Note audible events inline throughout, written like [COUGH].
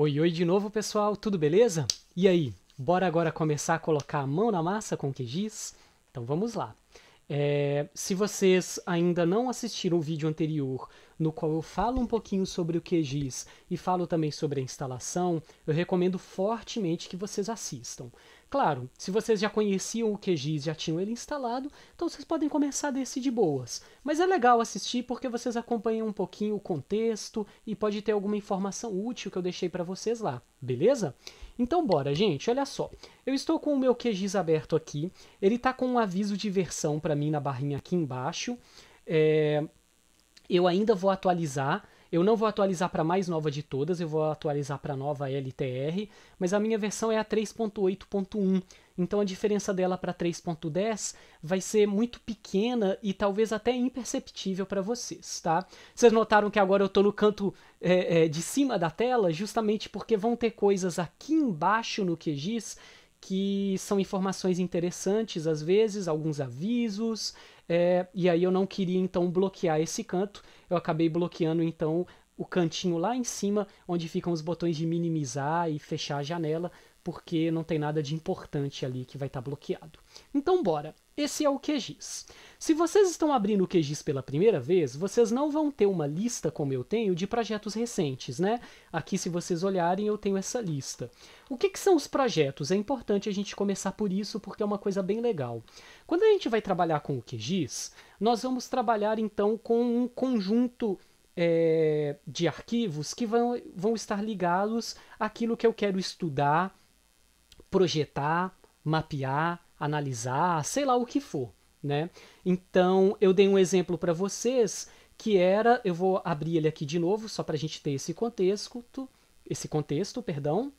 Oi, oi de novo, pessoal, tudo beleza? E aí, bora agora começar a colocar a mão na massa com o QGIS? Então vamos lá. É, se vocês ainda não assistiram o vídeo anterior, no qual eu falo um pouquinho sobre o QGIS e falo também sobre a instalação, eu recomendo fortemente que vocês assistam. Claro, se vocês já conheciam o QGIS, já tinham ele instalado, então vocês podem começar desse de boas. Mas é legal assistir porque vocês acompanham um pouquinho o contexto e pode ter alguma informação útil que eu deixei para vocês lá, beleza? Então bora, gente, olha só. Eu estou com o meu QGIS aberto aqui, ele está com um aviso de versão para mim na barrinha aqui embaixo. É... Eu ainda vou atualizar, eu não vou atualizar para a mais nova de todas, eu vou atualizar para a nova LTR, mas a minha versão é a 3.8.1. Então a diferença dela para 3.10 vai ser muito pequena e talvez até imperceptível para vocês, tá? Vocês notaram que agora eu estou no canto é, é, de cima da tela, justamente porque vão ter coisas aqui embaixo no QGIS que são informações interessantes às vezes, alguns avisos, é, e aí eu não queria então bloquear esse canto, eu acabei bloqueando então o cantinho lá em cima, onde ficam os botões de minimizar e fechar a janela, porque não tem nada de importante ali que vai estar tá bloqueado. Então bora! Esse é o QGIS. Se vocês estão abrindo o QGIS pela primeira vez, vocês não vão ter uma lista como eu tenho de projetos recentes, né? Aqui, se vocês olharem, eu tenho essa lista. O que, que são os projetos? É importante a gente começar por isso porque é uma coisa bem legal. Quando a gente vai trabalhar com o QGIS, nós vamos trabalhar então com um conjunto é, de arquivos que vão, vão estar ligados àquilo que eu quero estudar, projetar, mapear analisar, sei lá o que for, né? Então, eu dei um exemplo para vocês que era, eu vou abrir ele aqui de novo só para a gente ter esse contexto, esse contexto, perdão,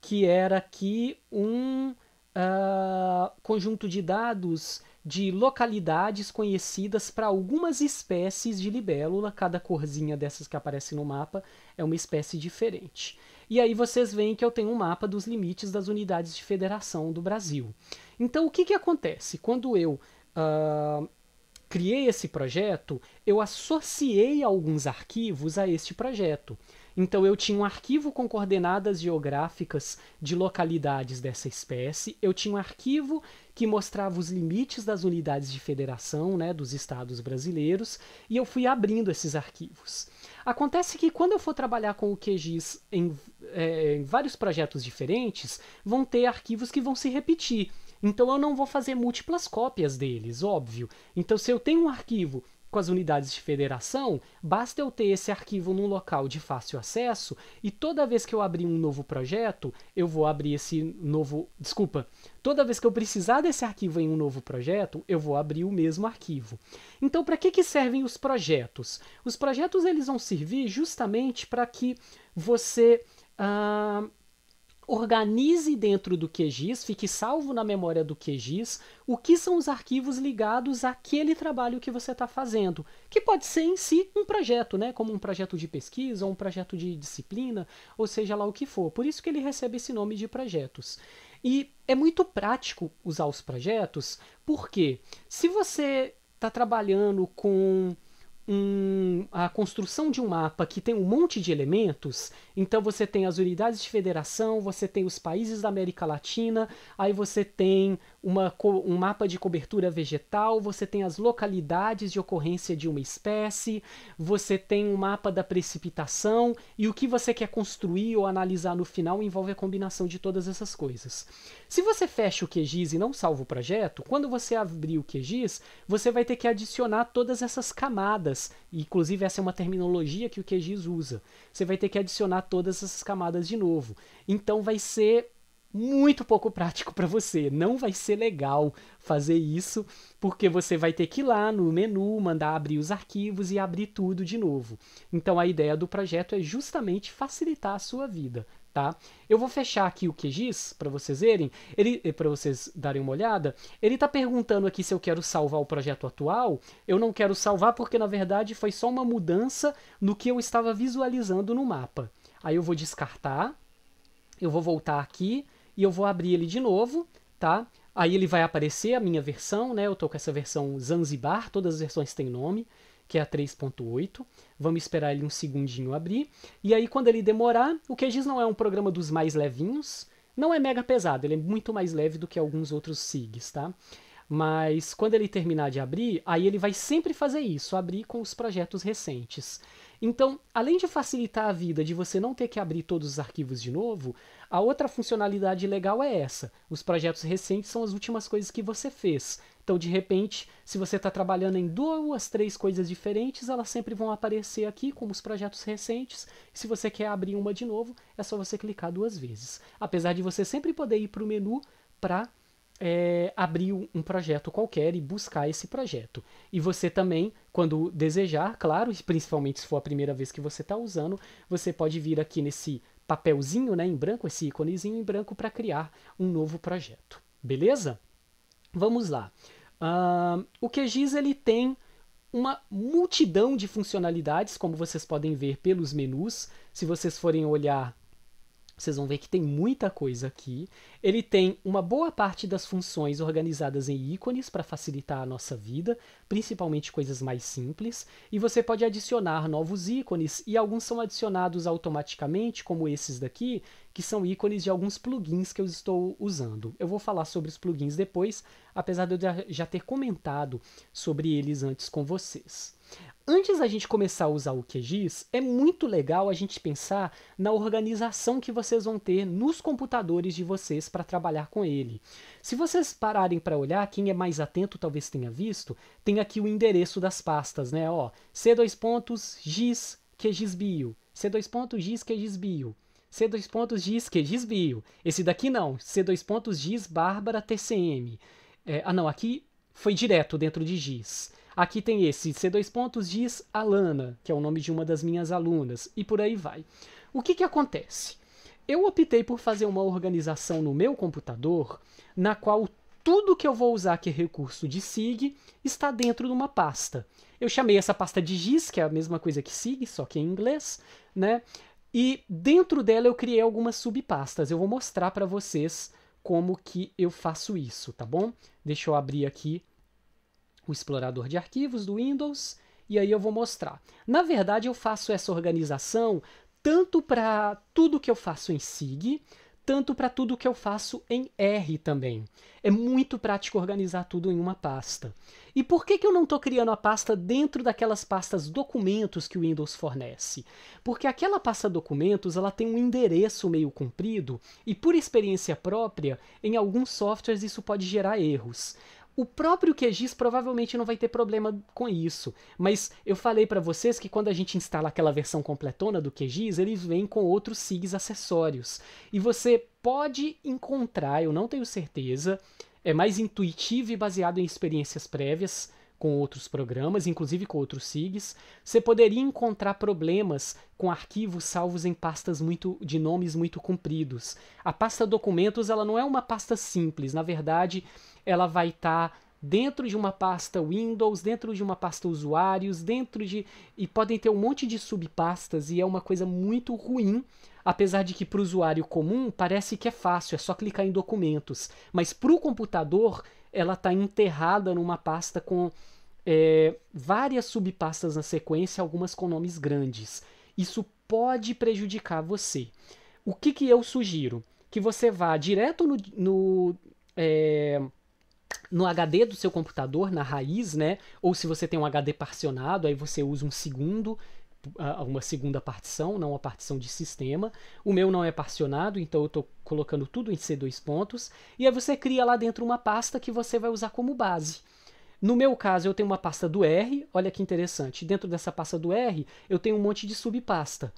que era aqui um uh, conjunto de dados de localidades conhecidas para algumas espécies de libélula, cada corzinha dessas que aparece no mapa é uma espécie diferente. E aí vocês veem que eu tenho um mapa dos limites das unidades de federação do Brasil. Então, o que, que acontece? Quando eu uh, criei esse projeto, eu associei alguns arquivos a este projeto. Então eu tinha um arquivo com coordenadas geográficas de localidades dessa espécie, eu tinha um arquivo que mostrava os limites das unidades de federação, né, dos estados brasileiros, e eu fui abrindo esses arquivos. Acontece que quando eu for trabalhar com o QGIS em, é, em vários projetos diferentes, vão ter arquivos que vão se repetir. Então eu não vou fazer múltiplas cópias deles, óbvio. Então se eu tenho um arquivo com as unidades de federação, basta eu ter esse arquivo num local de fácil acesso e toda vez que eu abrir um novo projeto, eu vou abrir esse novo. Desculpa. Toda vez que eu precisar desse arquivo em um novo projeto, eu vou abrir o mesmo arquivo. Então, para que, que servem os projetos? Os projetos eles vão servir justamente para que você. Ah, organize dentro do QGIS, fique salvo na memória do QGIS, o que são os arquivos ligados àquele trabalho que você está fazendo, que pode ser em si um projeto, né? como um projeto de pesquisa, ou um projeto de disciplina, ou seja lá o que for. Por isso que ele recebe esse nome de projetos. E é muito prático usar os projetos, porque se você está trabalhando com um, a construção de um mapa que tem um monte de elementos, então você tem as unidades de federação, você tem os países da América Latina, aí você tem uma, um mapa de cobertura vegetal, você tem as localidades de ocorrência de uma espécie, você tem um mapa da precipitação, e o que você quer construir ou analisar no final envolve a combinação de todas essas coisas. Se você fecha o QGIS e não salva o projeto, quando você abrir o QGIS, você vai ter que adicionar todas essas camadas, inclusive essa é uma terminologia que o QGIS usa. Você vai ter que adicionar todas essas camadas de novo. Então vai ser muito pouco prático para você. Não vai ser legal fazer isso, porque você vai ter que ir lá no menu, mandar abrir os arquivos e abrir tudo de novo. Então a ideia do projeto é justamente facilitar a sua vida, tá? Eu vou fechar aqui o QGIS para vocês verem, ele eh, para vocês darem uma olhada. Ele está perguntando aqui se eu quero salvar o projeto atual. Eu não quero salvar porque na verdade foi só uma mudança no que eu estava visualizando no mapa. Aí eu vou descartar. Eu vou voltar aqui, e eu vou abrir ele de novo, tá? Aí ele vai aparecer a minha versão, né? Eu estou com essa versão Zanzibar, todas as versões têm nome, que é a 3.8. Vamos esperar ele um segundinho abrir. E aí quando ele demorar, o QGIS não é um programa dos mais levinhos, não é mega pesado, ele é muito mais leve do que alguns outros SIGs, tá? Mas quando ele terminar de abrir, aí ele vai sempre fazer isso, abrir com os projetos recentes. Então, além de facilitar a vida de você não ter que abrir todos os arquivos de novo, a outra funcionalidade legal é essa. Os projetos recentes são as últimas coisas que você fez. Então, de repente, se você está trabalhando em duas, três coisas diferentes, elas sempre vão aparecer aqui como os projetos recentes. Se você quer abrir uma de novo, é só você clicar duas vezes. Apesar de você sempre poder ir para o menu para é, abrir um projeto qualquer e buscar esse projeto. E você também, quando desejar, claro, principalmente se for a primeira vez que você está usando, você pode vir aqui nesse papelzinho né, em branco, esse íconezinho em branco, para criar um novo projeto. Beleza? Vamos lá. Uh, o QGIS ele tem uma multidão de funcionalidades, como vocês podem ver pelos menus. Se vocês forem olhar vocês vão ver que tem muita coisa aqui. Ele tem uma boa parte das funções organizadas em ícones para facilitar a nossa vida, principalmente coisas mais simples. E você pode adicionar novos ícones, e alguns são adicionados automaticamente, como esses daqui, que são ícones de alguns plugins que eu estou usando. Eu vou falar sobre os plugins depois, apesar de eu já ter comentado sobre eles antes com vocês. Antes da gente começar a usar o QGIS, é muito legal a gente pensar na organização que vocês vão ter nos computadores de vocês para trabalhar com ele. Se vocês pararem para olhar, quem é mais atento talvez tenha visto, tem aqui o endereço das pastas, né? Ó, C2 pontos GIS QGISBio, C2 pontos GIS QGISBio. C2 pontos GIS, que bio. Esse daqui não, C2 pontos GIS Bárbara TCM. É, ah não, aqui foi direto dentro de GIS. Aqui tem esse c dois pontos diz Alana, que é o nome de uma das minhas alunas, e por aí vai. O que, que acontece? Eu optei por fazer uma organização no meu computador na qual tudo que eu vou usar que é recurso de SIG está dentro de uma pasta. Eu chamei essa pasta de GIS, que é a mesma coisa que SIG, só que em inglês, né? E dentro dela eu criei algumas subpastas. Eu vou mostrar para vocês como que eu faço isso, tá bom? Deixa eu abrir aqui o explorador de arquivos do Windows, e aí eu vou mostrar. Na verdade, eu faço essa organização tanto para tudo que eu faço em SIG, tanto para tudo que eu faço em R também. É muito prático organizar tudo em uma pasta. E por que, que eu não estou criando a pasta dentro daquelas pastas documentos que o Windows fornece? Porque aquela pasta documentos ela tem um endereço meio comprido e, por experiência própria, em alguns softwares isso pode gerar erros. O próprio QGIS provavelmente não vai ter problema com isso, mas eu falei para vocês que quando a gente instala aquela versão completona do QGIS, eles vêm com outros SIGs acessórios. E você pode encontrar, eu não tenho certeza, é mais intuitivo e baseado em experiências prévias, com outros programas, inclusive com outros SIGs, você poderia encontrar problemas com arquivos salvos em pastas muito de nomes muito compridos. A pasta documentos ela não é uma pasta simples, na verdade, ela vai estar tá dentro de uma pasta Windows, dentro de uma pasta usuários, dentro de e podem ter um monte de subpastas e é uma coisa muito ruim. Apesar de que para o usuário comum parece que é fácil, é só clicar em documentos, mas para o computador ela está enterrada numa pasta com é, várias subpastas na sequência, algumas com nomes grandes. Isso pode prejudicar você. O que, que eu sugiro? Que você vá direto no, no é, no HD do seu computador, na raiz, né? Ou se você tem um HD particionado, aí você usa um segundo, uma segunda partição, não uma partição de sistema. O meu não é particionado, então eu estou colocando tudo em C2 pontos. E aí você cria lá dentro uma pasta que você vai usar como base. No meu caso, eu tenho uma pasta do R, olha que interessante. Dentro dessa pasta do R, eu tenho um monte de subpasta.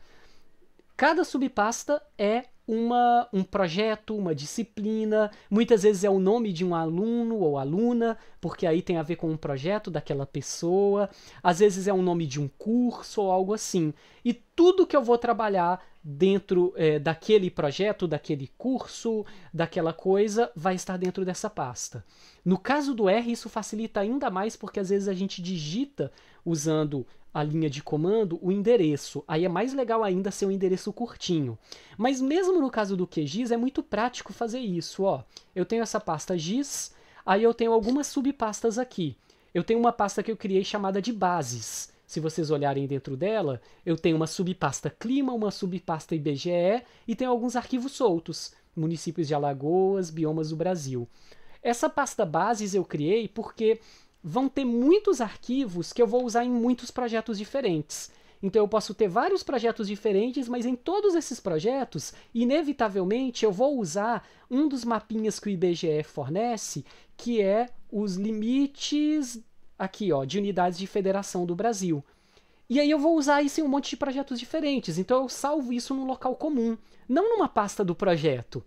Cada subpasta é uma, um projeto, uma disciplina, muitas vezes é o nome de um aluno ou aluna, porque aí tem a ver com um projeto daquela pessoa, às vezes é o nome de um curso ou algo assim. E tudo que eu vou trabalhar dentro é, daquele projeto, daquele curso, daquela coisa, vai estar dentro dessa pasta. No caso do R, isso facilita ainda mais porque às vezes a gente digita usando a linha de comando o endereço. Aí é mais legal ainda ser um endereço curtinho. Mas mesmo no caso do QGIS, é muito prático fazer isso. Ó. Eu tenho essa pasta GIS, aí eu tenho algumas subpastas aqui. Eu tenho uma pasta que eu criei chamada de bases. Se vocês olharem dentro dela, eu tenho uma subpasta clima, uma subpasta IBGE e tenho alguns arquivos soltos, municípios de Alagoas, biomas do Brasil. Essa pasta bases eu criei porque vão ter muitos arquivos que eu vou usar em muitos projetos diferentes. Então eu posso ter vários projetos diferentes, mas em todos esses projetos, inevitavelmente eu vou usar um dos mapinhas que o IBGE fornece, que é os limites aqui, ó, de unidades de federação do Brasil. E aí eu vou usar isso em um monte de projetos diferentes. Então eu salvo isso num local comum, não numa pasta do projeto.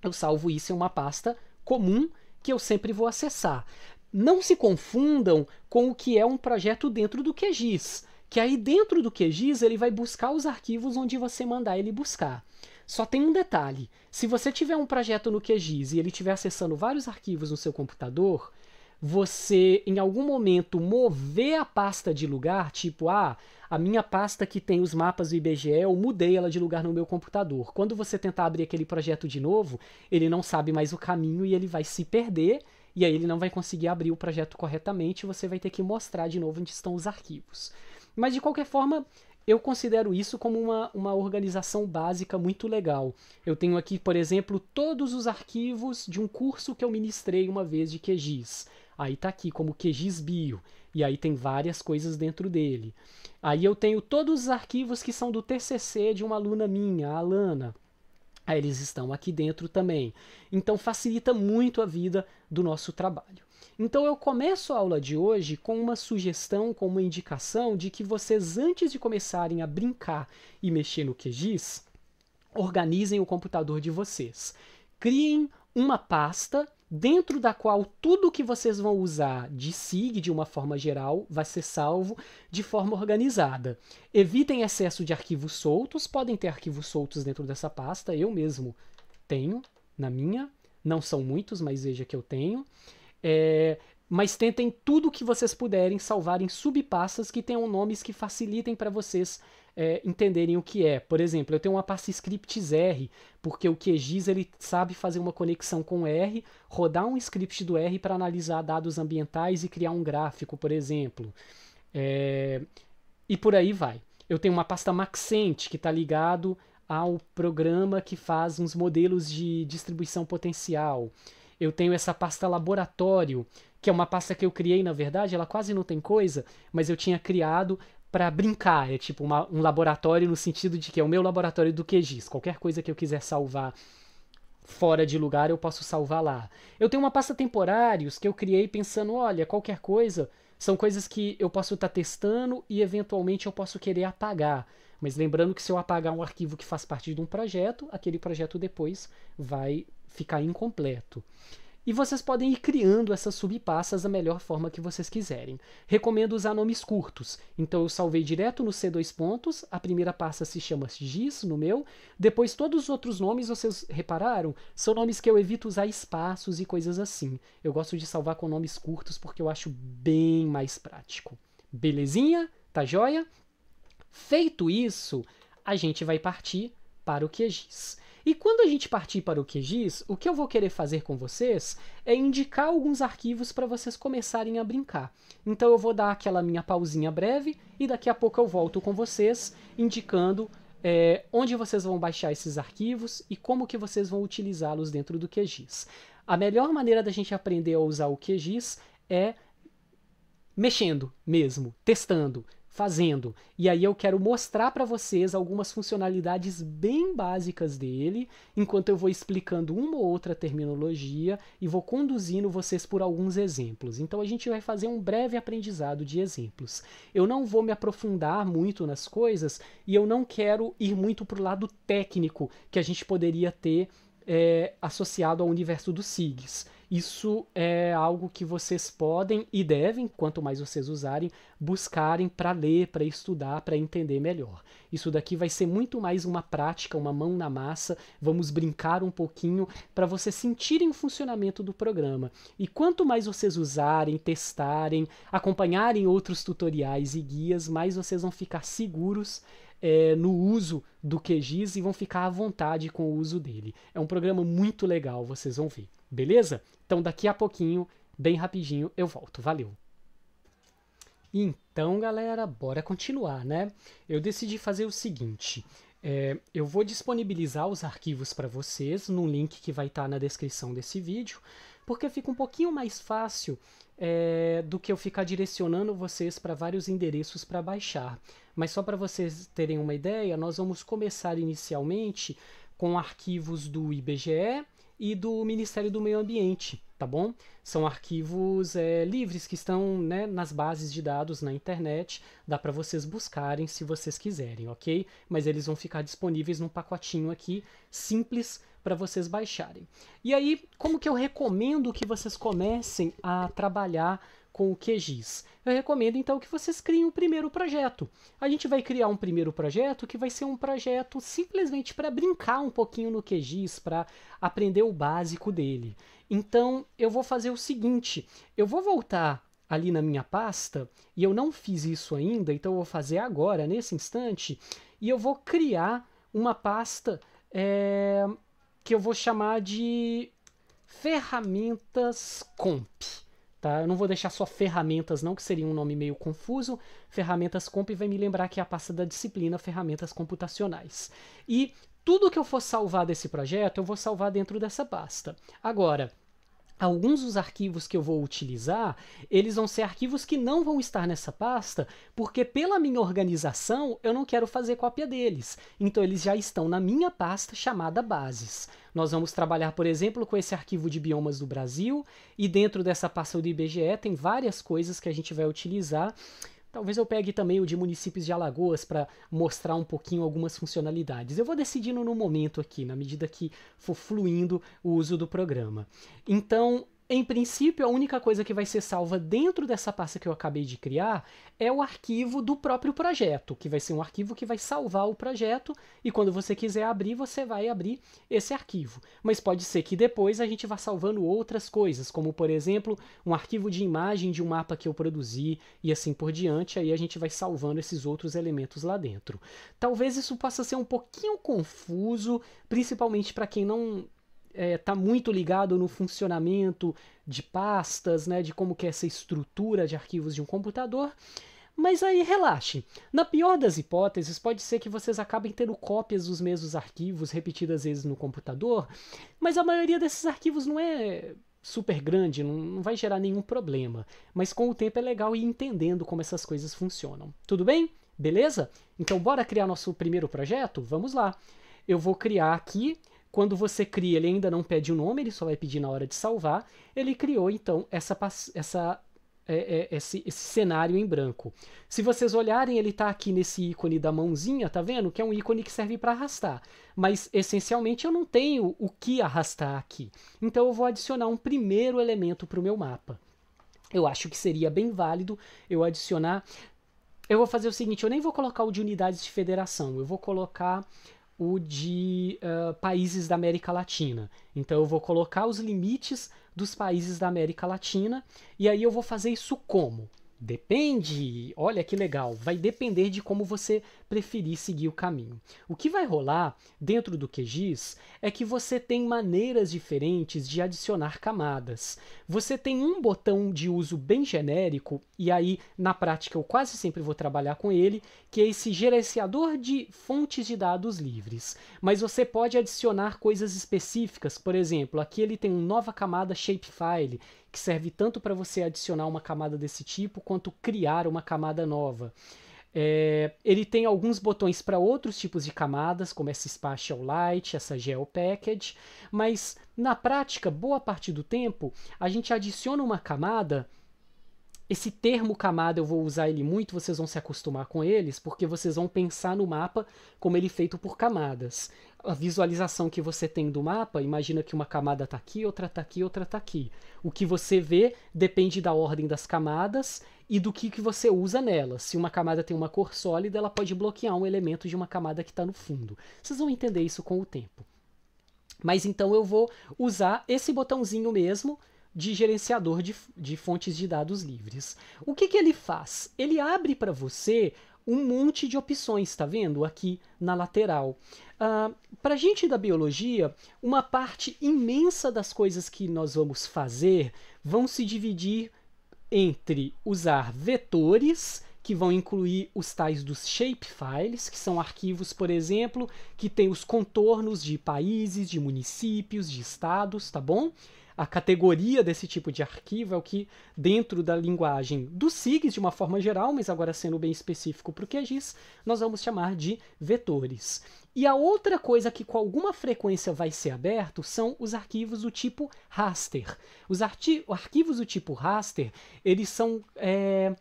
Eu salvo isso em uma pasta comum que eu sempre vou acessar não se confundam com o que é um projeto dentro do QGIS, que aí dentro do QGIS ele vai buscar os arquivos onde você mandar ele buscar. Só tem um detalhe: se você tiver um projeto no QGIS e ele estiver acessando vários arquivos no seu computador, você em algum momento mover a pasta de lugar, tipo, ah, a minha pasta que tem os mapas do IBGE, eu mudei ela de lugar no meu computador. Quando você tentar abrir aquele projeto de novo, ele não sabe mais o caminho e ele vai se perder e aí ele não vai conseguir abrir o projeto corretamente, você vai ter que mostrar de novo onde estão os arquivos. Mas de qualquer forma, eu considero isso como uma, uma organização básica muito legal. Eu tenho aqui, por exemplo, todos os arquivos de um curso que eu ministrei uma vez de QGIS. Aí está aqui como QGIS Bio, e aí tem várias coisas dentro dele. Aí eu tenho todos os arquivos que são do TCC de uma aluna minha, a Alana eles estão aqui dentro também. Então facilita muito a vida do nosso trabalho. Então eu começo a aula de hoje com uma sugestão, com uma indicação de que vocês antes de começarem a brincar e mexer no QGIS, organizem o computador de vocês. Criem uma pasta dentro da qual tudo que vocês vão usar de SIG de uma forma geral vai ser salvo de forma organizada. Evitem excesso de arquivos soltos, podem ter arquivos soltos dentro dessa pasta, eu mesmo tenho na minha, não são muitos, mas veja que eu tenho. É, mas tentem tudo que vocês puderem salvar em subpastas que tenham nomes que facilitem para vocês é, entenderem o que é. Por exemplo, eu tenho uma pasta scripts R, porque o QGIS ele sabe fazer uma conexão com R, rodar um script do R para analisar dados ambientais e criar um gráfico, por exemplo. É, e por aí vai. Eu tenho uma pasta Maxent que está ligado ao programa que faz uns modelos de distribuição potencial. Eu tenho essa pasta laboratório, que é uma pasta que eu criei, na verdade, ela quase não tem coisa, mas eu tinha criado para brincar. É tipo uma, um laboratório no sentido de que é o meu laboratório do QGIS. Qualquer coisa que eu quiser salvar fora de lugar, eu posso salvar lá. Eu tenho uma pasta temporários que eu criei pensando, olha, qualquer coisa, são coisas que eu posso estar tá testando e eventualmente eu posso querer apagar. Mas lembrando que se eu apagar um arquivo que faz parte de um projeto, aquele projeto depois vai ficar incompleto. E vocês podem ir criando essas subpassas da melhor forma que vocês quiserem. Recomendo usar nomes curtos. Então eu salvei direto no C2 pontos, a primeira pasta se chama GIS no meu, depois todos os outros nomes, vocês repararam, são nomes que eu evito usar espaços e coisas assim. Eu gosto de salvar com nomes curtos porque eu acho bem mais prático. Belezinha? Tá joia? Feito isso, a gente vai partir para o QGIS. E quando a gente partir para o QGIS, o que eu vou querer fazer com vocês é indicar alguns arquivos para vocês começarem a brincar. Então eu vou dar aquela minha pausinha breve e daqui a pouco eu volto com vocês indicando é, onde vocês vão baixar esses arquivos e como que vocês vão utilizá-los dentro do QGIS. A melhor maneira da gente aprender a usar o QGIS é mexendo mesmo, testando, fazendo. E aí eu quero mostrar para vocês algumas funcionalidades bem básicas dele, enquanto eu vou explicando uma ou outra terminologia e vou conduzindo vocês por alguns exemplos. Então a gente vai fazer um breve aprendizado de exemplos. Eu não vou me aprofundar muito nas coisas e eu não quero ir muito para o lado técnico que a gente poderia ter é, associado ao universo dos SIGs. Isso é algo que vocês podem e devem, quanto mais vocês usarem, buscarem para ler, para estudar, para entender melhor. Isso daqui vai ser muito mais uma prática, uma mão na massa. Vamos brincar um pouquinho para vocês sentirem o funcionamento do programa. E quanto mais vocês usarem, testarem, acompanharem outros tutoriais e guias, mais vocês vão ficar seguros é, no uso do QGIS e vão ficar à vontade com o uso dele. É um programa muito legal, vocês vão ver. Beleza? Então daqui a pouquinho, bem rapidinho, eu volto. Valeu! Então, galera, bora continuar, né? Eu decidi fazer o seguinte. É, eu vou disponibilizar os arquivos para vocês num link que vai estar tá na descrição desse vídeo, porque fica um pouquinho mais fácil é, do que eu ficar direcionando vocês para vários endereços para baixar. Mas só para vocês terem uma ideia, nós vamos começar inicialmente com arquivos do IBGE, e do Ministério do Meio Ambiente, tá bom? São arquivos é, livres que estão né, nas bases de dados na internet, dá para vocês buscarem se vocês quiserem, ok? Mas eles vão ficar disponíveis num pacotinho aqui simples para vocês baixarem. E aí, como que eu recomendo que vocês comecem a trabalhar com o QGIS. Eu recomendo então que vocês criem um primeiro projeto. A gente vai criar um primeiro projeto que vai ser um projeto simplesmente para brincar um pouquinho no QGIS, para aprender o básico dele. Então eu vou fazer o seguinte: eu vou voltar ali na minha pasta e eu não fiz isso ainda, então eu vou fazer agora, nesse instante, e eu vou criar uma pasta é, que eu vou chamar de ferramentas comp. Tá? Eu não vou deixar só ferramentas, não, que seria um nome meio confuso. Ferramentas comp vai me lembrar que é a pasta da disciplina ferramentas computacionais. E tudo que eu for salvar desse projeto, eu vou salvar dentro dessa pasta. Agora, alguns dos arquivos que eu vou utilizar, eles vão ser arquivos que não vão estar nessa pasta, porque pela minha organização eu não quero fazer cópia deles. Então eles já estão na minha pasta chamada bases. Nós vamos trabalhar, por exemplo, com esse arquivo de biomas do Brasil, e dentro dessa pasta do IBGE tem várias coisas que a gente vai utilizar Talvez eu pegue também o de municípios de Alagoas para mostrar um pouquinho algumas funcionalidades. Eu vou decidindo no momento aqui, na medida que for fluindo o uso do programa. Então, em princípio, a única coisa que vai ser salva dentro dessa pasta que eu acabei de criar é o arquivo do próprio projeto, que vai ser um arquivo que vai salvar o projeto e quando você quiser abrir, você vai abrir esse arquivo. Mas pode ser que depois a gente vá salvando outras coisas, como por exemplo, um arquivo de imagem de um mapa que eu produzi e assim por diante, aí a gente vai salvando esses outros elementos lá dentro. Talvez isso possa ser um pouquinho confuso, principalmente para quem não está é, tá muito ligado no funcionamento de pastas, né, de como que é essa estrutura de arquivos de um computador. Mas aí relaxe. Na pior das hipóteses, pode ser que vocês acabem tendo cópias dos mesmos arquivos repetidas vezes no computador, mas a maioria desses arquivos não é super grande, não, não vai gerar nenhum problema. Mas com o tempo é legal ir entendendo como essas coisas funcionam. Tudo bem? Beleza? Então bora criar nosso primeiro projeto? Vamos lá. Eu vou criar aqui quando você cria, ele ainda não pede o um nome, ele só vai pedir na hora de salvar. Ele criou então essa, essa é, é, esse, esse, cenário em branco. Se vocês olharem, ele está aqui nesse ícone da mãozinha, tá vendo? Que é um ícone que serve para arrastar. Mas essencialmente eu não tenho o que arrastar aqui. Então eu vou adicionar um primeiro elemento para o meu mapa. Eu acho que seria bem válido eu adicionar. Eu vou fazer o seguinte: eu nem vou colocar o de unidades de federação, eu vou colocar o de uh, países da América Latina. Então eu vou colocar os limites dos países da América Latina e aí eu vou fazer isso como? Depende. Olha que legal. Vai depender de como você preferir seguir o caminho. O que vai rolar dentro do QGIS é que você tem maneiras diferentes de adicionar camadas. Você tem um botão de uso bem genérico, e aí na prática eu quase sempre vou trabalhar com ele, que é esse gerenciador de fontes de dados livres. Mas você pode adicionar coisas específicas, por exemplo, aqui ele tem uma nova camada Shapefile, que serve tanto para você adicionar uma camada desse tipo quanto criar uma camada nova. É, ele tem alguns botões para outros tipos de camadas, como essa Spatial Light, essa Geo Package, mas na prática, boa parte do tempo, a gente adiciona uma camada. Esse termo camada eu vou usar ele muito, vocês vão se acostumar com eles, porque vocês vão pensar no mapa como ele é feito por camadas. A visualização que você tem do mapa, imagina que uma camada está aqui, outra está aqui, outra está aqui. O que você vê depende da ordem das camadas e do que, que você usa nela. Se uma camada tem uma cor sólida, ela pode bloquear um elemento de uma camada que está no fundo. Vocês vão entender isso com o tempo. Mas então eu vou usar esse botãozinho mesmo de gerenciador de, de fontes de dados livres. O que, que ele faz? Ele abre para você um monte de opções, Está vendo? Aqui na lateral. Uh, ah, para gente da biologia, uma parte imensa das coisas que nós vamos fazer vão se dividir entre usar vetores que vão incluir os tais dos shapefiles, que são arquivos, por exemplo, que têm os contornos de países, de municípios, de estados, tá bom? A categoria desse tipo de arquivo é o que, dentro da linguagem do SIG, de uma forma geral, mas agora sendo bem específico para o QGIS, nós vamos chamar de vetores. E a outra coisa que com alguma frequência vai ser aberto são os arquivos do tipo raster. Os arquivos do tipo raster, eles são é,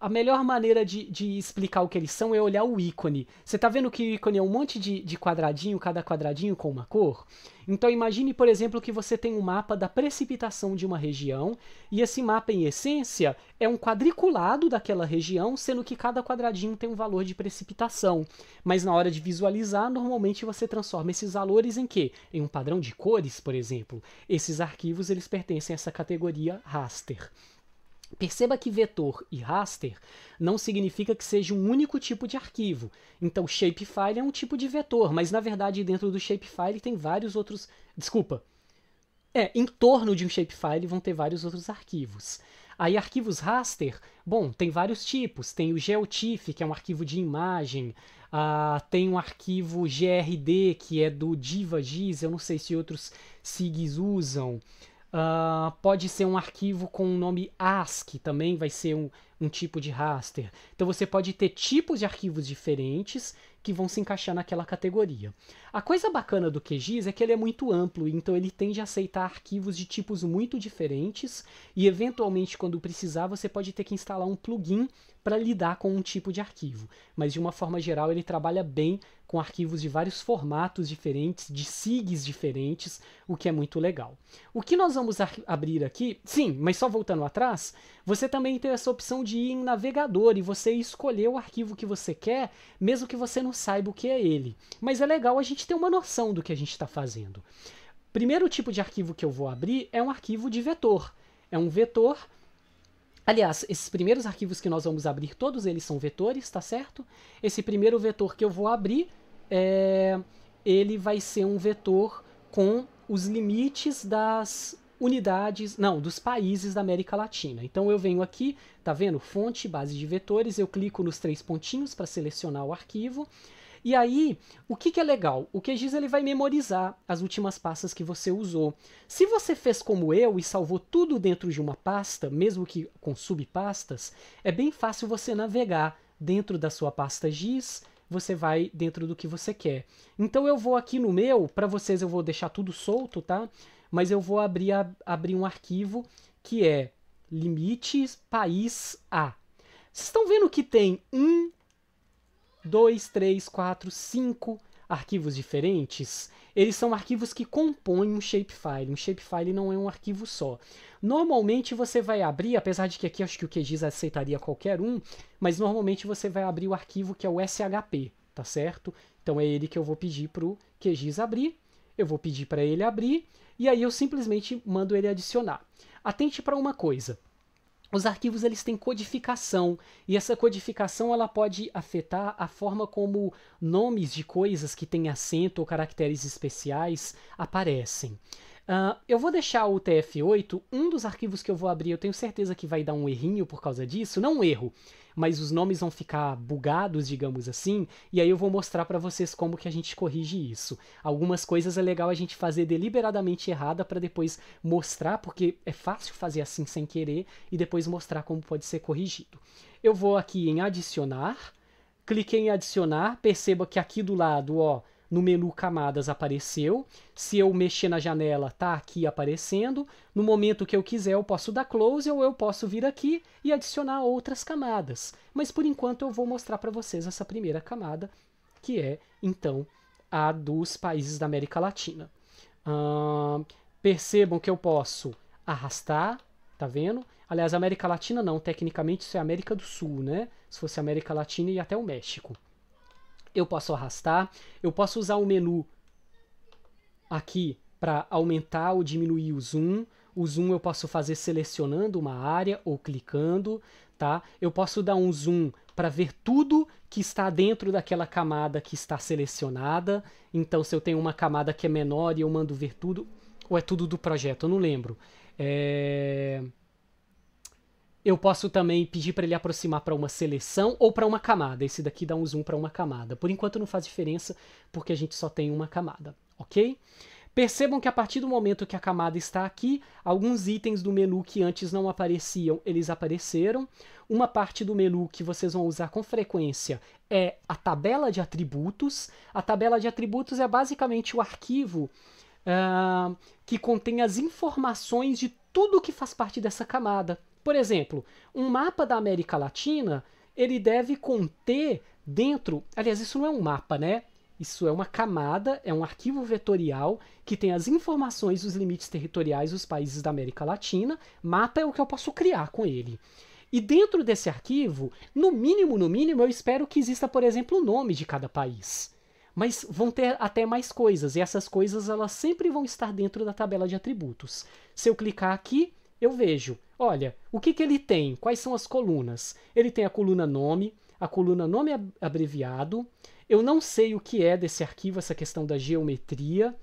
a melhor maneira de, de, explicar o que eles são é olhar o ícone. Você tá vendo que o ícone é um monte de, de quadradinho, cada quadradinho com uma cor? Então imagine, por exemplo, que você tem um mapa da precipitação de uma região, e esse mapa, em essência, é um quadriculado daquela região, sendo que cada quadradinho tem um valor de precipitação. Mas na hora de visualizar, normalmente você transforma esses valores em quê? Em um padrão de cores, por exemplo. Esses arquivos, eles pertencem a essa categoria raster. Perceba que vetor e raster não significa que seja um único tipo de arquivo. Então, shapefile é um tipo de vetor, mas na verdade dentro do shapefile tem vários outros. Desculpa. É, em torno de um shapefile vão ter vários outros arquivos. Aí, arquivos raster, bom, tem vários tipos. Tem o GeoTIFF, que é um arquivo de imagem. Ah, tem um arquivo GRD, que é do DivaGIS. Eu não sei se outros SIGs usam. Uh, pode ser um arquivo com o nome ASCII, também vai ser um, um tipo de raster. Então você pode ter tipos de arquivos diferentes que vão se encaixar naquela categoria. A coisa bacana do QGIS é que ele é muito amplo, então ele tende a aceitar arquivos de tipos muito diferentes e, eventualmente, quando precisar, você pode ter que instalar um plugin para lidar com um tipo de arquivo. Mas, de uma forma geral, ele trabalha bem com arquivos de vários formatos diferentes, de SIGs diferentes, o que é muito legal. O que nós vamos abrir aqui, sim, mas só voltando atrás, você também tem essa opção de ir em navegador e você escolher o arquivo que você quer, mesmo que você não saiba o que é ele. Mas é legal a gente ter uma noção do que a gente está fazendo. Primeiro tipo de arquivo que eu vou abrir é um arquivo de vetor. É um vetor Aliás, esses primeiros arquivos que nós vamos abrir, todos eles são vetores, tá certo? Esse primeiro vetor que eu vou abrir é, ele vai ser um vetor com os limites das unidades, não, dos países da América Latina. Então eu venho aqui, tá vendo? Fonte, base de vetores, eu clico nos três pontinhos para selecionar o arquivo. E aí, o que, que é legal? O QGIS ele vai memorizar as últimas pastas que você usou. Se você fez como eu e salvou tudo dentro de uma pasta, mesmo que com subpastas, é bem fácil você navegar dentro da sua pasta GIS você vai dentro do que você quer. Então eu vou aqui no meu, para vocês eu vou deixar tudo solto, tá? Mas eu vou abrir, a, abrir um arquivo que é limites país A. Vocês estão vendo que tem 1, 2, 3, 4, 5, arquivos diferentes, eles são arquivos que compõem um shapefile. Um shapefile não é um arquivo só. Normalmente você vai abrir, apesar de que aqui acho que o QGIS aceitaria qualquer um, mas normalmente você vai abrir o arquivo que é o SHP, tá certo? Então é ele que eu vou pedir para o QGIS abrir, eu vou pedir para ele abrir, e aí eu simplesmente mando ele adicionar. Atente para uma coisa os arquivos eles têm codificação e essa codificação ela pode afetar a forma como nomes de coisas que têm acento ou caracteres especiais aparecem. Uh, eu vou deixar o TF8, um dos arquivos que eu vou abrir, eu tenho certeza que vai dar um errinho por causa disso, não um erro, mas os nomes vão ficar bugados, digamos assim, e aí eu vou mostrar para vocês como que a gente corrige isso. Algumas coisas é legal a gente fazer deliberadamente errada para depois mostrar, porque é fácil fazer assim sem querer e depois mostrar como pode ser corrigido. Eu vou aqui em adicionar, cliquei em adicionar, perceba que aqui do lado, ó, no menu camadas apareceu. Se eu mexer na janela, tá aqui aparecendo. No momento que eu quiser, eu posso dar close ou eu posso vir aqui e adicionar outras camadas. Mas por enquanto eu vou mostrar para vocês essa primeira camada, que é então a dos países da América Latina. percebam que eu posso arrastar, tá vendo? Aliás, América Latina não, tecnicamente isso é América do Sul, né? Se fosse América Latina e até o México eu posso arrastar, eu posso usar o menu aqui para aumentar ou diminuir o zoom. O zoom eu posso fazer selecionando uma área ou clicando, tá? Eu posso dar um zoom para ver tudo que está dentro daquela camada que está selecionada. Então, se eu tenho uma camada que é menor e eu mando ver tudo, ou é tudo do projeto, eu não lembro. É eu posso também pedir para ele aproximar para uma seleção ou para uma camada. Esse daqui dá um zoom para uma camada. Por enquanto não faz diferença, porque a gente só tem uma camada, ok? Percebam que a partir do momento que a camada está aqui, alguns itens do menu que antes não apareciam, eles apareceram. Uma parte do menu que vocês vão usar com frequência é a tabela de atributos. A tabela de atributos é basicamente o arquivo uh, que contém as informações de tudo que faz parte dessa camada. Por exemplo, um mapa da América Latina, ele deve conter dentro, aliás, isso não é um mapa, né? Isso é uma camada, é um arquivo vetorial que tem as informações dos limites territoriais dos países da América Latina. Mapa é o que eu posso criar com ele. E dentro desse arquivo, no mínimo, no mínimo, eu espero que exista, por exemplo, o nome de cada país. Mas vão ter até mais coisas, e essas coisas elas sempre vão estar dentro da tabela de atributos. Se eu clicar aqui, eu vejo, olha, o que, que ele tem? Quais são as colunas? Ele tem a coluna nome, a coluna nome abreviado. Eu não sei o que é desse arquivo, essa questão da geometria,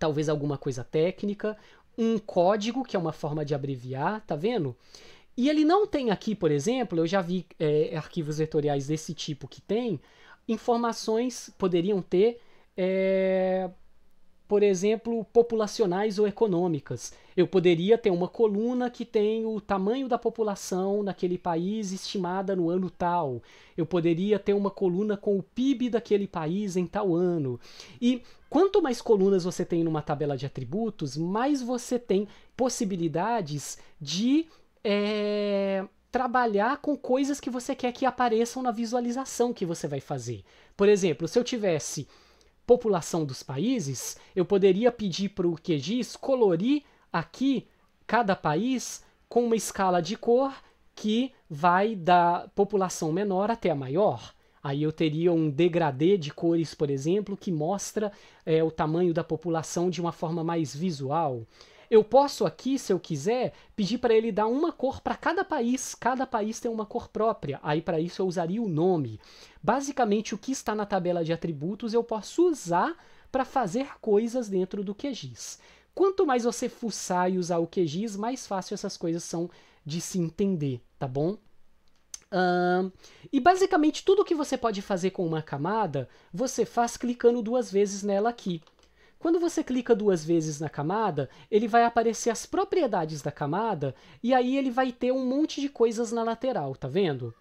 talvez alguma coisa técnica, um código, que é uma forma de abreviar, tá vendo? E ele não tem aqui, por exemplo, eu já vi é, arquivos vetoriais desse tipo que tem, informações poderiam ter. É, por exemplo, populacionais ou econômicas. Eu poderia ter uma coluna que tem o tamanho da população naquele país estimada no ano tal. Eu poderia ter uma coluna com o PIB daquele país em tal ano. E quanto mais colunas você tem numa tabela de atributos, mais você tem possibilidades de. É trabalhar com coisas que você quer que apareçam na visualização que você vai fazer. Por exemplo, se eu tivesse população dos países, eu poderia pedir para o QGIS colorir aqui cada país com uma escala de cor que vai da população menor até a maior. Aí eu teria um degradê de cores, por exemplo, que mostra é, o tamanho da população de uma forma mais visual eu posso aqui, se eu quiser, pedir para ele dar uma cor para cada país. Cada país tem uma cor própria. Aí para isso eu usaria o nome. Basicamente, o que está na tabela de atributos eu posso usar para fazer coisas dentro do QGIS. Quanto mais você fuçar e usar o QGIS, mais fácil essas coisas são de se entender, tá bom? Uh, e basicamente tudo que você pode fazer com uma camada, você faz clicando duas vezes nela aqui. Quando você clica duas vezes na camada, ele vai aparecer as propriedades da camada e aí ele vai ter um monte de coisas na lateral, tá vendo?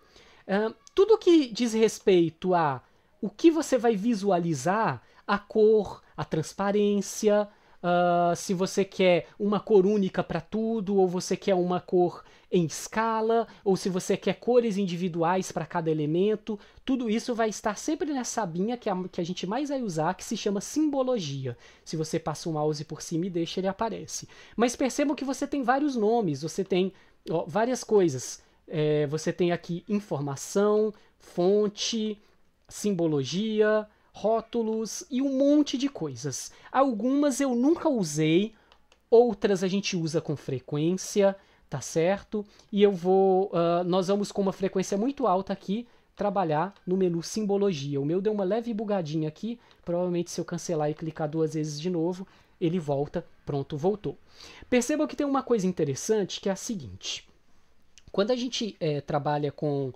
Uh, tudo que diz respeito a o que você vai visualizar, a cor, a transparência, uh, se você quer uma cor única para tudo, ou você quer uma cor em escala, ou se você quer cores individuais para cada elemento. Tudo isso vai estar sempre nessa abinha que a, que a gente mais vai usar, que se chama simbologia. Se você passa o mouse por cima e deixa, ele aparece. Mas percebam que você tem vários nomes, você tem ó, várias coisas. É, você tem aqui informação, fonte, simbologia, rótulos e um monte de coisas. Algumas eu nunca usei, outras a gente usa com frequência, tá certo? E eu vou. Uh, nós vamos com uma frequência muito alta aqui trabalhar no menu simbologia. O meu deu uma leve bugadinha aqui, provavelmente se eu cancelar e clicar duas vezes de novo, ele volta, pronto, voltou. Perceba que tem uma coisa interessante que é a seguinte: quando a gente é, trabalha com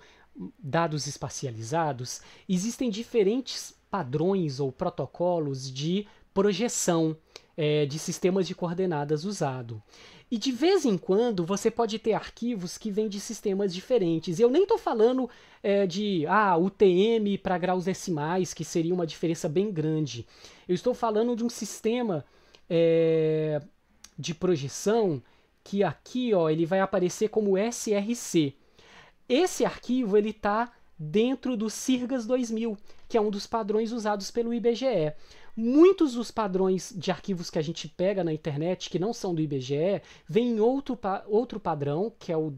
dados espacializados, existem diferentes padrões ou protocolos de projeção é, de sistemas de coordenadas usado. E de vez em quando você pode ter arquivos que vêm de sistemas diferentes. Eu nem estou falando é, de ah, UTM para graus decimais, que seria uma diferença bem grande. Eu estou falando de um sistema é, de projeção que aqui ó, ele vai aparecer como SRC. Esse arquivo ele está dentro do Sirgas 2000 que é um dos padrões usados pelo IBGE. Muitos dos padrões de arquivos que a gente pega na internet, que não são do IBGE, vêm em outro, pa outro padrão, que é o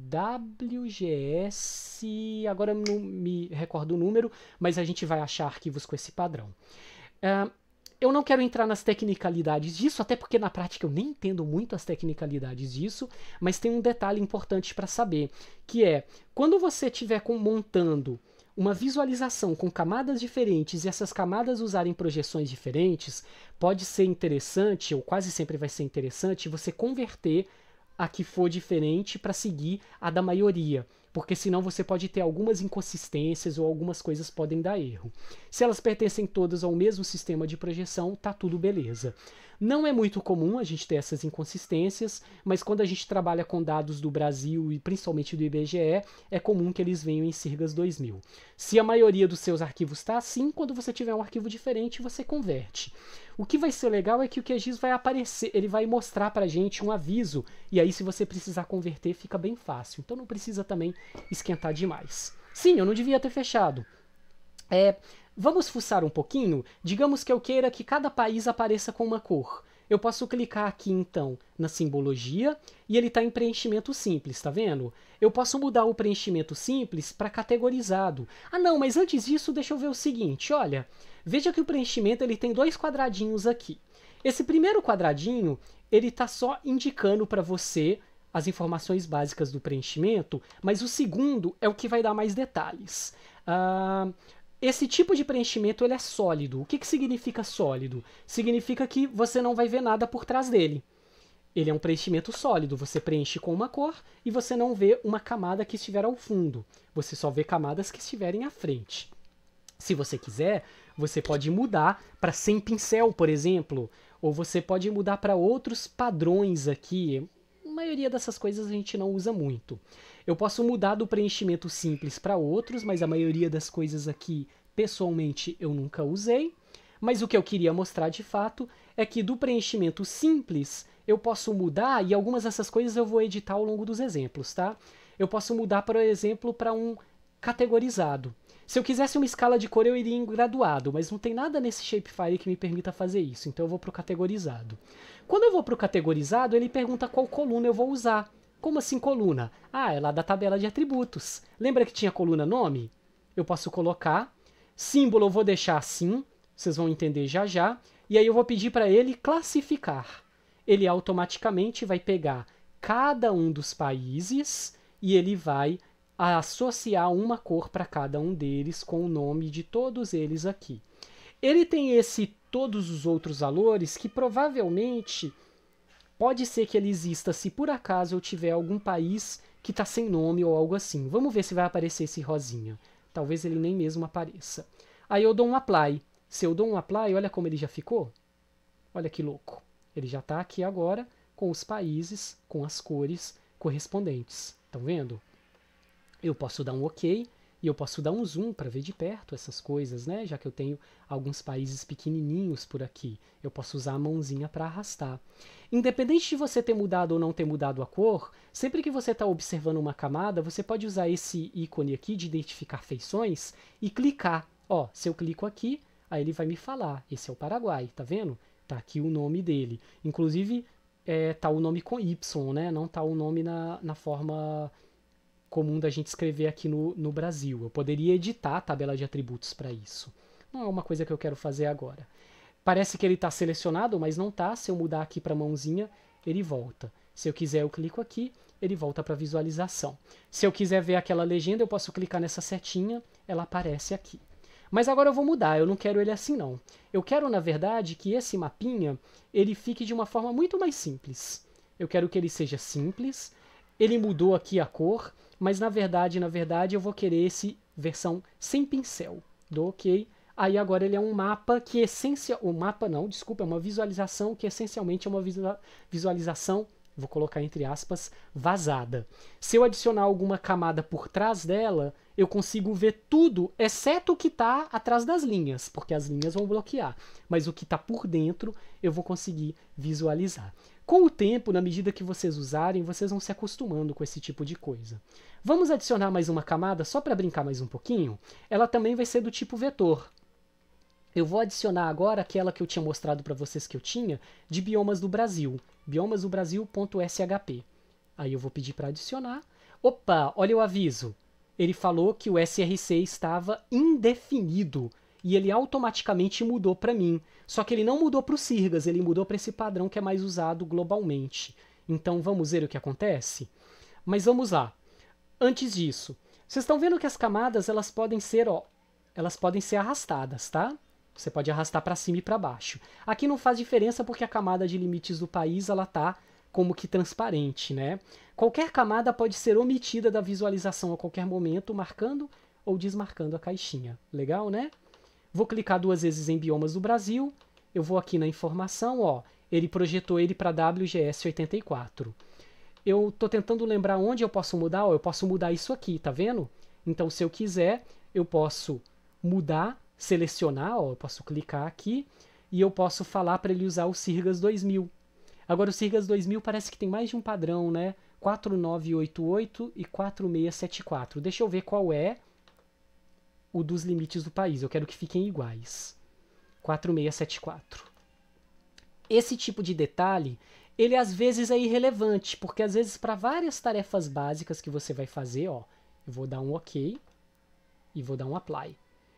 WGS. Agora não me recordo o número, mas a gente vai achar arquivos com esse padrão. Uh, eu não quero entrar nas tecnicalidades disso, até porque na prática eu nem entendo muito as tecnicalidades disso, mas tem um detalhe importante para saber, que é quando você estiver montando uma visualização com camadas diferentes e essas camadas usarem projeções diferentes pode ser interessante, ou quase sempre vai ser interessante, você converter a que for diferente para seguir a da maioria porque senão você pode ter algumas inconsistências ou algumas coisas podem dar erro. Se elas pertencem todas ao mesmo sistema de projeção, tá tudo beleza. Não é muito comum a gente ter essas inconsistências, mas quando a gente trabalha com dados do Brasil e principalmente do IBGE, é comum que eles venham em Cirgas 2000. Se a maioria dos seus arquivos está assim, quando você tiver um arquivo diferente, você converte. O que vai ser legal é que o QGIS vai aparecer, ele vai mostrar pra gente um aviso, e aí se você precisar converter fica bem fácil. Então não precisa também esquentar demais. Sim, eu não devia ter fechado. É, vamos fuçar um pouquinho? Digamos que eu queira que cada país apareça com uma cor. Eu posso clicar aqui então na simbologia e ele está em preenchimento simples, tá vendo? Eu posso mudar o preenchimento simples para categorizado. Ah não, mas antes disso deixa eu ver o seguinte, olha, Veja que o preenchimento ele tem dois quadradinhos aqui. Esse primeiro quadradinho, ele está só indicando para você as informações básicas do preenchimento, mas o segundo é o que vai dar mais detalhes. Uh, esse tipo de preenchimento ele é sólido. O que, que significa sólido? Significa que você não vai ver nada por trás dele. Ele é um preenchimento sólido, você preenche com uma cor e você não vê uma camada que estiver ao fundo. Você só vê camadas que estiverem à frente. Se você quiser, você pode mudar para sem pincel, por exemplo, ou você pode mudar para outros padrões aqui. A maioria dessas coisas a gente não usa muito. Eu posso mudar do preenchimento simples para outros, mas a maioria das coisas aqui, pessoalmente, eu nunca usei. Mas o que eu queria mostrar de fato é que do preenchimento simples eu posso mudar e algumas dessas coisas eu vou editar ao longo dos exemplos, tá? Eu posso mudar, por exemplo, para um categorizado. Se eu quisesse uma escala de cor, eu iria em graduado, mas não tem nada nesse shapefile que me permita fazer isso, então eu vou para o categorizado. Quando eu vou para o categorizado, ele pergunta qual coluna eu vou usar. Como assim coluna? Ah, é lá da tabela de atributos. Lembra que tinha coluna nome? Eu posso colocar. Símbolo eu vou deixar assim, vocês vão entender já já. E aí eu vou pedir para ele classificar. Ele automaticamente vai pegar cada um dos países e ele vai a associar uma cor para cada um deles com o nome de todos eles aqui. Ele tem esse todos os outros valores que provavelmente pode ser que ele exista se por acaso eu tiver algum país que está sem nome ou algo assim. Vamos ver se vai aparecer esse rosinha. Talvez ele nem mesmo apareça. Aí eu dou um apply. Se eu dou um apply, olha como ele já ficou. Olha que louco. Ele já está aqui agora com os países, com as cores correspondentes. Estão vendo? eu posso dar um OK e eu posso dar um zoom para ver de perto essas coisas, né? Já que eu tenho alguns países pequenininhos por aqui, eu posso usar a mãozinha para arrastar. Independente de você ter mudado ou não ter mudado a cor, sempre que você está observando uma camada, você pode usar esse ícone aqui de identificar feições e clicar. Ó, se eu clico aqui, aí ele vai me falar. Esse é o Paraguai, tá vendo? Tá aqui o nome dele. Inclusive, é, tá o nome com Y, né? Não tá o nome na, na forma comum da gente escrever aqui no, no Brasil. Eu poderia editar a tabela de atributos para isso. Não é uma coisa que eu quero fazer agora. Parece que ele está selecionado, mas não está. Se eu mudar aqui para a mãozinha, ele volta. Se eu quiser, eu clico aqui, ele volta para visualização. Se eu quiser ver aquela legenda, eu posso clicar nessa setinha, ela aparece aqui. Mas agora eu vou mudar, eu não quero ele assim não. Eu quero, na verdade, que esse mapinha ele fique de uma forma muito mais simples. Eu quero que ele seja simples. Ele mudou aqui a cor, mas na verdade, na verdade, eu vou querer esse versão sem pincel. Dou OK. Aí agora ele é um mapa que essencial, o mapa não, desculpa, é uma visualização que essencialmente é uma visualização, vou colocar entre aspas, vazada. Se eu adicionar alguma camada por trás dela, eu consigo ver tudo, exceto o que está atrás das linhas, porque as linhas vão bloquear. Mas o que está por dentro, eu vou conseguir visualizar. Com o tempo, na medida que vocês usarem, vocês vão se acostumando com esse tipo de coisa. Vamos adicionar mais uma camada só para brincar mais um pouquinho? Ela também vai ser do tipo vetor. Eu vou adicionar agora aquela que eu tinha mostrado para vocês que eu tinha, de biomas do Brasil, biomasdobrasil.shp. Aí eu vou pedir para adicionar. Opa, olha o aviso. Ele falou que o SRC estava indefinido e ele automaticamente mudou para mim. Só que ele não mudou para o Sirgas, ele mudou para esse padrão que é mais usado globalmente. Então vamos ver o que acontece? Mas vamos lá. Antes disso, vocês estão vendo que as camadas elas podem ser, ó, elas podem ser arrastadas, tá? Você pode arrastar para cima e para baixo. Aqui não faz diferença porque a camada de limites do país ela tá como que transparente, né? Qualquer camada pode ser omitida da visualização a qualquer momento, marcando ou desmarcando a caixinha. Legal, né? Vou clicar duas vezes em biomas do Brasil. Eu vou aqui na informação, ó. Ele projetou ele para WGS 84. Eu estou tentando lembrar onde eu posso mudar. Ó, eu posso mudar isso aqui, tá vendo? Então, se eu quiser, eu posso mudar, selecionar, ó, eu posso clicar aqui e eu posso falar para ele usar o Sirgas 2000. Agora, o Sirgas 2000 parece que tem mais de um padrão, né? 4988 e 4674. Deixa eu ver qual é o dos limites do país. Eu quero que fiquem iguais. 4674. Esse tipo de detalhe, ele às vezes é irrelevante, porque às vezes para várias tarefas básicas que você vai fazer, ó, eu vou dar um OK e vou dar um apply.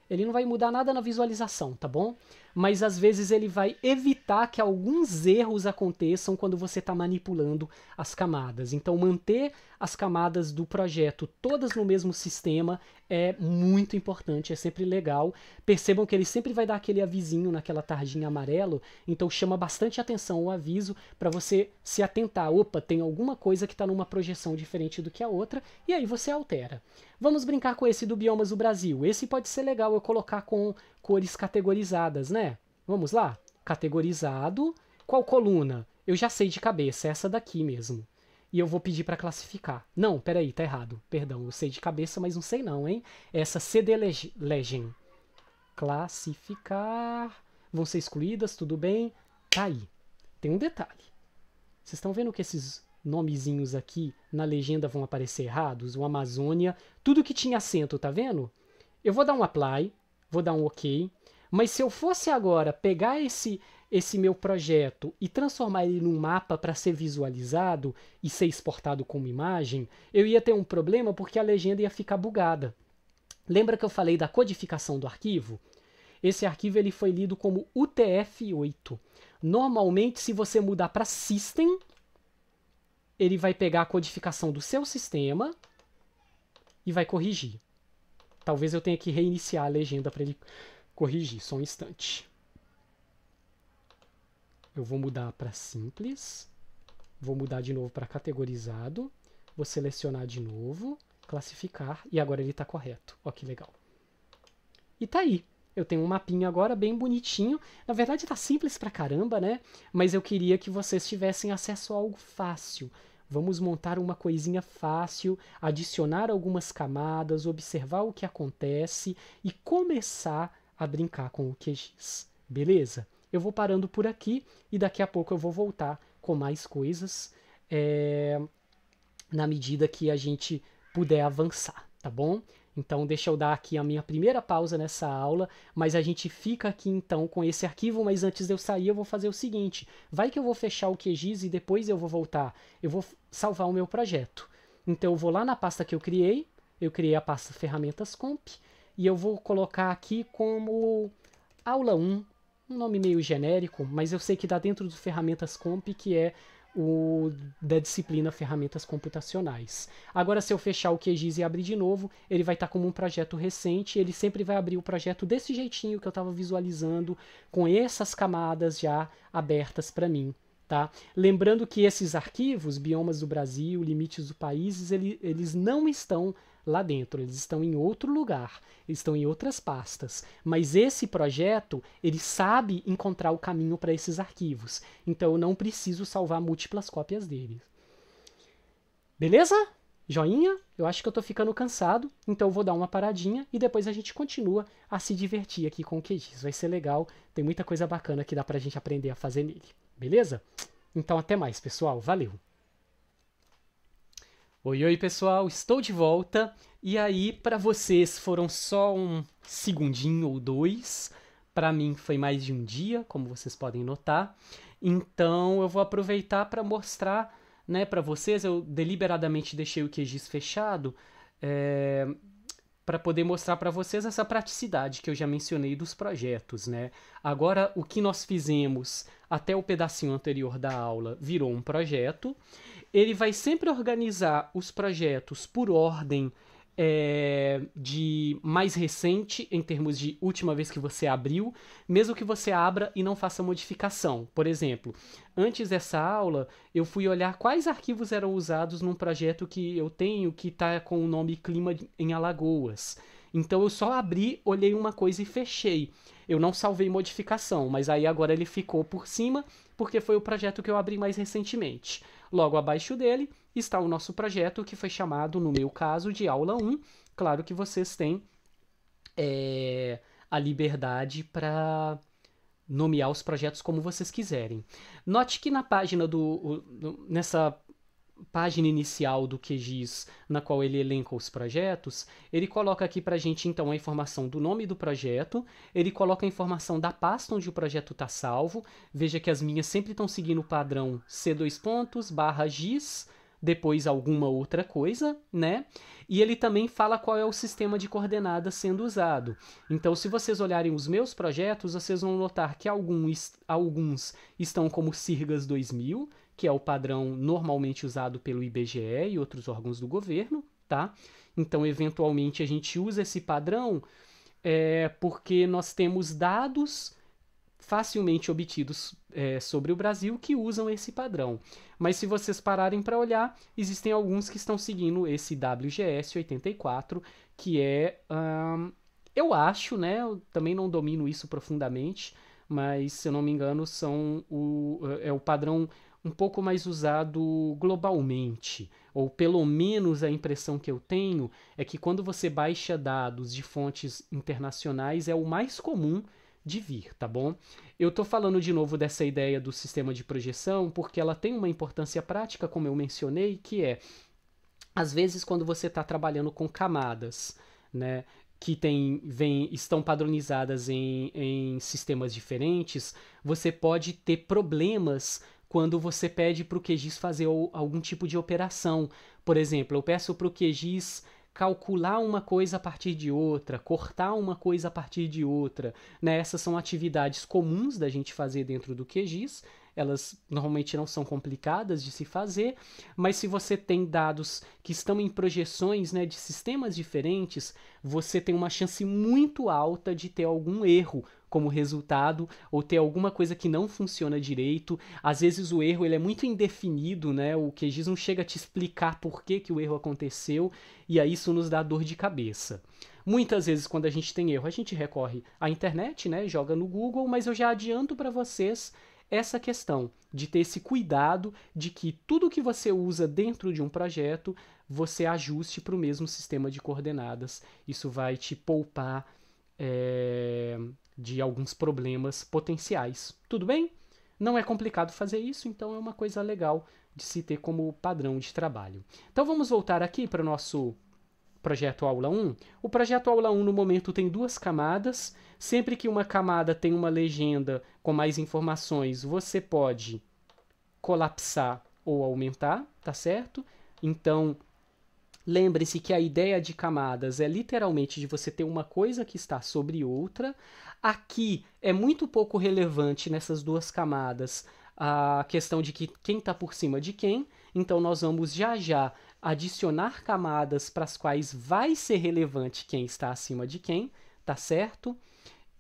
Ele não vai mudar nada na visualização, tá bom? mas às vezes ele vai evitar que alguns erros aconteçam quando você está manipulando as camadas. Então, manter as camadas do projeto todas no mesmo sistema é muito importante, é sempre legal. Percebam que ele sempre vai dar aquele avisinho naquela tarjinha amarelo, então chama bastante atenção o aviso para você se atentar. Opa, tem alguma coisa que está numa projeção diferente do que a outra, e aí você altera. Vamos brincar com esse do Biomas do Brasil. Esse pode ser legal eu colocar com cores categorizadas, né? Vamos lá? Categorizado. Qual coluna? Eu já sei de cabeça, é essa daqui mesmo. E eu vou pedir para classificar. Não, peraí, tá errado. Perdão, eu sei de cabeça, mas não sei não, hein? Essa CD leg Legend. Classificar. Vão ser excluídas, tudo bem. Tá aí. Tem um detalhe. Vocês estão vendo que esses nomezinhos aqui na legenda vão aparecer errados? O Amazônia, tudo que tinha acento, tá vendo? Eu vou dar um apply, vou dar um OK. Mas se eu fosse agora pegar esse esse meu projeto e transformar ele num mapa para ser visualizado e ser exportado como imagem, eu ia ter um problema porque a legenda ia ficar bugada. Lembra que eu falei da codificação do arquivo? Esse arquivo ele foi lido como UTF-8. Normalmente, se você mudar para System, ele vai pegar a codificação do seu sistema e vai corrigir. Talvez eu tenha que reiniciar a legenda para ele corrigir, só um instante. Eu vou mudar para simples, vou mudar de novo para categorizado, vou selecionar de novo, classificar e agora ele está correto. Olha que legal. E tá aí. Eu tenho um mapinha agora bem bonitinho. Na verdade está simples para caramba, né? Mas eu queria que vocês tivessem acesso a algo fácil. Vamos montar uma coisinha fácil, adicionar algumas camadas, observar o que acontece e começar a brincar com o QGIS. Beleza? Eu vou parando por aqui e daqui a pouco eu vou voltar com mais coisas é, na medida que a gente puder avançar, tá bom? Então, deixa eu dar aqui a minha primeira pausa nessa aula, mas a gente fica aqui então com esse arquivo, mas antes de eu sair eu vou fazer o seguinte, vai que eu vou fechar o QGIS e depois eu vou voltar, eu vou salvar o meu projeto. Então, eu vou lá na pasta que eu criei, eu criei a pasta ferramentas comp, e eu vou colocar aqui como aula 1, um nome meio genérico, mas eu sei que dá dentro do ferramentas comp, que é o da disciplina Ferramentas Computacionais. Agora, se eu fechar o QGIS e abrir de novo, ele vai estar tá como um projeto recente. Ele sempre vai abrir o projeto desse jeitinho que eu estava visualizando, com essas camadas já abertas para mim. Tá? Lembrando que esses arquivos, biomas do Brasil, limites do países, ele, eles não estão lá dentro, eles estão em outro lugar, eles estão em outras pastas. Mas esse projeto, ele sabe encontrar o caminho para esses arquivos. Então eu não preciso salvar múltiplas cópias deles. Beleza? Joinha? Eu acho que eu tô ficando cansado, então eu vou dar uma paradinha e depois a gente continua a se divertir aqui com o QGIS. Vai ser legal, tem muita coisa bacana que dá pra gente aprender a fazer nele. Beleza? Então até mais, pessoal. Valeu! Oi, oi, pessoal, estou de volta. E aí, para vocês foram só um segundinho ou dois. Para mim foi mais de um dia, como vocês podem notar. Então, eu vou aproveitar para mostrar, né, para vocês. Eu deliberadamente deixei o QGIS fechado é, eh, para poder mostrar para vocês essa praticidade que eu já mencionei dos projetos, né? Agora, o que nós fizemos até o pedacinho anterior da aula virou um projeto ele vai sempre organizar os projetos por ordem é, de mais recente, em termos de última vez que você abriu, mesmo que você abra e não faça modificação. Por exemplo, antes dessa aula, eu fui olhar quais arquivos eram usados num projeto que eu tenho que está com o nome Clima em Alagoas. Então eu só abri, olhei uma coisa e fechei. Eu não salvei modificação, mas aí agora ele ficou por cima porque foi o projeto que eu abri mais recentemente. Logo abaixo dele está o nosso projeto, que foi chamado, no meu caso, de aula 1. Claro que vocês têm é, a liberdade para nomear os projetos como vocês quiserem. Note que na página do. do nessa página inicial do QGIS, na qual ele elenca os projetos, ele coloca aqui para a gente, então, a informação do nome do projeto, ele coloca a informação da pasta onde o projeto está salvo, veja que as minhas sempre estão seguindo o padrão C2 pontos, barra GIS, depois alguma outra coisa, né? E ele também fala qual é o sistema de coordenadas sendo usado. Então, se vocês olharem os meus projetos, vocês vão notar que alguns, alguns estão como Sirgas 2000, que é o padrão normalmente usado pelo IBGE e outros órgãos do governo, tá? Então, eventualmente, a gente usa esse padrão é, porque nós temos dados facilmente obtidos é, sobre o Brasil que usam esse padrão. Mas se vocês pararem para olhar, existem alguns que estão seguindo esse WGS 84, que é, hum, eu acho, né? Eu também não domino isso profundamente, mas se eu não me engano, são o, é, é o padrão um pouco mais usado globalmente, ou pelo menos a impressão que eu tenho é que quando você baixa dados de fontes internacionais é o mais comum de vir, tá bom? Eu tô falando de novo dessa ideia do sistema de projeção porque ela tem uma importância prática, como eu mencionei, que é às vezes quando você está trabalhando com camadas, né, que tem, vem, estão padronizadas em, em sistemas diferentes, você pode ter problemas quando você pede para o QGIS fazer algum tipo de operação. Por exemplo, eu peço para o QGIS calcular uma coisa a partir de outra, cortar uma coisa a partir de outra. Né? Essas são atividades comuns da gente fazer dentro do QGIS, elas normalmente não são complicadas de se fazer, mas se você tem dados que estão em projeções né, de sistemas diferentes, você tem uma chance muito alta de ter algum erro como resultado ou ter alguma coisa que não funciona direito. Às vezes o erro ele é muito indefinido, né? O QGIS não chega a te explicar por que, que o erro aconteceu e aí isso nos dá dor de cabeça. Muitas vezes quando a gente tem erro, a gente recorre à internet, né? Joga no Google, mas eu já adianto para vocês essa questão de ter esse cuidado de que tudo que você usa dentro de um projeto você ajuste para o mesmo sistema de coordenadas. Isso vai te poupar é, de alguns problemas potenciais. Tudo bem? Não é complicado fazer isso, então é uma coisa legal de se ter como padrão de trabalho. Então vamos voltar aqui para o nosso projeto aula 1. O projeto aula 1 no momento tem duas camadas. Sempre que uma camada tem uma legenda com mais informações, você pode colapsar ou aumentar, tá certo? Então, Lembre-se que a ideia de camadas é literalmente de você ter uma coisa que está sobre outra. Aqui é muito pouco relevante nessas duas camadas a questão de que quem está por cima de quem. Então nós vamos já já adicionar camadas para as quais vai ser relevante quem está acima de quem, tá certo?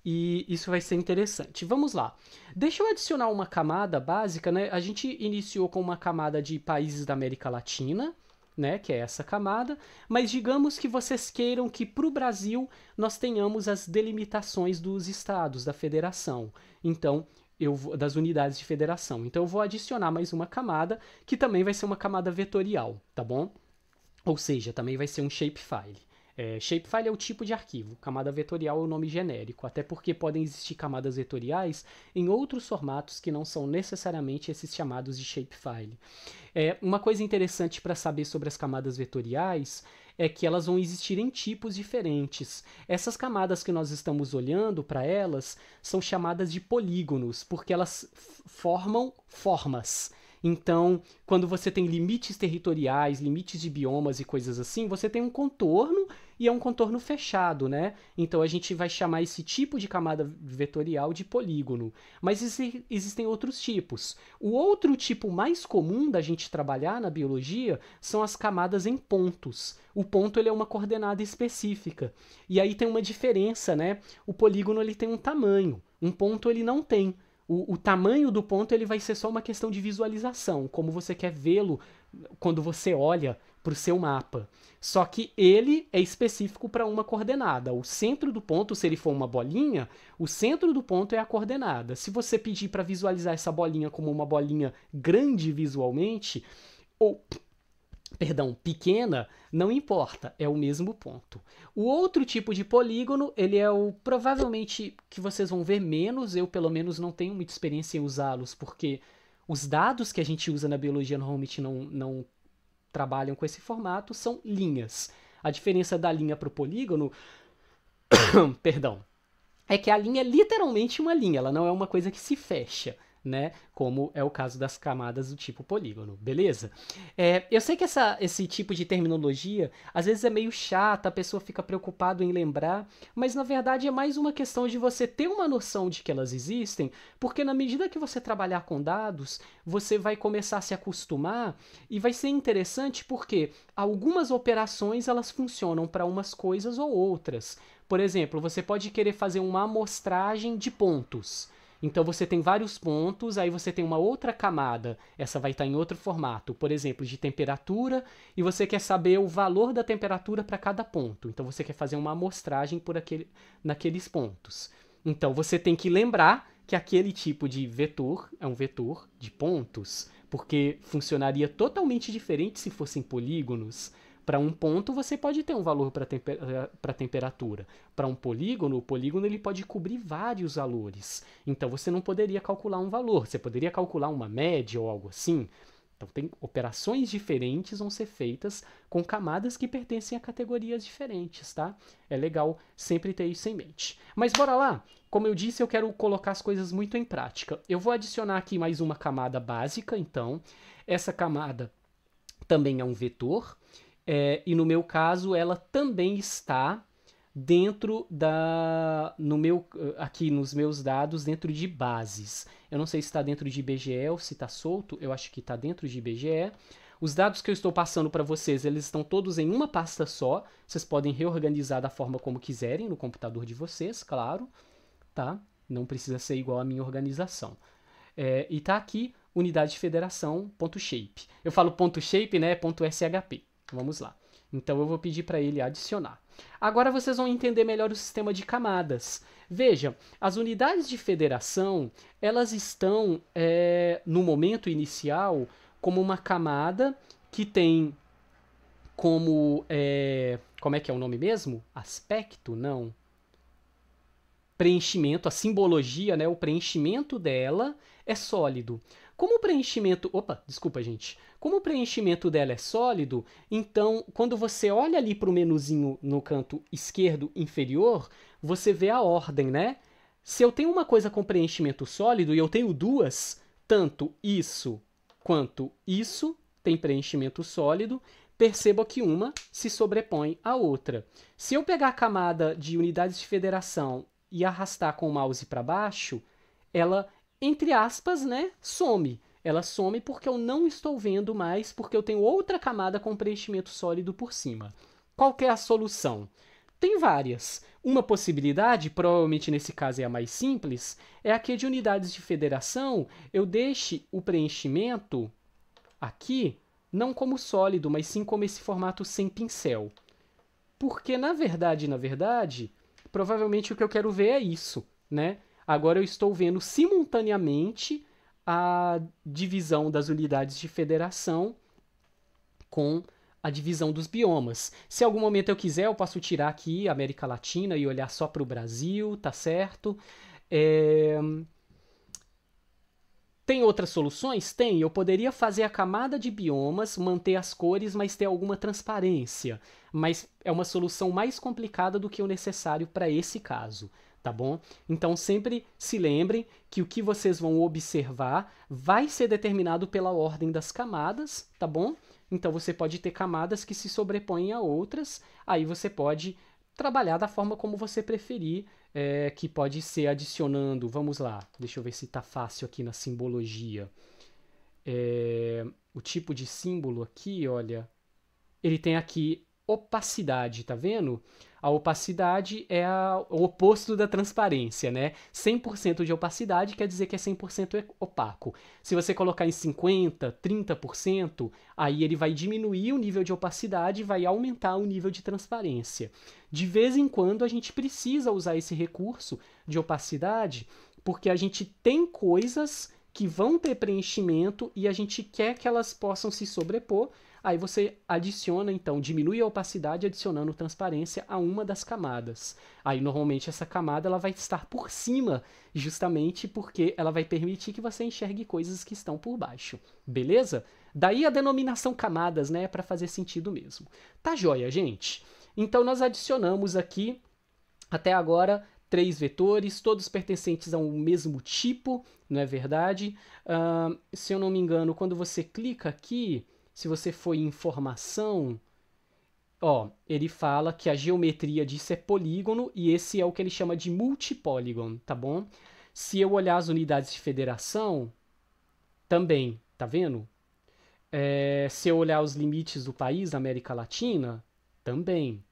E isso vai ser interessante. Vamos lá. Deixa eu adicionar uma camada básica, né? A gente iniciou com uma camada de países da América Latina, né, que é essa camada, mas digamos que vocês queiram que para o Brasil nós tenhamos as delimitações dos estados, da federação, então eu vou, das unidades de federação. Então eu vou adicionar mais uma camada, que também vai ser uma camada vetorial, tá bom? Ou seja, também vai ser um shapefile. É, shapefile é o tipo de arquivo, camada vetorial é o nome genérico, até porque podem existir camadas vetoriais em outros formatos que não são necessariamente esses chamados de shapefile. É, uma coisa interessante para saber sobre as camadas vetoriais é que elas vão existir em tipos diferentes. Essas camadas que nós estamos olhando para elas são chamadas de polígonos, porque elas formam formas. Então, quando você tem limites territoriais, limites de biomas e coisas assim, você tem um contorno e é um contorno fechado, né? Então a gente vai chamar esse tipo de camada vetorial de polígono. Mas existem outros tipos. O outro tipo mais comum da gente trabalhar na biologia são as camadas em pontos. O ponto ele é uma coordenada específica. E aí tem uma diferença, né? O polígono ele tem um tamanho, um ponto ele não tem o, o tamanho do ponto ele vai ser só uma questão de visualização, como você quer vê-lo quando você olha para o seu mapa. Só que ele é específico para uma coordenada. O centro do ponto, se ele for uma bolinha, o centro do ponto é a coordenada. Se você pedir para visualizar essa bolinha como uma bolinha grande visualmente, ou perdão, pequena, não importa, é o mesmo ponto. O outro tipo de polígono, ele é o provavelmente que vocês vão ver menos, eu pelo menos não tenho muita experiência em usá-los, porque os dados que a gente usa na biologia normalmente não, não trabalham com esse formato, são linhas. A diferença da linha para o polígono, [COUGHS] perdão, é que a linha é literalmente uma linha, ela não é uma coisa que se fecha né? Como é o caso das camadas do tipo polígono, beleza? É, eu sei que essa, esse tipo de terminologia às vezes é meio chata, a pessoa fica preocupada em lembrar, mas na verdade é mais uma questão de você ter uma noção de que elas existem, porque na medida que você trabalhar com dados, você vai começar a se acostumar e vai ser interessante porque algumas operações elas funcionam para umas coisas ou outras. Por exemplo, você pode querer fazer uma amostragem de pontos. Então você tem vários pontos, aí você tem uma outra camada, essa vai estar em outro formato, por exemplo, de temperatura, e você quer saber o valor da temperatura para cada ponto. Então você quer fazer uma amostragem por aquele, naqueles pontos. Então você tem que lembrar que aquele tipo de vetor é um vetor de pontos, porque funcionaria totalmente diferente se fossem polígonos. Para um ponto, você pode ter um valor para temper eh, temperatura. Para um polígono, o polígono ele pode cobrir vários valores. Então você não poderia calcular um valor, você poderia calcular uma média ou algo assim. Então tem operações diferentes vão ser feitas com camadas que pertencem a categorias diferentes, tá? É legal sempre ter isso em mente. Mas bora lá. Como eu disse, eu quero colocar as coisas muito em prática. Eu vou adicionar aqui mais uma camada básica, então essa camada também é um vetor, é, e no meu caso, ela também está dentro da no meu aqui nos meus dados dentro de bases. Eu não sei se está dentro de IBGE ou se está solto. Eu acho que está dentro de IBGE. Os dados que eu estou passando para vocês, eles estão todos em uma pasta só. Vocês podem reorganizar da forma como quiserem no computador de vocês, claro, tá? Não precisa ser igual à minha organização. É, e está aqui unidade de federação ponto shape. Eu falo ponto shape, né? Ponto SHP. Vamos lá. Então eu vou pedir para ele adicionar. Agora vocês vão entender melhor o sistema de camadas. Vejam, as unidades de federação, elas estão é, no momento inicial como uma camada que tem como é, como é que é o nome mesmo? Aspecto, não. Preenchimento, a simbologia, né? O preenchimento dela é sólido. Como o preenchimento, opa, desculpa gente. Como o preenchimento dela é sólido, então quando você olha ali para o menuzinho no canto esquerdo inferior, você vê a ordem, né? Se eu tenho uma coisa com preenchimento sólido e eu tenho duas, tanto isso quanto isso tem preenchimento sólido, perceba que uma se sobrepõe à outra. Se eu pegar a camada de unidades de federação e arrastar com o mouse para baixo, ela, entre aspas, né, some ela some porque eu não estou vendo mais, porque eu tenho outra camada com preenchimento sólido por cima. Qual é a solução? Tem várias. Uma possibilidade, provavelmente nesse caso é a mais simples, é a que de unidades de federação eu deixe o preenchimento aqui não como sólido, mas sim como esse formato sem pincel. Porque na verdade, na verdade, provavelmente o que eu quero ver é isso, né? Agora eu estou vendo simultaneamente a divisão das unidades de federação com a divisão dos biomas. Se algum momento eu quiser, eu posso tirar aqui a América Latina e olhar só para o Brasil, tá certo? É... Tem outras soluções? Tem. Eu poderia fazer a camada de biomas, manter as cores, mas ter alguma transparência. Mas é uma solução mais complicada do que o necessário para esse caso tá bom? Então sempre se lembrem que o que vocês vão observar vai ser determinado pela ordem das camadas, tá bom? Então você pode ter camadas que se sobrepõem a outras, aí você pode trabalhar da forma como você preferir, é, que pode ser adicionando, vamos lá, deixa eu ver se tá fácil aqui na simbologia. É, o tipo de símbolo aqui, olha, ele tem aqui opacidade, tá vendo? A opacidade é a, o oposto da transparência, né? 100% de opacidade quer dizer que é 100% opaco. Se você colocar em 50%, 30%, aí ele vai diminuir o nível de opacidade e vai aumentar o nível de transparência. De vez em quando a gente precisa usar esse recurso de opacidade porque a gente tem coisas que vão ter preenchimento e a gente quer que elas possam se sobrepor Aí você adiciona, então, diminui a opacidade adicionando transparência a uma das camadas. Aí normalmente essa camada ela vai estar por cima, justamente porque ela vai permitir que você enxergue coisas que estão por baixo. Beleza? Daí a denominação camadas, né, para fazer sentido mesmo. Tá joia, gente? Então nós adicionamos aqui até agora três vetores, todos pertencentes a um mesmo tipo, não é verdade? Uh, se eu não me engano, quando você clica aqui, se você for em informação, ó, ele fala que a geometria disso é polígono e esse é o que ele chama de multipolígono, tá bom? Se eu olhar as unidades de federação, também, tá vendo? É, se eu olhar os limites do país, América Latina, também.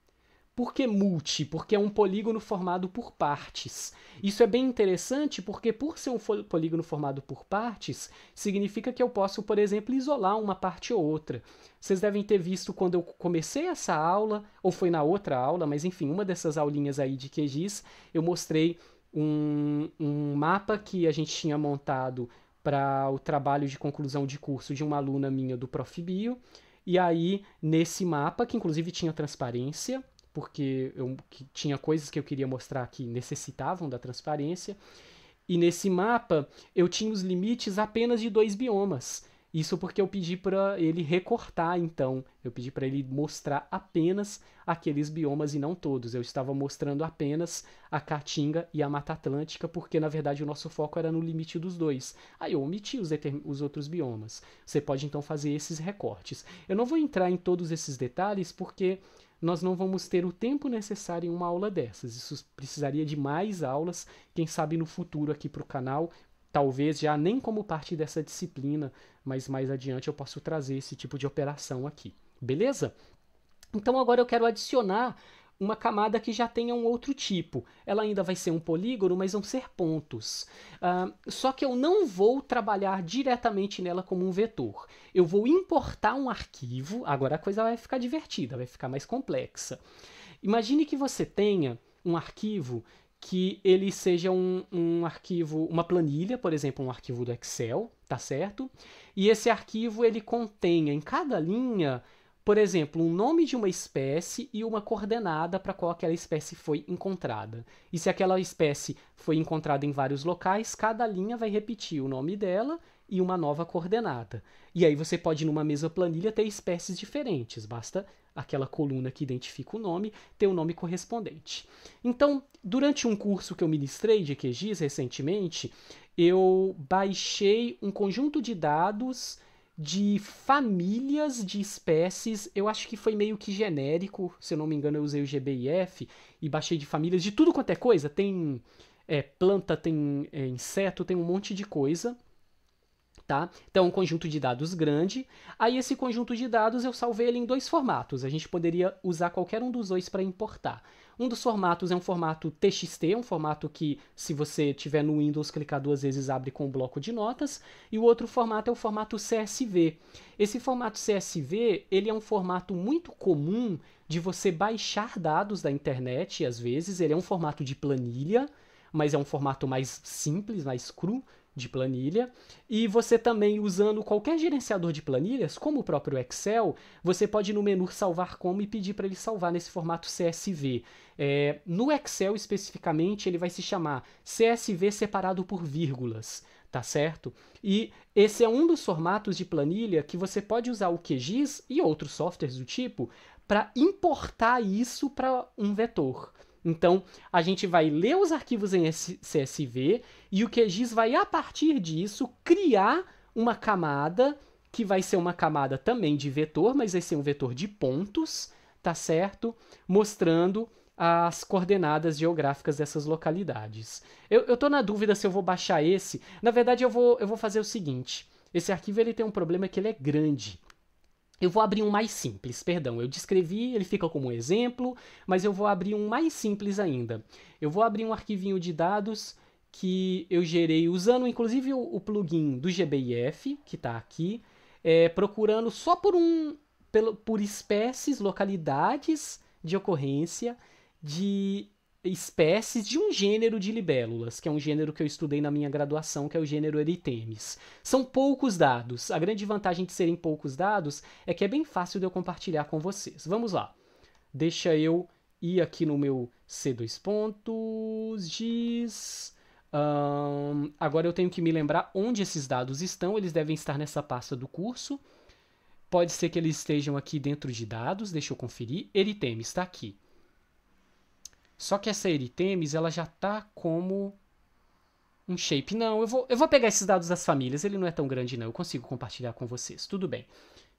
Por que multi? Porque é um polígono formado por partes. Isso é bem interessante porque, por ser um polígono formado por partes, significa que eu posso, por exemplo, isolar uma parte ou outra. Vocês devem ter visto quando eu comecei essa aula, ou foi na outra aula, mas enfim, uma dessas aulinhas aí de QGIS, eu mostrei um, um mapa que a gente tinha montado para o trabalho de conclusão de curso de uma aluna minha do ProfBio. E aí, nesse mapa, que inclusive tinha transparência, porque eu, tinha coisas que eu queria mostrar que necessitavam da transparência. E nesse mapa eu tinha os limites apenas de dois biomas. Isso porque eu pedi para ele recortar, então. Eu pedi para ele mostrar apenas aqueles biomas e não todos. Eu estava mostrando apenas a Caatinga e a Mata Atlântica, porque na verdade o nosso foco era no limite dos dois. Aí eu omiti os, os outros biomas. Você pode então fazer esses recortes. Eu não vou entrar em todos esses detalhes porque nós não vamos ter o tempo necessário em uma aula dessas. Isso precisaria de mais aulas, quem sabe no futuro aqui para o canal, talvez já nem como parte dessa disciplina, mas mais adiante eu posso trazer esse tipo de operação aqui. Beleza? Então agora eu quero adicionar uma camada que já tenha um outro tipo. Ela ainda vai ser um polígono, mas vão ser pontos. Uh, só que eu não vou trabalhar diretamente nela como um vetor. Eu vou importar um arquivo, agora a coisa vai ficar divertida, vai ficar mais complexa. Imagine que você tenha um arquivo que ele seja um, um arquivo, uma planilha, por exemplo, um arquivo do Excel, tá certo? E esse arquivo ele contenha em cada linha por exemplo, um nome de uma espécie e uma coordenada para qual aquela espécie foi encontrada. E se aquela espécie foi encontrada em vários locais, cada linha vai repetir o nome dela e uma nova coordenada. E aí você pode, numa mesma planilha, ter espécies diferentes, basta aquela coluna que identifica o nome ter o nome correspondente. Então, durante um curso que eu ministrei de QGIS recentemente, eu baixei um conjunto de dados de famílias de espécies, eu acho que foi meio que genérico, se eu não me engano eu usei o GBIF e baixei de famílias de tudo quanto é coisa, tem é, planta, tem é, inseto, tem um monte de coisa, tá? Então é um conjunto de dados grande, aí esse conjunto de dados eu salvei ele em dois formatos, a gente poderia usar qualquer um dos dois para importar. Um dos formatos é um formato TXT, um formato que, se você tiver no Windows, clicar duas vezes, abre com o um bloco de notas. E o outro formato é o formato CSV. Esse formato CSV, ele é um formato muito comum de você baixar dados da internet, às vezes. Ele é um formato de planilha, mas é um formato mais simples, mais cru de planilha. E você também, usando qualquer gerenciador de planilhas, como o próprio Excel, você pode ir no menu salvar como e pedir para ele salvar nesse formato CSV. É, no Excel, especificamente, ele vai se chamar CSV separado por vírgulas tá certo? E esse é um dos formatos de planilha que você pode usar o QGIS e outros softwares do tipo para importar isso para um vetor. Então, a gente vai ler os arquivos em CSV e o QGIS vai, a partir disso, criar uma camada que vai ser uma camada também de vetor, mas vai ser um vetor de pontos, tá certo? Mostrando as coordenadas geográficas dessas localidades. Eu, estou na dúvida se eu vou baixar esse. Na verdade, eu vou, eu vou fazer o seguinte. Esse arquivo ele tem um problema que ele é grande. Eu vou abrir um mais simples, perdão. Eu descrevi, ele fica como um exemplo, mas eu vou abrir um mais simples ainda. Eu vou abrir um arquivinho de dados que eu gerei usando inclusive o, plugin do GBIF, que está aqui, é, procurando só por um pelo, por espécies, localidades de ocorrência de espécies de um gênero de libélulas, que é um gênero que eu estudei na minha graduação, que é o gênero Eritemis. São poucos dados. A grande vantagem de serem poucos dados é que é bem fácil de eu compartilhar com vocês. Vamos lá. Deixa eu ir aqui no meu C2 pontos, diz... Um, agora eu tenho que me lembrar onde esses dados estão, eles devem estar nessa pasta do curso. Pode ser que eles estejam aqui dentro de dados, deixa eu conferir. Eritemis está aqui. Só que essa Eritemis, ela já tá como um shape. Não, eu vou, eu vou pegar esses dados das famílias, ele não é tão grande não, eu consigo compartilhar com vocês, tudo bem.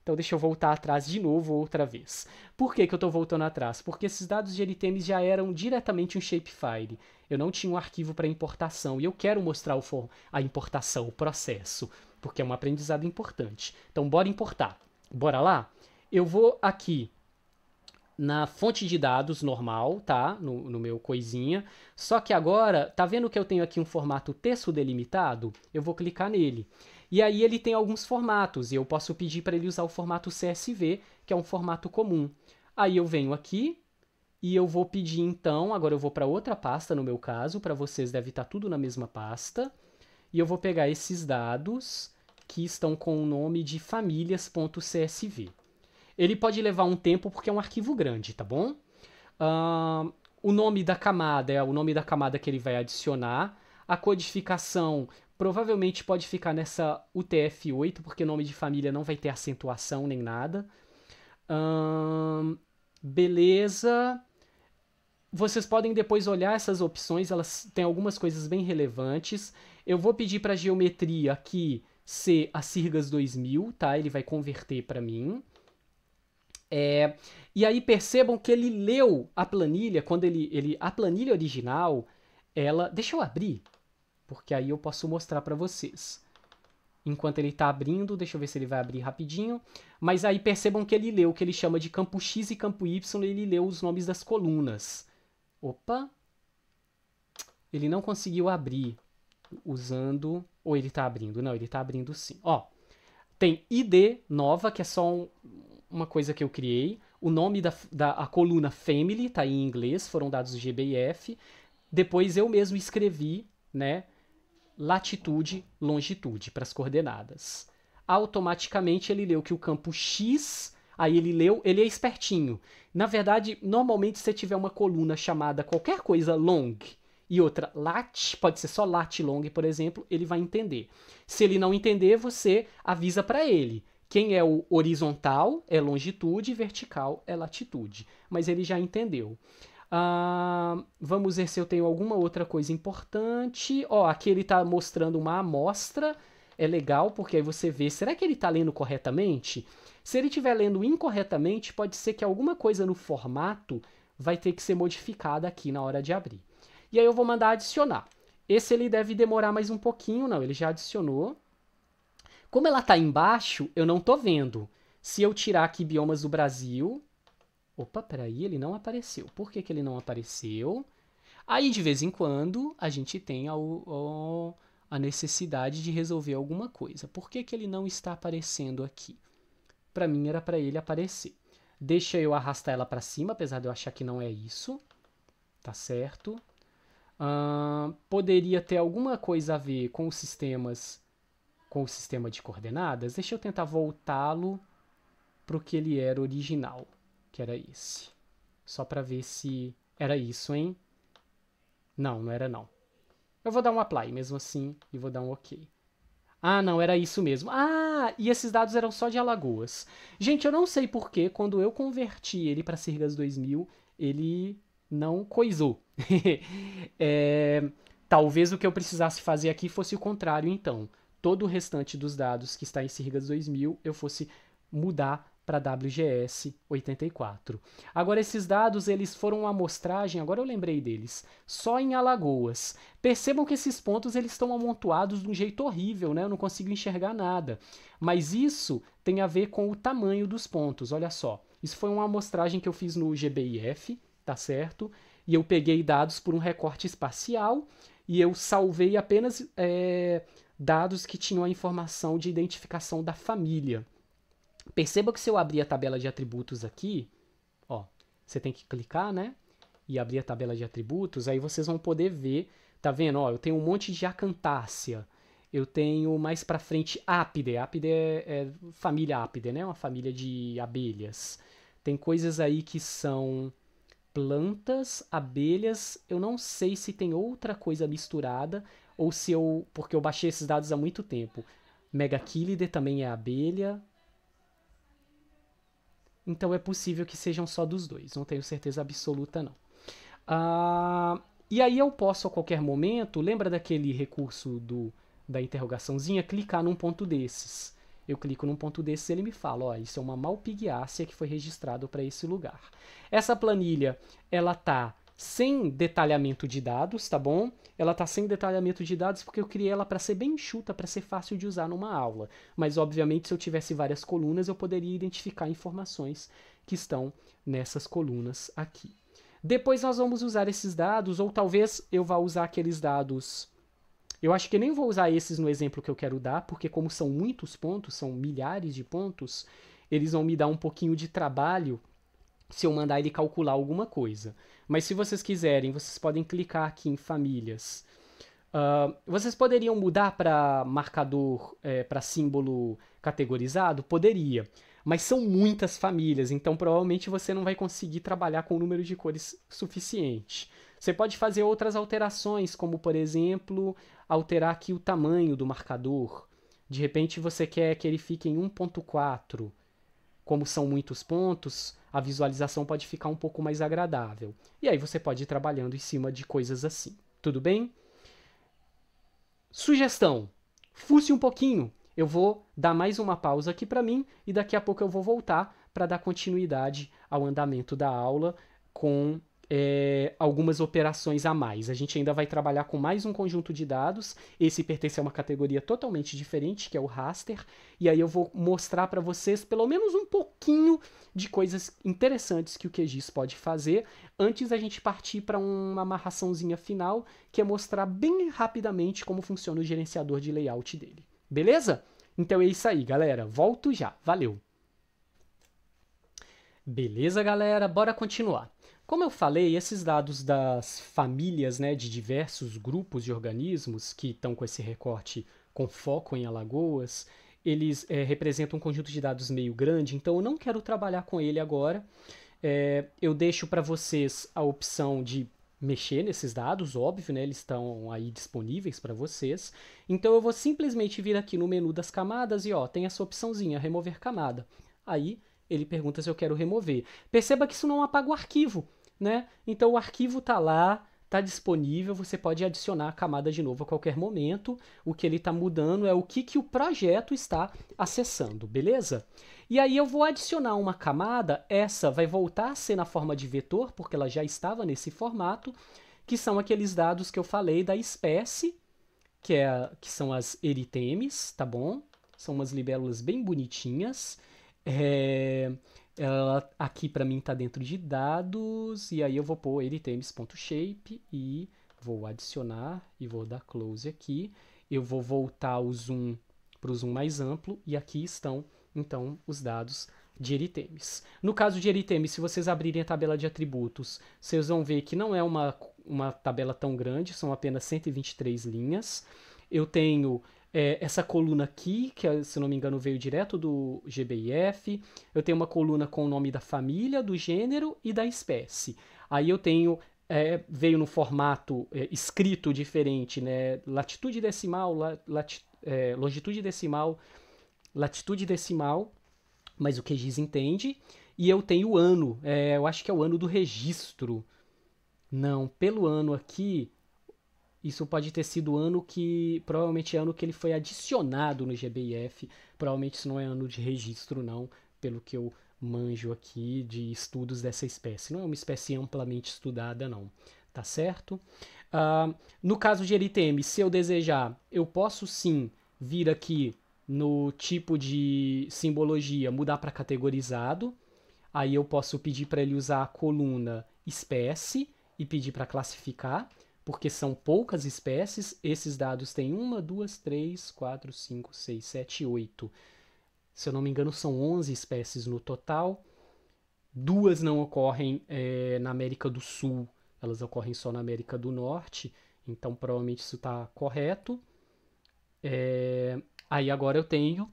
Então deixa eu voltar atrás de novo outra vez. Por que, que eu estou voltando atrás? Porque esses dados de Eritemis já eram diretamente um shapefile. Eu não tinha um arquivo para importação e eu quero mostrar o a importação, o processo, porque é um aprendizado importante. Então bora importar. Bora lá? Eu vou aqui na fonte de dados normal, tá? No, no, meu coisinha. Só que agora, tá vendo que eu tenho aqui um formato texto delimitado? Eu vou clicar nele. E aí ele tem alguns formatos, e eu posso pedir para ele usar o formato CSV, que é um formato comum. Aí eu venho aqui, e eu vou pedir então, agora eu vou para outra pasta no meu caso, para vocês deve estar tá tudo na mesma pasta. E eu vou pegar esses dados que estão com o nome de famílias.csv. Ele pode levar um tempo porque é um arquivo grande, tá bom? Uh, o nome da camada é o nome da camada que ele vai adicionar. A codificação provavelmente pode ficar nessa UTF-8, porque nome de família não vai ter acentuação nem nada. Uh, beleza. Vocês podem depois olhar essas opções, elas têm algumas coisas bem relevantes. Eu vou pedir para a geometria aqui ser a Sirgas 2000, tá? Ele vai converter para mim. É, e aí percebam que ele leu a planilha, quando ele, ele a planilha original, ela, deixa eu abrir, porque aí eu posso mostrar para vocês. Enquanto ele está abrindo, deixa eu ver se ele vai abrir rapidinho. Mas aí percebam que ele leu o que ele chama de campo X e campo Y, ele leu os nomes das colunas. Opa! Ele não conseguiu abrir usando... Ou ele está abrindo? Não, ele está abrindo sim. Ó, tem ID nova, que é só um, uma coisa que eu criei. O nome da, da a coluna Family tá em inglês, foram dados o gbif Depois eu mesmo escrevi, né, latitude, longitude para as coordenadas. Automaticamente ele leu que o campo X, aí ele leu, ele é espertinho. Na verdade, normalmente se você tiver uma coluna chamada qualquer coisa long, e outra lat, pode ser só lat long, por exemplo, ele vai entender. Se ele não entender, você avisa para ele. Quem é o horizontal é longitude, vertical é latitude. Mas ele já entendeu. Ah, vamos ver se eu tenho alguma outra coisa importante. Ó, aqui ele está mostrando uma amostra. É legal porque aí você vê, será que ele está lendo corretamente? Se ele estiver lendo incorretamente, pode ser que alguma coisa no formato vai ter que ser modificada aqui na hora de abrir. E aí eu vou mandar adicionar. Esse ele deve demorar mais um pouquinho, não, ele já adicionou. Como ela está embaixo, eu não estou vendo. Se eu tirar aqui biomas do Brasil... Opa, peraí, ele não apareceu. Por que, que ele não apareceu? Aí, de vez em quando, a gente tem a, a necessidade de resolver alguma coisa. Por que, que ele não está aparecendo aqui? Para mim, era para ele aparecer. Deixa eu arrastar ela para cima, apesar de eu achar que não é isso. Tá certo? Uh, poderia ter alguma coisa a ver com os sistemas com o sistema de coordenadas, deixa eu tentar voltá-lo para o que ele era original, que era esse. Só para ver se era isso, hein? Não, não era não. Eu vou dar um apply mesmo assim e vou dar um ok. Ah, não, era isso mesmo. Ah, e esses dados eram só de Alagoas. Gente, eu não sei porquê, quando eu converti ele para Cirgas 2000, ele não coisou. [LAUGHS] é, talvez o que eu precisasse fazer aqui fosse o contrário, então todo o restante dos dados que está em Sirgas 2000 eu fosse mudar para WGS 84. Agora esses dados eles foram uma amostragem, agora eu lembrei deles, só em Alagoas. Percebam que esses pontos eles estão amontoados de um jeito horrível, né? Eu não consigo enxergar nada. Mas isso tem a ver com o tamanho dos pontos, olha só. Isso foi uma amostragem que eu fiz no GBIF, tá certo? E eu peguei dados por um recorte espacial e eu salvei apenas é, dados que tinham a informação de identificação da família. Perceba que se eu abrir a tabela de atributos aqui, ó, você tem que clicar, né? E abrir a tabela de atributos, aí vocês vão poder ver, tá vendo? Ó, eu tenho um monte de acantácia, eu tenho mais para frente ápide, ápide é, é, família ápide, né? Uma família de abelhas. Tem coisas aí que são plantas, abelhas, eu não sei se tem outra coisa misturada, ou se eu. Porque eu baixei esses dados há muito tempo. Megaquilider também é abelha. Então é possível que sejam só dos dois. Não tenho certeza absoluta, não. Ah, e aí eu posso a qualquer momento, lembra daquele recurso do, da interrogaçãozinha? Clicar num ponto desses. Eu clico num ponto desses e ele me fala, ó, isso é uma malpighiácea que foi registrado para esse lugar. Essa planilha, ela tá sem detalhamento de dados, tá bom? Ela tá sem detalhamento de dados porque eu criei ela para ser bem enxuta, para ser fácil de usar numa aula. Mas obviamente, se eu tivesse várias colunas, eu poderia identificar informações que estão nessas colunas aqui. Depois nós vamos usar esses dados, ou talvez eu vá usar aqueles dados. Eu acho que nem vou usar esses no exemplo que eu quero dar, porque como são muitos pontos, são milhares de pontos, eles vão me dar um pouquinho de trabalho se eu mandar ele calcular alguma coisa. Mas se vocês quiserem, vocês podem clicar aqui em famílias. Uh, vocês poderiam mudar para marcador, é, para símbolo categorizado? Poderia. Mas são muitas famílias, então provavelmente você não vai conseguir trabalhar com o um número de cores suficiente. Você pode fazer outras alterações, como por exemplo, alterar aqui o tamanho do marcador. De repente você quer que ele fique em 1.4 como são muitos pontos, a visualização pode ficar um pouco mais agradável. E aí você pode ir trabalhando em cima de coisas assim. Tudo bem? Sugestão: fuce um pouquinho. Eu vou dar mais uma pausa aqui para mim e daqui a pouco eu vou voltar para dar continuidade ao andamento da aula com é, algumas operações a mais. A gente ainda vai trabalhar com mais um conjunto de dados. Esse pertence a uma categoria totalmente diferente, que é o raster. E aí eu vou mostrar para vocês pelo menos um pouquinho de coisas interessantes que o QGIS pode fazer antes da gente partir para uma amarraçãozinha final, que é mostrar bem rapidamente como funciona o gerenciador de layout dele. Beleza? Então é isso aí, galera. Volto já. Valeu! Beleza, galera? Bora continuar. Como eu falei, esses dados das famílias né, de diversos grupos de organismos que estão com esse recorte com foco em Alagoas, eles é, representam um conjunto de dados meio grande, então eu não quero trabalhar com ele agora. É, eu deixo para vocês a opção de mexer nesses dados, óbvio, né? Eles estão aí disponíveis para vocês. Então eu vou simplesmente vir aqui no menu das camadas e ó, tem essa opçãozinha, remover camada. Aí ele pergunta se eu quero remover. Perceba que isso não apaga o arquivo, né? Então o arquivo está lá, está disponível, você pode adicionar a camada de novo a qualquer momento. O que ele está mudando é o que, que o projeto está acessando, beleza? E aí eu vou adicionar uma camada, essa vai voltar a ser na forma de vetor, porque ela já estava nesse formato, que são aqueles dados que eu falei da espécie, que, é, que são as eritemes, tá bom? São umas libélulas bem bonitinhas. É, ela aqui para mim está dentro de dados e aí eu vou pôr ltms.shape e vou adicionar e vou dar close aqui. Eu vou voltar o zoom para o zoom mais amplo e aqui estão então os dados de eritemes. No caso de eritemes, se vocês abrirem a tabela de atributos, vocês vão ver que não é uma, uma tabela tão grande, são apenas 123 linhas. Eu tenho é, essa coluna aqui, que se não me engano veio direto do GBIF. Eu tenho uma coluna com o nome da família, do gênero e da espécie. Aí eu tenho. É, veio no formato é, escrito diferente, né? Latitude decimal, la, lati, é, longitude decimal, latitude decimal, mas o QGIS entende. E eu tenho o ano, é, eu acho que é o ano do registro. Não, pelo ano aqui, isso pode ter sido ano que. Provavelmente é ano que ele foi adicionado no GBIF. Provavelmente isso não é ano de registro, não, pelo que eu manjo aqui de estudos dessa espécie. Não é uma espécie amplamente estudada, não. Tá certo? Uh, no caso de LTM, se eu desejar, eu posso sim vir aqui no tipo de simbologia, mudar para categorizado. Aí eu posso pedir para ele usar a coluna espécie e pedir para classificar porque são poucas espécies, esses dados têm uma, duas, três, quatro, cinco, seis, sete, oito. Se eu não me engano, são 11 espécies no total. Duas não ocorrem é, na América do Sul, elas ocorrem só na América do Norte, então provavelmente isso está correto. É, aí agora eu tenho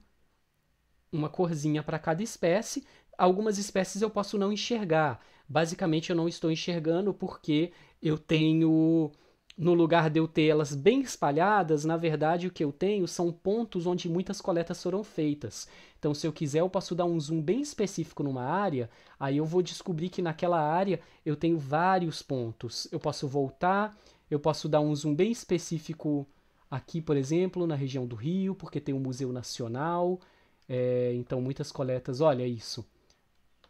uma corzinha para cada espécie. Algumas espécies eu posso não enxergar. Basicamente, eu não estou enxergando porque eu tenho no lugar de eu ter elas bem espalhadas, na verdade o que eu tenho são pontos onde muitas coletas foram feitas. Então, se eu quiser, eu posso dar um zoom bem específico numa área, aí eu vou descobrir que naquela área eu tenho vários pontos. Eu posso voltar, eu posso dar um zoom bem específico aqui, por exemplo, na região do Rio, porque tem o um Museu Nacional. É, então, muitas coletas, olha isso.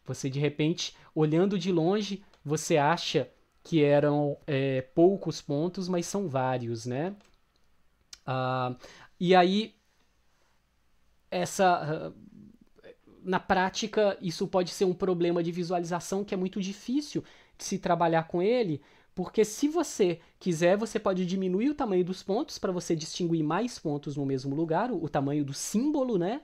Você de repente, olhando de longe, você acha que eram é, poucos pontos, mas são vários, né? Uh, e aí, essa. Ah, na prática, isso pode ser um problema de visualização que é muito difícil de se trabalhar com ele, porque se você quiser, você pode diminuir o tamanho dos pontos para você distinguir mais pontos no mesmo lugar, o, o tamanho do símbolo, né?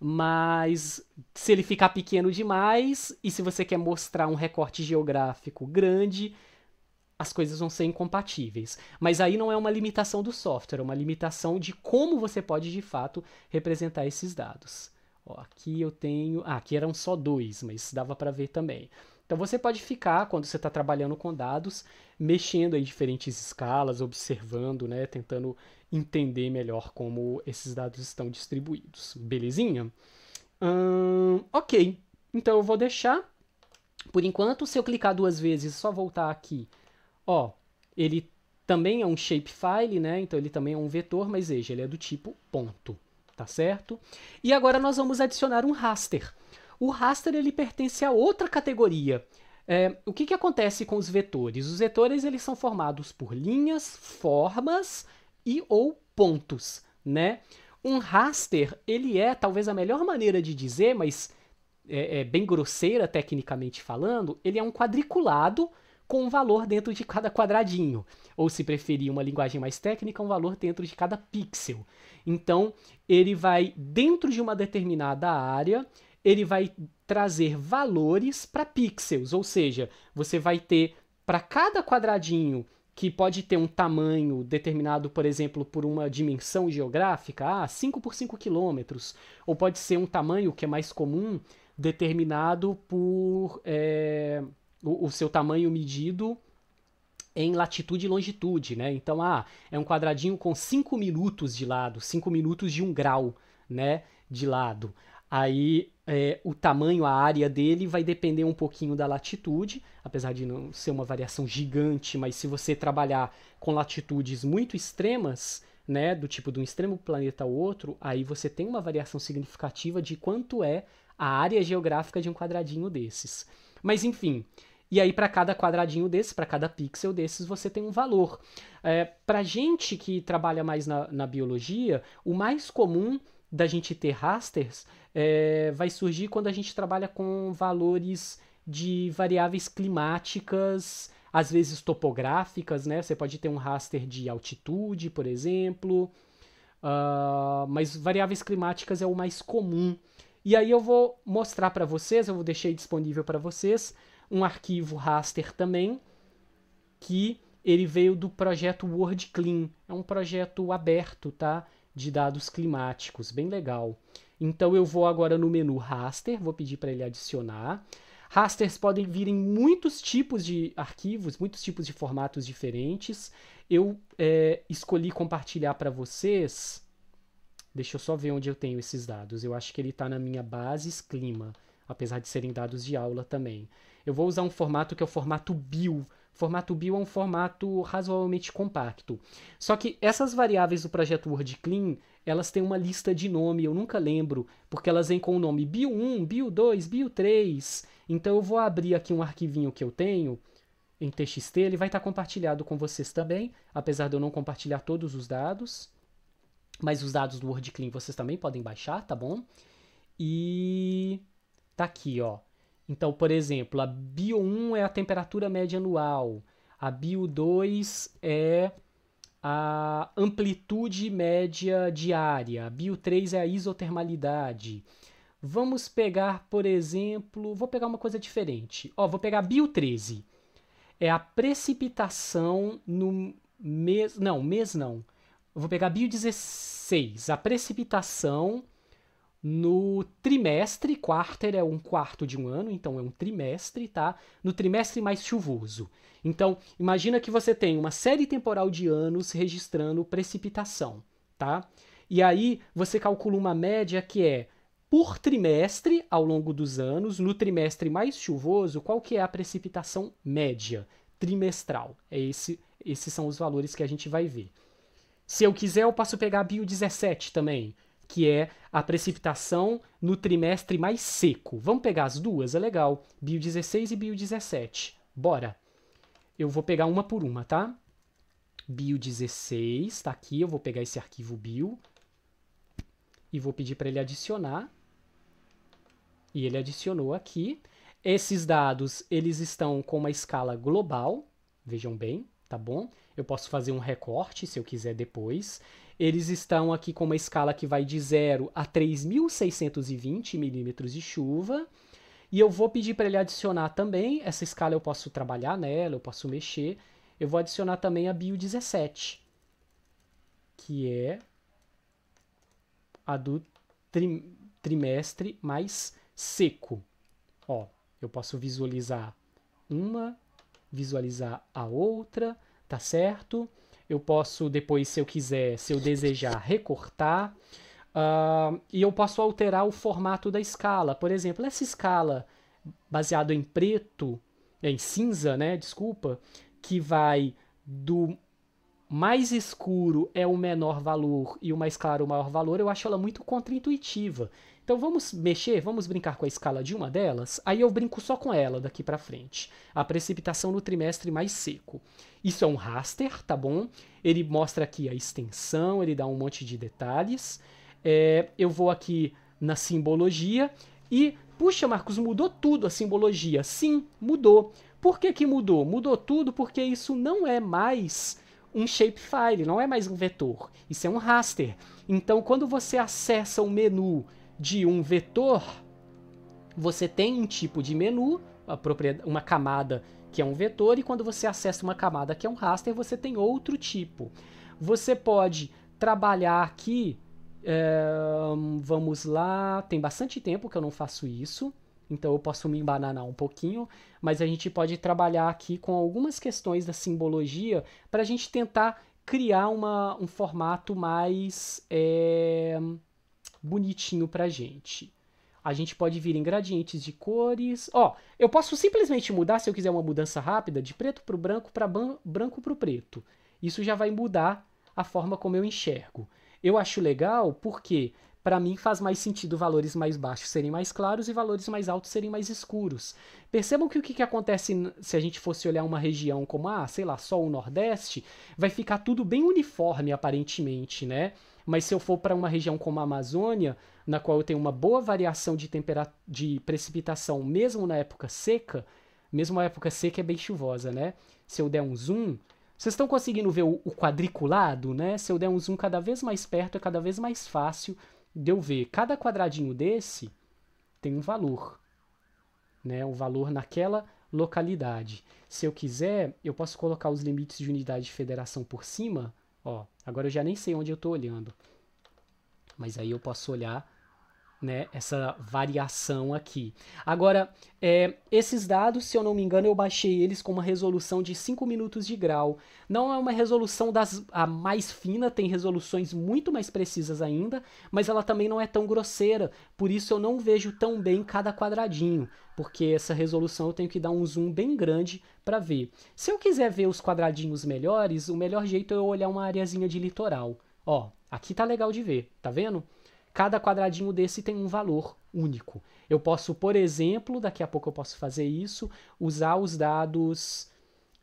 mas se ele ficar pequeno demais e se você quer mostrar um recorte geográfico grande, as coisas vão ser incompatíveis. Mas aí não é uma limitação do software, é uma limitação de como você pode de fato representar esses dados. Ó, aqui eu tenho. Ah, aqui eram só dois, mas dava para ver também. Então você pode ficar, quando você está trabalhando com dados, mexendo em diferentes escalas, observando, né, tentando entender melhor como esses dados estão distribuídos. Belezinha? Hum, ok, então eu vou deixar. Por enquanto, se eu clicar duas vezes e só voltar aqui Ó, ele também é um shapefile, né? Então ele também é um vetor, mas veja, ele é do tipo ponto, tá certo? E agora nós vamos adicionar um raster. O raster ele pertence a outra categoria. É, o que, que acontece com os vetores? Os vetores eles são formados por linhas, formas e ou pontos, né? Um raster ele é talvez a melhor maneira de dizer, mas é, é bem grosseira tecnicamente falando, ele é um quadriculado com um valor dentro de cada quadradinho, ou se preferir uma linguagem mais técnica, um valor dentro de cada pixel. Então, ele vai dentro de uma determinada área, ele vai trazer valores para pixels, ou seja, você vai ter para cada quadradinho que pode ter um tamanho determinado, por exemplo, por uma dimensão geográfica, ah, 5 por 5 quilômetros, ou pode ser um tamanho que é mais comum, determinado por. É o, seu tamanho medido em latitude e longitude, né? Então, ah, é um quadradinho com 5 minutos de lado, 5 minutos de um grau, né? De lado. Aí é, o tamanho, a área dele vai depender um pouquinho da latitude, apesar de não ser uma variação gigante, mas se você trabalhar com latitudes muito extremas, né? Do tipo de um extremo planeta ao outro, aí você tem uma variação significativa de quanto é a área geográfica de um quadradinho desses. Mas enfim, e aí, para cada quadradinho desse, para cada pixel desses, você tem um valor. É, para gente que trabalha mais na, na biologia, o mais comum da gente ter rasters é, vai surgir quando a gente trabalha com valores de variáveis climáticas, às vezes topográficas, né? Você pode ter um raster de altitude, por exemplo, uh, mas variáveis climáticas é o mais comum. E aí eu vou mostrar para vocês, eu deixei disponível para vocês um arquivo raster também, que ele veio do projeto WordClean. É um projeto aberto, tá? De dados climáticos, bem legal. Então eu vou agora no menu raster, vou pedir para ele adicionar. Rasters podem vir em muitos tipos de arquivos, muitos tipos de formatos diferentes. Eu é, escolhi compartilhar para vocês. Deixa eu só ver onde eu tenho esses dados. Eu acho que ele está na minha bases clima apesar de serem dados de aula também. Eu vou usar um formato que é o formato BIO. formato BIO é um formato razoavelmente compacto. Só que essas variáveis do projeto WordClean elas têm uma lista de nome, eu nunca lembro, porque elas vêm com o nome BIO 1, BIO 2, BIO 3. Então eu vou abrir aqui um arquivinho que eu tenho em TXT, ele vai estar compartilhado com vocês também, apesar de eu não compartilhar todos os dados. Mas os dados do WordClean vocês também podem baixar, tá bom? E Tá aqui, ó. Então, por exemplo, a bio 1 é a temperatura média anual, a bio 2 é a amplitude média diária, a bio 3 é a isotermalidade. Vamos pegar, por exemplo, vou pegar uma coisa diferente. Ó, vou pegar a bio 13. É a precipitação no mês, não, mês não. vou pegar a bio 16, a precipitação no trimestre, quarter é um quarto de um ano, então é um trimestre, tá? No trimestre mais chuvoso. Então, imagina que você tem uma série temporal de anos registrando precipitação, tá? E aí você calcula uma média que é por trimestre ao longo dos anos, no trimestre mais chuvoso, qual que é a precipitação média trimestral? É esse, esses são os valores que a gente vai ver. Se eu quiser, eu posso pegar a bio 17 também que é a precipitação no trimestre mais seco. Vamos pegar as duas, é legal. Bio 16 e Bio 17. Bora. Eu vou pegar uma por uma, tá? Bio 16, tá aqui, eu vou pegar esse arquivo bio e vou pedir para ele adicionar. E ele adicionou aqui. Esses dados, eles estão com uma escala global, vejam bem, tá bom? Eu posso fazer um recorte se eu quiser depois eles estão aqui com uma escala que vai de 0 a 3.620 milímetros de chuva. E eu vou pedir para ele adicionar também, essa escala eu posso trabalhar nela, eu posso mexer. Eu vou adicionar também a bio 17, que é a do tri trimestre mais seco. Ó, eu posso visualizar uma, visualizar a outra, tá certo? eu posso depois, se eu quiser, se eu desejar, recortar. Uh, e eu posso alterar o formato da escala. Por exemplo, essa escala baseada em preto, é, em cinza, né? Desculpa, que vai do mais escuro é o menor valor e o mais claro o maior valor, eu acho ela muito contraintuitiva. Então vamos mexer, vamos brincar com a escala de uma delas, aí eu brinco só com ela daqui para frente. A precipitação no trimestre mais seco. Isso é um raster, tá bom? Ele mostra aqui a extensão, ele dá um monte de detalhes. É, eu vou aqui na simbologia e, puxa, Marcos, mudou tudo a simbologia. Sim, mudou. Por que, que mudou? Mudou tudo porque isso não é mais um shapefile, não é mais um vetor. Isso é um raster. Então, quando você acessa o menu de um vetor, você tem um tipo de menu, uma camada que é um vetor, e quando você acessa uma camada que é um raster, você tem outro tipo. Você pode trabalhar aqui. É, vamos lá, tem bastante tempo que eu não faço isso, então eu posso me embananar um pouquinho, mas a gente pode trabalhar aqui com algumas questões da simbologia para a gente tentar criar uma, um formato mais. É, bonitinho pra gente. A gente pode vir em gradientes de cores. Ó, oh, eu posso simplesmente mudar, se eu quiser uma mudança rápida, de preto para o branco, para branco para o preto. Isso já vai mudar a forma como eu enxergo. Eu acho legal porque, para mim, faz mais sentido valores mais baixos serem mais claros e valores mais altos serem mais escuros. Percebam que o que, que acontece se a gente fosse olhar uma região como, ah, sei lá, só o Nordeste, vai ficar tudo bem uniforme aparentemente, né? Mas se eu for para uma região como a Amazônia, na qual eu tenho uma boa variação de, de precipitação, mesmo na época seca, mesmo a época seca é bem chuvosa, né? Se eu der um zoom, vocês estão conseguindo ver o, o quadriculado, né? Se eu der um zoom cada vez mais perto, é cada vez mais fácil de eu ver. Cada quadradinho desse tem um valor, né? O um valor naquela localidade. Se eu quiser, eu posso colocar os limites de unidade de federação por cima, Ó, agora eu já nem sei onde eu estou olhando. Mas aí eu posso olhar né, essa variação aqui. Agora, é, esses dados, se eu não me engano, eu baixei eles com uma resolução de 5 minutos de grau. Não é uma resolução das, a mais fina, tem resoluções muito mais precisas ainda, mas ela também não é tão grosseira, por isso eu não vejo tão bem cada quadradinho porque essa resolução eu tenho que dar um zoom bem grande para ver. Se eu quiser ver os quadradinhos melhores, o melhor jeito é eu olhar uma areazinha de litoral. Ó, aqui tá legal de ver, tá vendo? Cada quadradinho desse tem um valor único. Eu posso, por exemplo, daqui a pouco eu posso fazer isso, usar os dados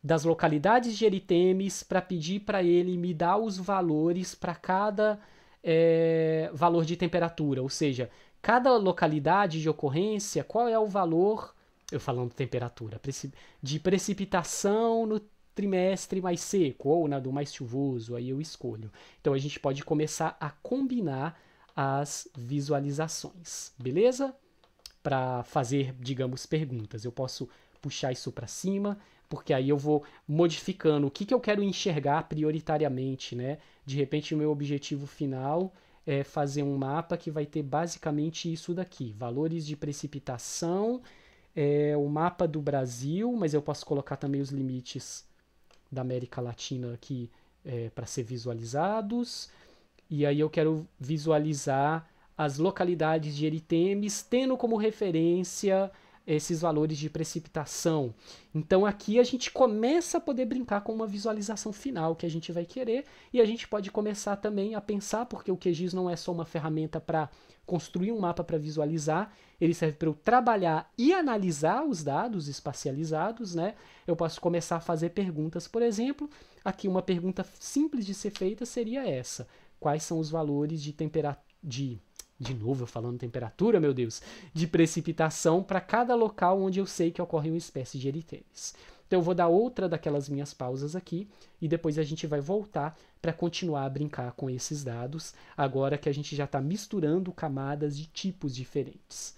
das localidades de eritemes para pedir para ele me dar os valores para cada é, valor de temperatura, ou seja, cada localidade de ocorrência, qual é o valor, eu falando temperatura, de precipitação no trimestre mais seco ou na do mais chuvoso, aí eu escolho. Então a gente pode começar a combinar as visualizações, beleza? Para fazer, digamos, perguntas. Eu posso puxar isso para cima, porque aí eu vou modificando o que, que eu quero enxergar prioritariamente, né? De repente o meu objetivo final é fazer um mapa que vai ter basicamente isso daqui, valores de precipitação, é, o mapa do Brasil, mas eu posso colocar também os limites da América Latina aqui é, para ser visualizados. E aí eu quero visualizar as localidades de Eritemes, tendo como referência esses valores de precipitação. Então aqui a gente começa a poder brincar com uma visualização final que a gente vai querer e a gente pode começar também a pensar, porque o QGIS não é só uma ferramenta para construir um mapa para visualizar, ele serve para eu trabalhar e analisar os dados espacializados, né? Eu posso começar a fazer perguntas, por exemplo, aqui uma pergunta simples de ser feita seria essa: quais são os valores de temperatura de de novo eu falando temperatura, meu Deus, de precipitação para cada local onde eu sei que ocorre uma espécie de eritênis. Então eu vou dar outra daquelas minhas pausas aqui e depois a gente vai voltar para continuar a brincar com esses dados, agora que a gente já está misturando camadas de tipos diferentes.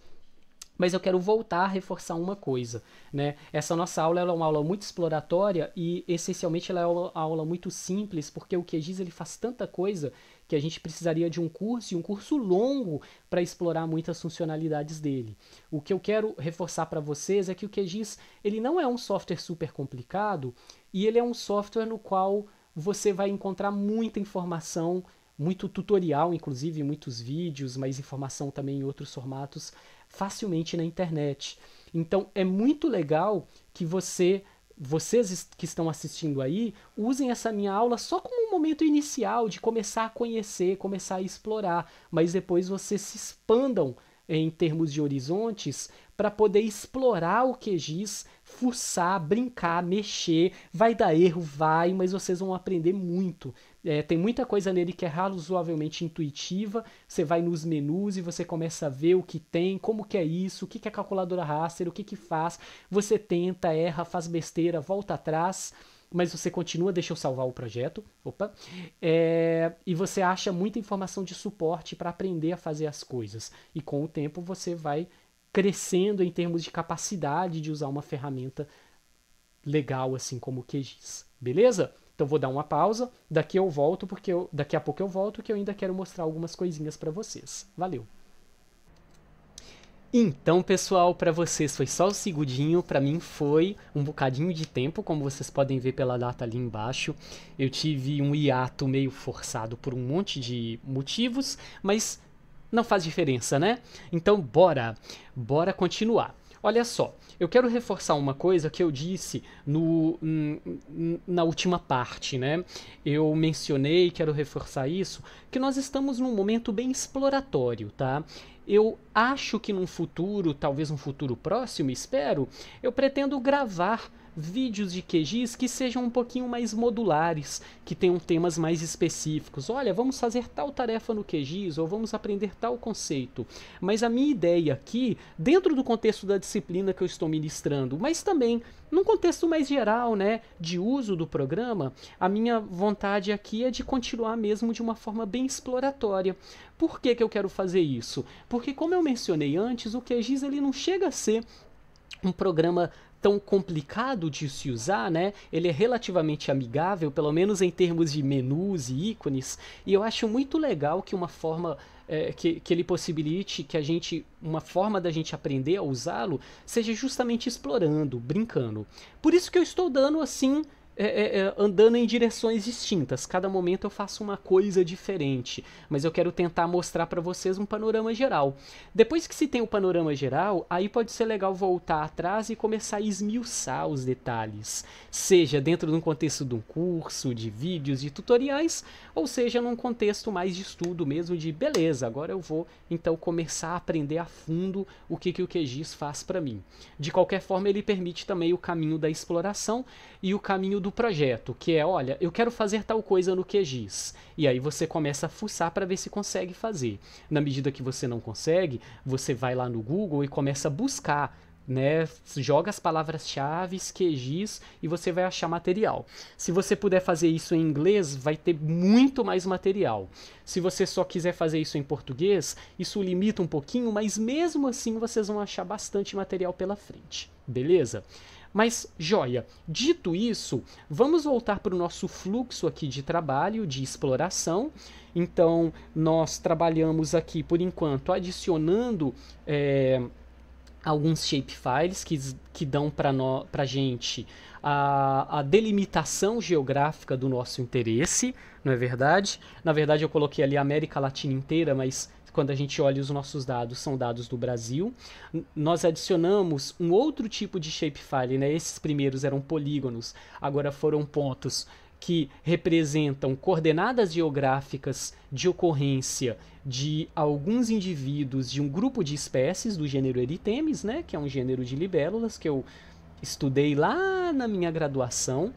Mas eu quero voltar a reforçar uma coisa, né? Essa nossa aula é uma aula muito exploratória e essencialmente ela é uma aula muito simples, porque o QGIS ele faz tanta coisa que a gente precisaria de um curso e um curso longo para explorar muitas funcionalidades dele. O que eu quero reforçar para vocês é que o QGIS ele não é um software super complicado e ele é um software no qual você vai encontrar muita informação, muito tutorial, inclusive muitos vídeos, mais informação também em outros formatos facilmente na internet. Então é muito legal que você vocês que estão assistindo aí, usem essa minha aula só como um momento inicial de começar a conhecer, começar a explorar, mas depois vocês se expandam em termos de horizontes para poder explorar o QGIS fuçar, brincar, mexer. Vai dar erro, vai, mas vocês vão aprender muito. É, tem muita coisa nele que é razoavelmente intuitiva. Você vai nos menus e você começa a ver o que tem, como que é isso, o que, que é a calculadora raster, o que, que faz. Você tenta, erra, faz besteira, volta atrás mas você continua, deixa eu salvar o projeto, opa, é, e você acha muita informação de suporte para aprender a fazer as coisas. E com o tempo você vai crescendo em termos de capacidade de usar uma ferramenta legal assim como o QGIS, beleza? Então vou dar uma pausa, daqui eu volto porque eu, daqui a pouco eu volto que eu ainda quero mostrar algumas coisinhas para vocês. Valeu. Então, pessoal, para vocês foi só o segundinho, para mim foi um bocadinho de tempo, como vocês podem ver pela data ali embaixo. Eu tive um hiato meio forçado por um monte de motivos, mas não faz diferença, né? Então bora, bora continuar. Olha só, eu quero reforçar uma coisa que eu disse no, na última parte, né? Eu mencionei, quero reforçar isso, que nós estamos num momento bem exploratório, tá? Eu acho que num futuro, talvez um futuro próximo, espero, eu pretendo gravar vídeos de QGIS que sejam um pouquinho mais modulares, que tenham temas mais específicos. Olha, vamos fazer tal tarefa no QGIS ou vamos aprender tal conceito. Mas a minha ideia aqui, dentro do contexto da disciplina que eu estou ministrando, mas também num contexto mais geral, né, de uso do programa, a minha vontade aqui é de continuar mesmo de uma forma bem exploratória. Por que, que eu quero fazer isso? Porque como eu mencionei antes, o QGIS ele não chega a ser um programa tão complicado de se usar, né? Ele é relativamente amigável, pelo menos em termos de menus e ícones. E eu acho muito legal que uma forma é, que, que ele possibilite que a gente uma forma da gente aprender a usá-lo seja justamente explorando, brincando. Por isso que eu estou dando assim é, é, é, andando em direções distintas. Cada momento eu faço uma coisa diferente, mas eu quero tentar mostrar para vocês um panorama geral. Depois que se tem o panorama geral, aí pode ser legal voltar atrás e começar a esmiuçar os detalhes, seja dentro de um contexto de um curso, de vídeos, de tutoriais, ou seja num contexto mais de estudo mesmo, de beleza, agora eu vou então começar a aprender a fundo o que, que o QGIS faz para mim. De qualquer forma, ele permite também o caminho da exploração e o caminho do projeto, que é, olha, eu quero fazer tal coisa no QGIS. E aí você começa a fuçar para ver se consegue fazer. Na medida que você não consegue, você vai lá no Google e começa a buscar né, joga as palavras-chave, QGIS e você vai achar material. Se você puder fazer isso em inglês, vai ter muito mais material. Se você só quiser fazer isso em português, isso limita um pouquinho, mas mesmo assim vocês vão achar bastante material pela frente, beleza? Mas, joia, dito isso, vamos voltar para o nosso fluxo aqui de trabalho, de exploração. Então, nós trabalhamos aqui, por enquanto, adicionando é, alguns shapefiles que, que dão para a gente a, a delimitação geográfica do nosso interesse, não é verdade? Na verdade, eu coloquei ali a América Latina inteira, mas quando a gente olha os nossos dados, são dados do Brasil. Nós adicionamos um outro tipo de shapefile, né? Esses primeiros eram polígonos, agora foram pontos que representam coordenadas geográficas de ocorrência de alguns indivíduos de um grupo de espécies do gênero Eritemis, né, que é um gênero de libélulas que eu estudei lá na minha graduação.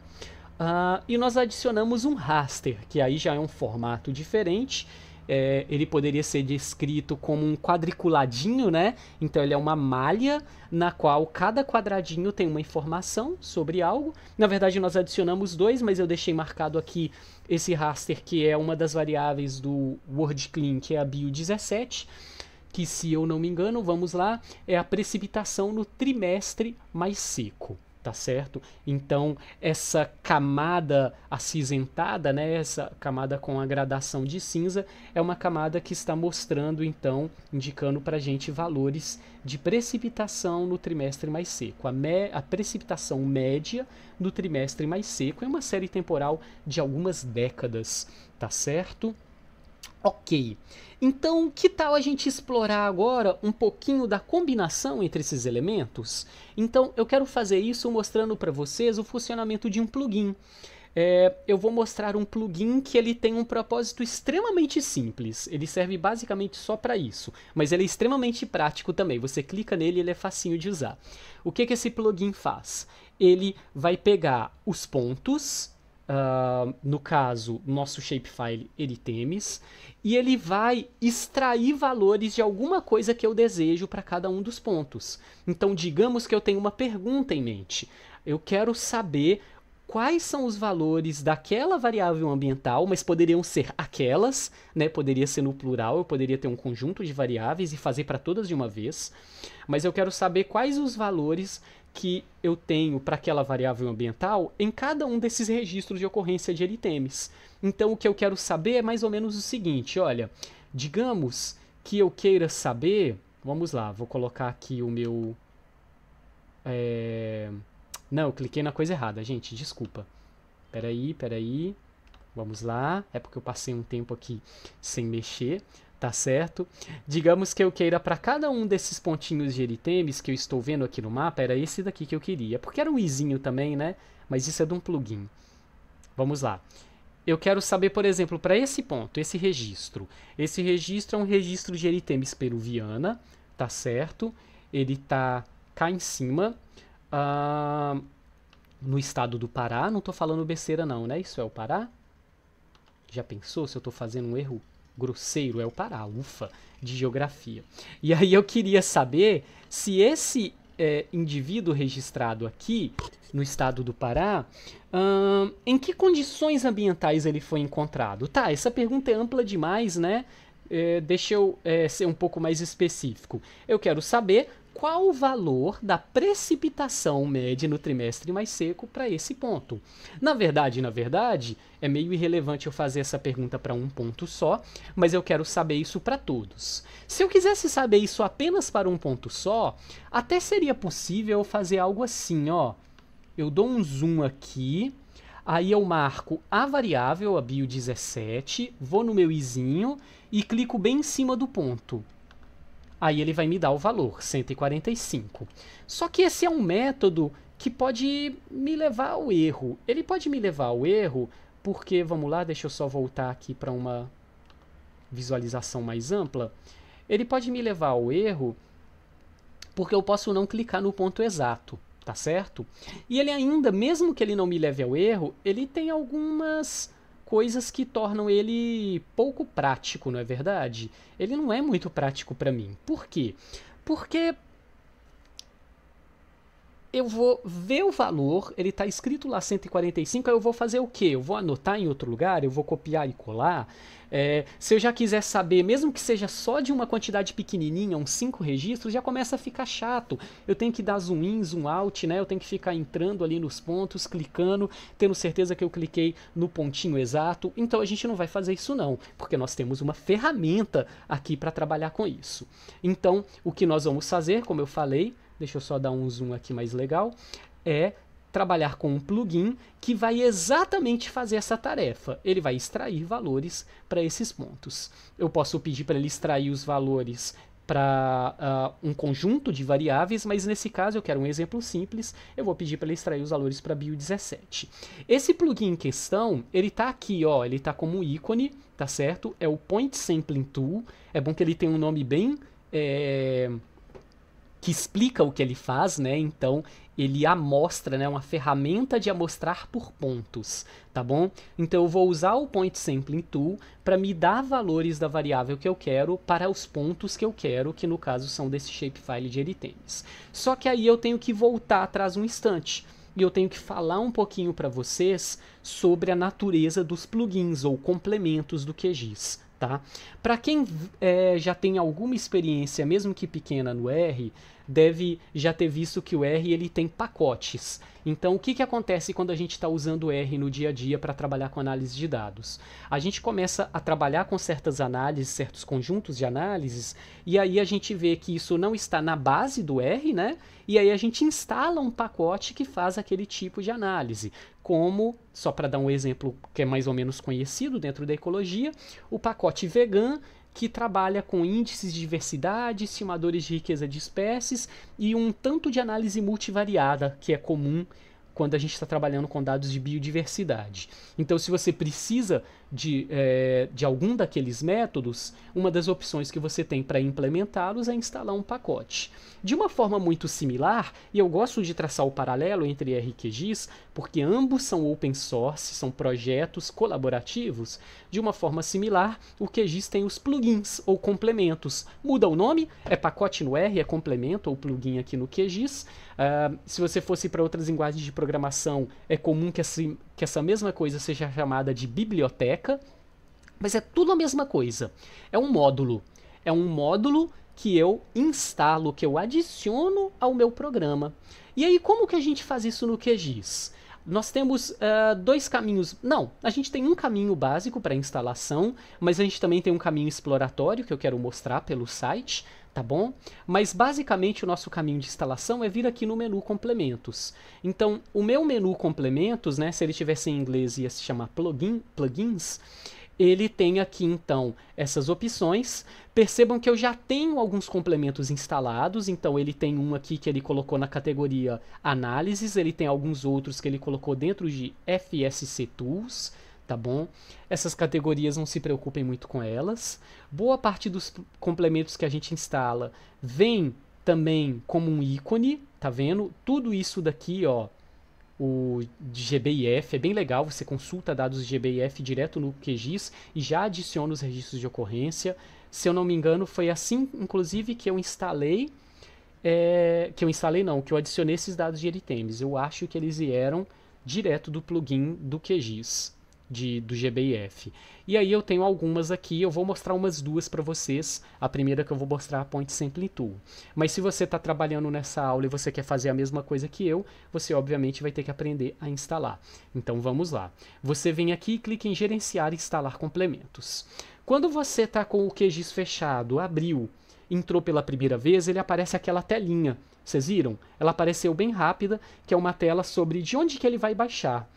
Uh, e nós adicionamos um raster, que aí já é um formato diferente, é, ele poderia ser descrito como um quadriculadinho, né? Então ele é uma malha na qual cada quadradinho tem uma informação sobre algo. Na verdade, nós adicionamos dois, mas eu deixei marcado aqui esse raster que é uma das variáveis do WordClean, que é a bio17 que se eu não me engano, vamos lá, é a precipitação no trimestre mais seco tá certo? Então, essa camada acinzentada, né, essa camada com a gradação de cinza, é uma camada que está mostrando, então, indicando para a gente valores de precipitação no trimestre mais seco. A, me, a precipitação média do trimestre mais seco é uma série temporal de algumas décadas, tá certo? Ok, então que tal a gente explorar agora um pouquinho da combinação entre esses elementos? Então eu quero fazer isso mostrando para vocês o funcionamento de um plugin. É, eu vou mostrar um plugin que ele tem um propósito extremamente simples. Ele serve basicamente só para isso, mas ele é extremamente prático também. Você clica nele, ele é facinho de usar. O que que esse plugin faz? Ele vai pegar os pontos Uh, no caso, nosso shapefile eritemes, e ele vai extrair valores de alguma coisa que eu desejo para cada um dos pontos. Então, digamos que eu tenho uma pergunta em mente. Eu quero saber quais são os valores daquela variável ambiental, mas poderiam ser aquelas, né? Poderia ser no plural, eu poderia ter um conjunto de variáveis e fazer para todas de uma vez. Mas eu quero saber quais os valores que eu tenho para aquela variável ambiental em cada um desses registros de ocorrência de eritemes. Então, o que eu quero saber é mais ou menos o seguinte: olha, digamos que eu queira saber. Vamos lá, vou colocar aqui o meu. É... Não, eu cliquei na coisa errada, gente, desculpa. Peraí, peraí. Vamos lá. É porque eu passei um tempo aqui sem mexer tá certo? Digamos que eu queira para cada um desses pontinhos de eritemes que eu estou vendo aqui no mapa, era esse daqui que eu queria, porque era um izinho também, né? Mas isso é de um plugin. Vamos lá. Eu quero saber, por exemplo, para esse ponto, esse registro. Esse registro é um registro de eritemes peruviana, tá certo? Ele tá cá em cima, uh, no estado do Pará. Não tô falando besteira não, né? Isso é o Pará? Já pensou se eu tô fazendo um erro grosseiro, é o Pará, ufa, de geografia. E aí eu queria saber se esse é, indivíduo registrado aqui no estado do Pará, hum, em que condições ambientais ele foi encontrado? Tá, essa pergunta é ampla demais, né? É, deixa eu é, ser um pouco mais específico. Eu quero saber qual o valor da precipitação média no trimestre mais seco para esse ponto. Na verdade, na verdade, é meio irrelevante eu fazer essa pergunta para um ponto só, mas eu quero saber isso para todos. Se eu quisesse saber isso apenas para um ponto só, até seria possível eu fazer algo assim, ó. Eu dou um zoom aqui, aí eu marco a variável, a bio17, vou no meu izinho e clico bem em cima do ponto. Aí ele vai me dar o valor, 145. Só que esse é um método que pode me levar ao erro. Ele pode me levar ao erro porque, vamos lá, deixa eu só voltar aqui para uma visualização mais ampla. Ele pode me levar ao erro porque eu posso não clicar no ponto exato, tá certo? E ele ainda, mesmo que ele não me leve ao erro, ele tem algumas coisas que tornam ele pouco prático, não é verdade? Ele não é muito prático para mim. Por quê? Porque eu vou ver o valor, ele está escrito lá 145, aí eu vou fazer o quê? Eu vou anotar em outro lugar, eu vou copiar e colar, é, se eu já quiser saber, mesmo que seja só de uma quantidade pequenininha, uns 5 registros, já começa a ficar chato. Eu tenho que dar zoom in, zoom out, né? Eu tenho que ficar entrando ali nos pontos, clicando, tendo certeza que eu cliquei no pontinho exato. Então a gente não vai fazer isso não, porque nós temos uma ferramenta aqui para trabalhar com isso. Então, o que nós vamos fazer, como eu falei, deixa eu só dar um zoom aqui mais legal, é trabalhar com um plugin que vai exatamente fazer essa tarefa. Ele vai extrair valores para esses pontos. Eu posso pedir para ele extrair os valores para uh, ah, um conjunto de variáveis, mas nesse caso eu quero um exemplo simples, eu vou pedir para ele extrair os valores para bio17. Esse plugin em questão, ele está aqui, ó, ele está como ícone, tá certo? É o Point Sampling Tool, é bom que ele tem um nome bem... É que explica o que ele faz, né? Então ele amostra, né, uma ferramenta de amostrar por pontos, tá bom? Então eu vou usar o Point Sampling Tool para me dar valores da variável que eu quero para os pontos que eu quero, que no caso são desse shapefile de eritemes. Só que aí eu tenho que voltar atrás um instante e eu tenho que falar um pouquinho para vocês sobre a natureza dos plugins ou complementos do QGIS, Tá? Para quem é, já tem alguma experiência, mesmo que pequena, no R, deve já ter visto que o R ele tem pacotes. Então, o que, que acontece quando a gente está usando o R no dia a dia para trabalhar com análise de dados? A gente começa a trabalhar com certas análises, certos conjuntos de análises, e aí a gente vê que isso não está na base do R, né? E aí a gente instala um pacote que faz aquele tipo de análise como, só para dar um exemplo que é mais ou menos conhecido dentro da ecologia, o pacote vegan que trabalha com índices de diversidade, estimadores de riqueza de espécies e um tanto de análise multivariada, que é comum quando a gente está trabalhando com dados de biodiversidade. Então, se você precisa de, é, de algum daqueles métodos, uma das opções que você tem para implementá-los é instalar um pacote. De uma forma muito similar, e eu gosto de traçar o paralelo entre RQGIs, porque ambos são open source, são projetos colaborativos, de uma forma similar, o QGIS tem os plugins ou complementos. Muda o nome, é pacote no R, é complemento ou plugin aqui no QGIS. Uh, ah, se você fosse para outras linguagens de programação, é comum que, assim que essa mesma coisa seja chamada de biblioteca biblioteca, mas é tudo a mesma coisa. É um módulo. É um módulo que eu instalo, que eu adiciono ao meu programa. E aí, como que a gente faz isso no QGIS? Nós temos uh, dois caminhos. Não, a gente tem um caminho básico para instalação, mas a gente também tem um caminho exploratório que eu quero mostrar pelo site tá bom? Mas basicamente o nosso caminho de instalação é vir aqui no menu complementos. Então, o meu menu complementos, né, se ele tivesse em inglês ia se chamar plugin, plugins, ele tem aqui então essas opções. Percebam que eu já tenho alguns complementos instalados, então ele tem um aqui que ele colocou na categoria análises, ele tem alguns outros que ele colocou dentro de FSC Tools, tá bom? Essas categorias não se preocupem muito com elas. Boa parte dos complementos que a gente instala vem também como um ícone, tá vendo? Tudo isso daqui, ó, o de GBIF, é bem legal, você consulta dados de GBIF direto no QGIS e já adiciona os registros de ocorrência. Se eu não me engano, foi assim, inclusive, que eu instalei, é, que eu instalei não, que eu adicionei esses dados de Eritemes. Eu acho que eles vieram direto do plugin do QGIS de, do GBIF. E aí eu tenho algumas aqui, eu vou mostrar umas duas para vocês. A primeira que eu vou mostrar é a Point Sampling Tool. Mas se você está trabalhando nessa aula e você quer fazer a mesma coisa que eu, você obviamente vai ter que aprender a instalar. Então vamos lá. Você vem aqui e clica em gerenciar e instalar complementos. Quando você está com o QGIS fechado, abriu, entrou pela primeira vez, ele aparece aquela telinha. Vocês viram? Ela apareceu bem rápida, que é uma tela sobre de onde que ele vai baixar.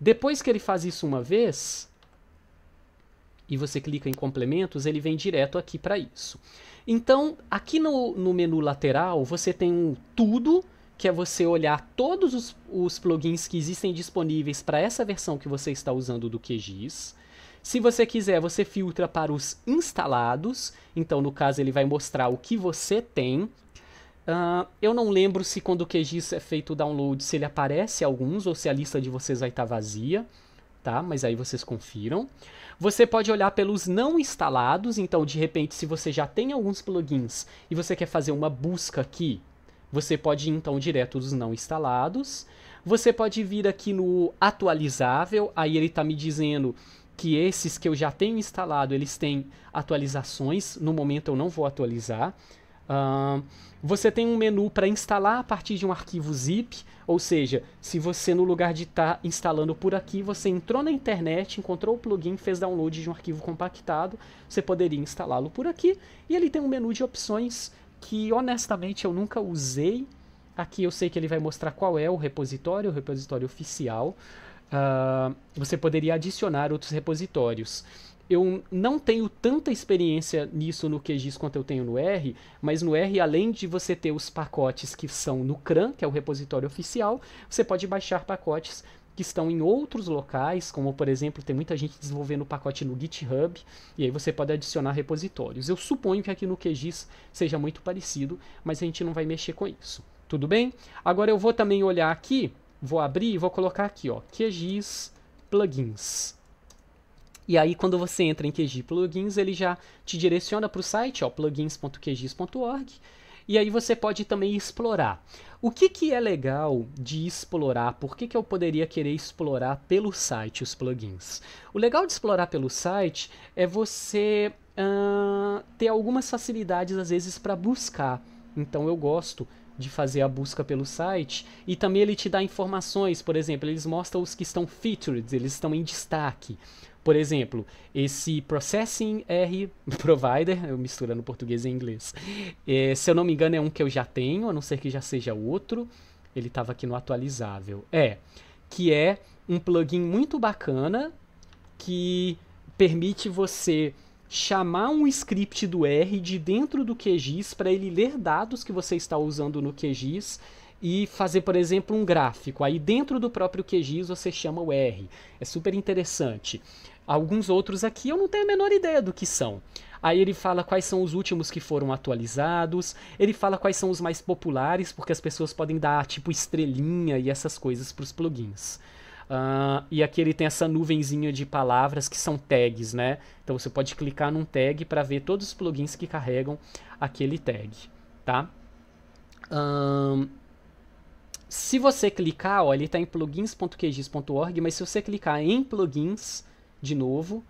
Depois que ele faz isso uma vez, e você clica em complementos, ele vem direto aqui para isso. Então, aqui no, no, menu lateral, você tem um tudo, que é você olhar todos os, os plugins que existem disponíveis para essa versão que você está usando do QGIS. Se você quiser, você filtra para os instalados, então no caso ele vai mostrar o que você tem Uh, eu não lembro se quando o QGIS é feito o download, se ele aparece alguns ou se a lista de vocês vai estar tá vazia, tá? Mas aí vocês confiram. Você pode olhar pelos não instalados, então de repente se você já tem alguns plugins e você quer fazer uma busca aqui, você pode ir então direto dos não instalados. Você pode vir aqui no atualizável, aí ele está me dizendo que esses que eu já tenho instalado, eles têm atualizações, no momento eu não vou atualizar. Uh, você tem um menu para instalar a partir de um arquivo zip, ou seja, se você no lugar de estar tá instalando por aqui, você entrou na internet, encontrou o plugin, fez download de um arquivo compactado, você poderia instalá-lo por aqui. E ele tem um menu de opções que honestamente eu nunca usei. Aqui eu sei que ele vai mostrar qual é o repositório, o repositório oficial. Uh, você poderia adicionar outros repositórios eu não tenho tanta experiência nisso no QGIS quanto eu tenho no R, mas no R, além de você ter os pacotes que são no CRAN, que é o repositório oficial, você pode baixar pacotes que estão em outros locais, como por exemplo, tem muita gente desenvolvendo pacote no GitHub, e aí você pode adicionar repositórios. Eu suponho que aqui no QGIS seja muito parecido, mas a gente não vai mexer com isso. Tudo bem? Agora eu vou também olhar aqui, vou abrir e vou colocar aqui, ó, QGIS plugins. E aí quando você entra em QG Plugins, ele já te direciona para o site, plugins.qgis.org, e aí você pode também explorar. O que, que é legal de explorar? Por que, que eu poderia querer explorar pelo site os plugins? O legal de explorar pelo site é você uh, ter algumas facilidades, às vezes, para buscar. Então eu gosto de fazer a busca pelo site e também ele te dá informações, por exemplo, eles mostram os que estão featured, eles estão em destaque. Por exemplo, esse Processing R [LAUGHS] Provider, eu no português e inglês, é, se eu não me engano é um que eu já tenho, a não ser que já seja outro, ele estava aqui no atualizável. É, que é um plugin muito bacana que permite você chamar um script do R de dentro do QGIS para ele ler dados que você está usando no QGIS e fazer, por exemplo, um gráfico. Aí dentro do próprio QGIS você chama o R. É super interessante. Alguns outros aqui eu não tenho a menor ideia do que são. Aí ele fala quais são os últimos que foram atualizados, ele fala quais são os mais populares, porque as pessoas podem dar tipo estrelinha e essas coisas para os plugins. Uh, e aqui ele tem essa nuvenzinha de palavras que são tags, né? Então você pode clicar num tag para ver todos os plugins que carregam aquele tag, tá? Um, se você clicar, ó, ele está em plugins.qgis.org, mas se você clicar em plugins de novo,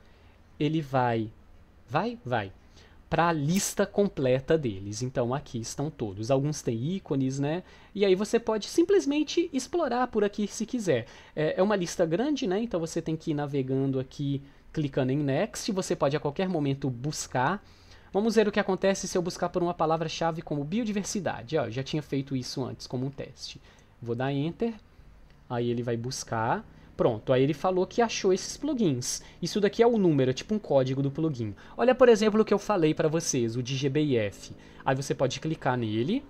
ele vai, vai, vai, para a lista completa deles. Então aqui estão todos. Alguns têm ícones, né? E aí você pode simplesmente explorar por aqui se quiser. É, é uma lista grande, né? Então você tem que ir navegando aqui, clicando em Next. Você pode a qualquer momento buscar. Vamos ver o que acontece se eu buscar por uma palavra-chave como biodiversidade. Ó, eu já tinha feito isso antes como um teste. Vou dar enter. Aí ele vai buscar. Pronto, aí ele falou que achou esses plugins. Isso daqui é o número, é tipo um código do plugin. Olha, por exemplo, o que eu falei para vocês, o de GBIF. Aí você pode clicar nele,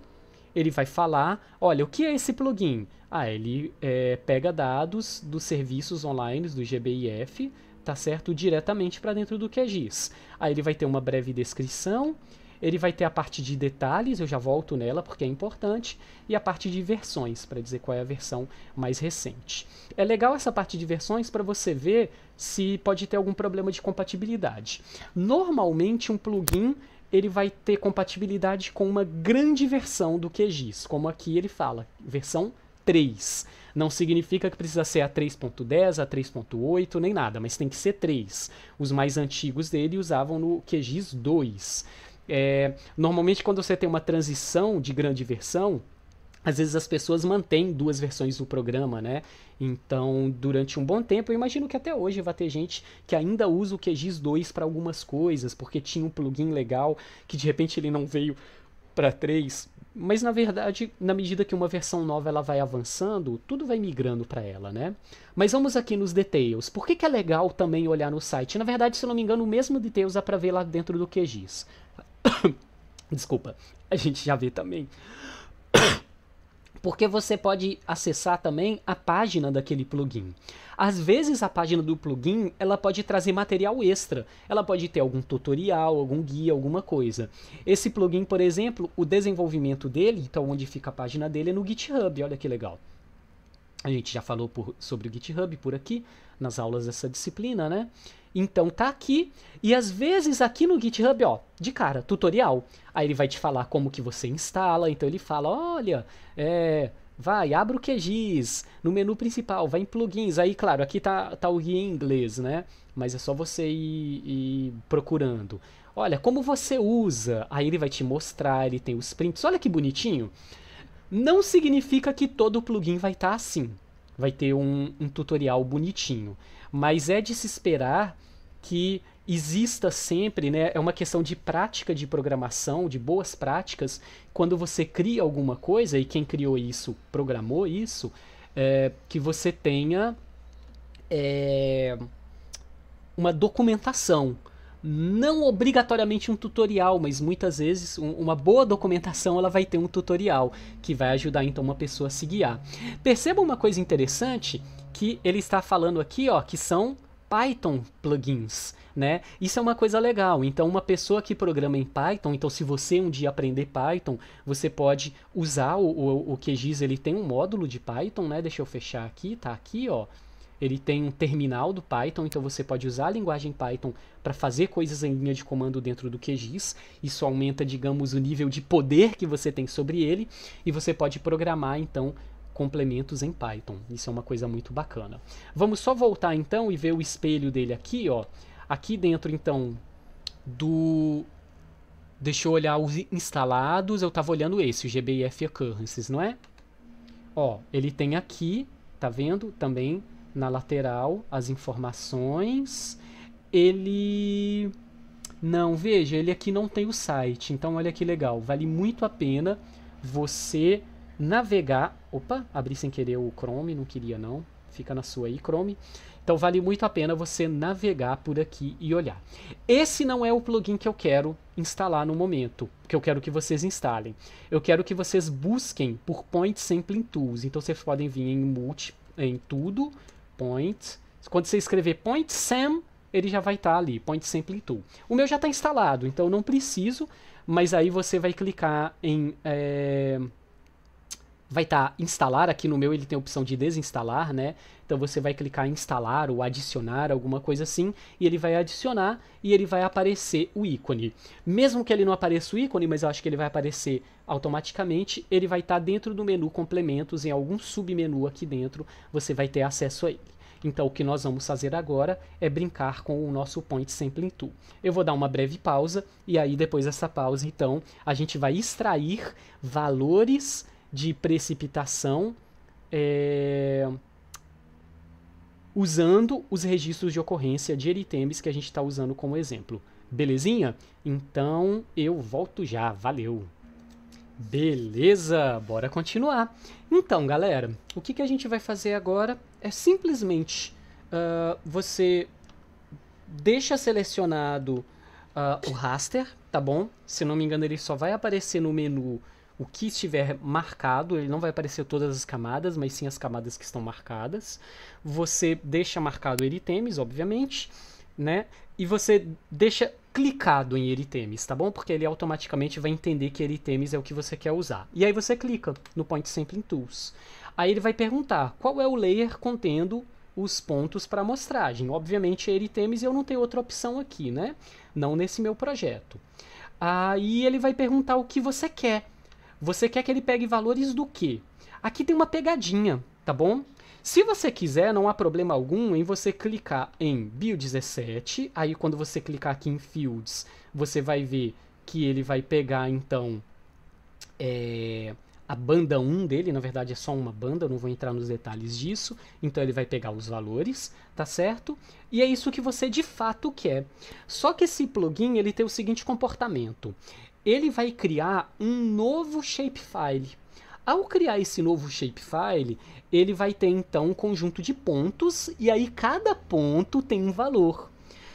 ele vai falar, olha, o que é esse plugin? Ah, ele é, pega dados dos serviços online do GBIF, tá certo? Diretamente para dentro do QGIS. Aí ele vai ter uma breve descrição, ele vai ter a parte de detalhes, eu já volto nela porque é importante, e a parte de versões, para dizer qual é a versão mais recente. É legal essa parte de versões para você ver se pode ter algum problema de compatibilidade. Normalmente um plugin ele vai ter compatibilidade com uma grande versão do QGIS, como aqui ele fala, versão 3. Não significa que precisa ser a 3.10, a 3.8, nem nada, mas tem que ser 3. Os mais antigos dele usavam no QGIS 2. É, normalmente, quando você tem uma transição de grande versão, às vezes as pessoas mantêm duas versões do programa, né? Então, durante um bom tempo, eu imagino que até hoje vai ter gente que ainda usa o QGIS 2 para algumas coisas, porque tinha um plugin legal que de repente ele não veio para 3. Mas na verdade, na medida que uma versão nova ela vai avançando, tudo vai migrando para ela, né? Mas vamos aqui nos details. Por que, que é legal também olhar no site? Na verdade, se não me engano, o mesmo details dá para ver lá dentro do QGIS. [COUGHS] Desculpa, a gente já vê também. [COUGHS] Porque você pode acessar também a página daquele plugin. Às vezes a página do plugin, ela pode trazer material extra. Ela pode ter algum tutorial, algum guia, alguma coisa. Esse plugin, por exemplo, o desenvolvimento dele, então onde fica a página dele é no GitHub, olha que legal. A gente já falou por, sobre o GitHub por aqui, nas aulas dessa disciplina, né? Então tá aqui. E às vezes aqui no GitHub, ó, de cara, tutorial. Aí ele vai te falar como que você instala. Então ele fala, olha, é, vai, abre o QGIS no menu principal, vai em plugins. Aí, claro, aqui tá, tá o guia em inglês, né? Mas é só você ir, ir procurando. Olha, como você usa? Aí ele vai te mostrar, ele tem os prints. Olha que bonitinho. Não significa que todo plugin vai estar tá assim. Vai ter um, um tutorial bonitinho. Mas é de se esperar que exista sempre, né? É uma questão de prática de programação, de boas práticas. Quando você cria alguma coisa, e quem criou isso programou isso, é, que você tenha é, uma documentação. Não obrigatoriamente um tutorial, mas muitas vezes um, uma boa documentação ela vai ter um tutorial que vai ajudar então uma pessoa a se guiar. Perceba uma coisa interessante que ele está falando aqui, ó, que são Python plugins, né? Isso é uma coisa legal. Então, uma pessoa que programa em Python, então se você um dia aprender Python, você pode usar o, o, o QGIS, ele tem um módulo de Python, né? Deixa eu fechar aqui, tá aqui, ó. Ele tem um terminal do Python, então você pode usar a linguagem Python para fazer coisas em linha de comando dentro do QGIS. Isso aumenta, digamos, o nível de poder que você tem sobre ele e você pode programar então complementos em Python. Isso é uma coisa muito bacana. Vamos só voltar então e ver o espelho dele aqui, ó. Aqui dentro então do Deixa eu olhar os instalados, eu estava olhando esse, o GBIF Occurrences, não é? Ó, ele tem aqui, tá vendo? Também na lateral as informações. Ele não, veja, ele aqui não tem o site. Então olha que legal, vale muito a pena você navegar. Opa, abri sem querer o Chrome, não queria não. Fica na sua aí, Chrome. Então vale muito a pena você navegar por aqui e olhar. Esse não é o plugin que eu quero instalar no momento, que eu quero que vocês instalem. Eu quero que vocês busquem por Point Sampling Tools. Então vocês podem vir em multi, em tudo, Point. Quando você escrever Point Sam, ele já vai estar tá ali, Point Sampling Tool. O meu já está instalado, então não preciso, mas aí você vai clicar em... É vai estar tá instalar, aqui no meu ele tem a opção de desinstalar, né? Então você vai clicar em instalar ou adicionar, alguma coisa assim, e ele vai adicionar e ele vai aparecer o ícone. Mesmo que ele não apareça o ícone, mas eu acho que ele vai aparecer automaticamente, ele vai estar tá dentro do menu complementos, em algum submenu aqui dentro, você vai ter acesso a ele. Então o que nós vamos fazer agora é brincar com o nosso Point Sampling Tool. Eu vou dar uma breve pausa e aí depois dessa pausa, então, a gente vai extrair valores de precipitação é, usando os registros de ocorrência de eritemes que a gente está usando como exemplo. Belezinha? Então eu volto já, valeu! Beleza, bora continuar. Então, galera, o que, que a gente vai fazer agora é simplesmente uh, você deixa selecionado uh, o raster, tá bom? Se não me engano, ele só vai aparecer no menu o que estiver marcado, ele não vai aparecer todas as camadas, mas sim as camadas que estão marcadas. Você deixa marcado eritemes, obviamente, né? E você deixa clicado em eritemes, tá bom? Porque ele automaticamente vai entender que eritemes é o que você quer usar. E aí você clica no Point Sampling Tools. Aí ele vai perguntar qual é o layer contendo os pontos para amostragem. Obviamente é eritemes e eu não tenho outra opção aqui, né? Não nesse meu projeto. Aí ele vai perguntar o que você quer. Você quer que ele pegue valores do quê? Aqui tem uma pegadinha, tá bom? Se você quiser, não há problema algum em você clicar em Bio17. Aí quando você clicar aqui em Fields, você vai ver que ele vai pegar então é, a banda 1 dele. Na verdade é só uma banda, eu não vou entrar nos detalhes disso. Então ele vai pegar os valores, tá certo? E é isso que você de fato quer. Só que esse plugin ele tem o seguinte comportamento ele vai criar um novo shapefile. Ao criar esse novo shapefile, ele vai ter então um conjunto de pontos e aí cada ponto tem um valor.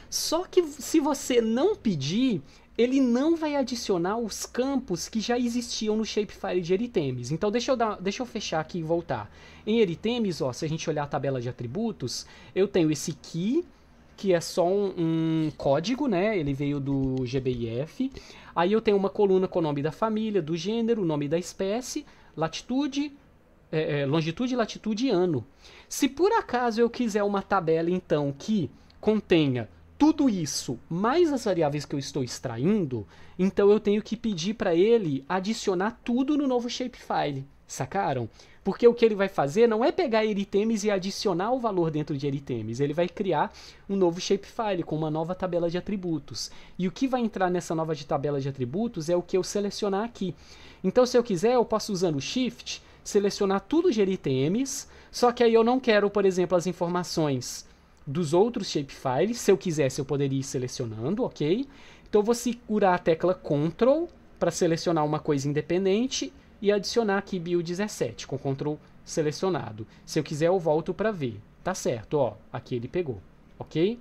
Só que se você não pedir, ele não vai adicionar os campos que já existiam no shapefile de Eritemis. Então deixa eu, dar, deixa eu fechar aqui e voltar. Em Eritemis, ó, se a gente olhar a tabela de atributos, eu tenho esse key, que é só um, um código, né? Ele veio do GBIF. Aí eu tenho uma coluna com o nome da família, do gênero, o nome da espécie, latitude, é, é, longitude, latitude e ano. Se por acaso eu quiser uma tabela, então, que contenha tudo isso mais as variáveis que eu estou extraindo, então eu tenho que pedir para ele adicionar tudo no novo shapefile. Sacaram? Porque o que ele vai fazer não é pegar eritemes e adicionar o valor dentro de eritemes, ele vai criar um novo shapefile com uma nova tabela de atributos. E o que vai entrar nessa nova de tabela de atributos é o que eu selecionar aqui. Então, se eu quiser, eu posso usando o Shift selecionar tudo de eritemes, só que aí eu não quero, por exemplo, as informações dos outros shapefiles. Se eu quisesse, eu poderia ir selecionando, ok? Então, eu vou segurar a tecla Ctrl para selecionar uma coisa independente e adicionar aqui Build 17 com Ctrl selecionado. Se eu quiser, eu volto para ver. Tá certo, ó, aqui ele pegou, ok?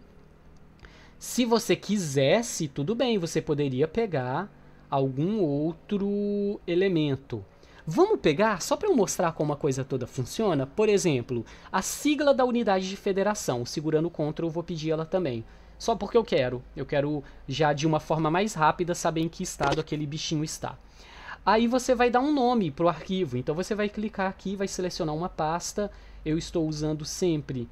Se você quisesse, tudo bem, você poderia pegar algum outro elemento. Vamos pegar, só para eu mostrar como a coisa toda funciona, por exemplo, a sigla da unidade de federação, segurando o CTRL eu vou pedir ela também. Só porque eu quero, eu quero já de uma forma mais rápida saber em que estado aquele bichinho está. Aí você vai dar um nome para o arquivo. Então você vai clicar aqui, vai selecionar uma pasta. Eu estou usando sempre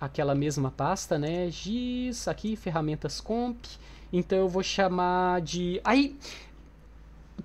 aquela mesma pasta, né? GIS, aqui, ferramentas comp. Então eu vou chamar de... Aí,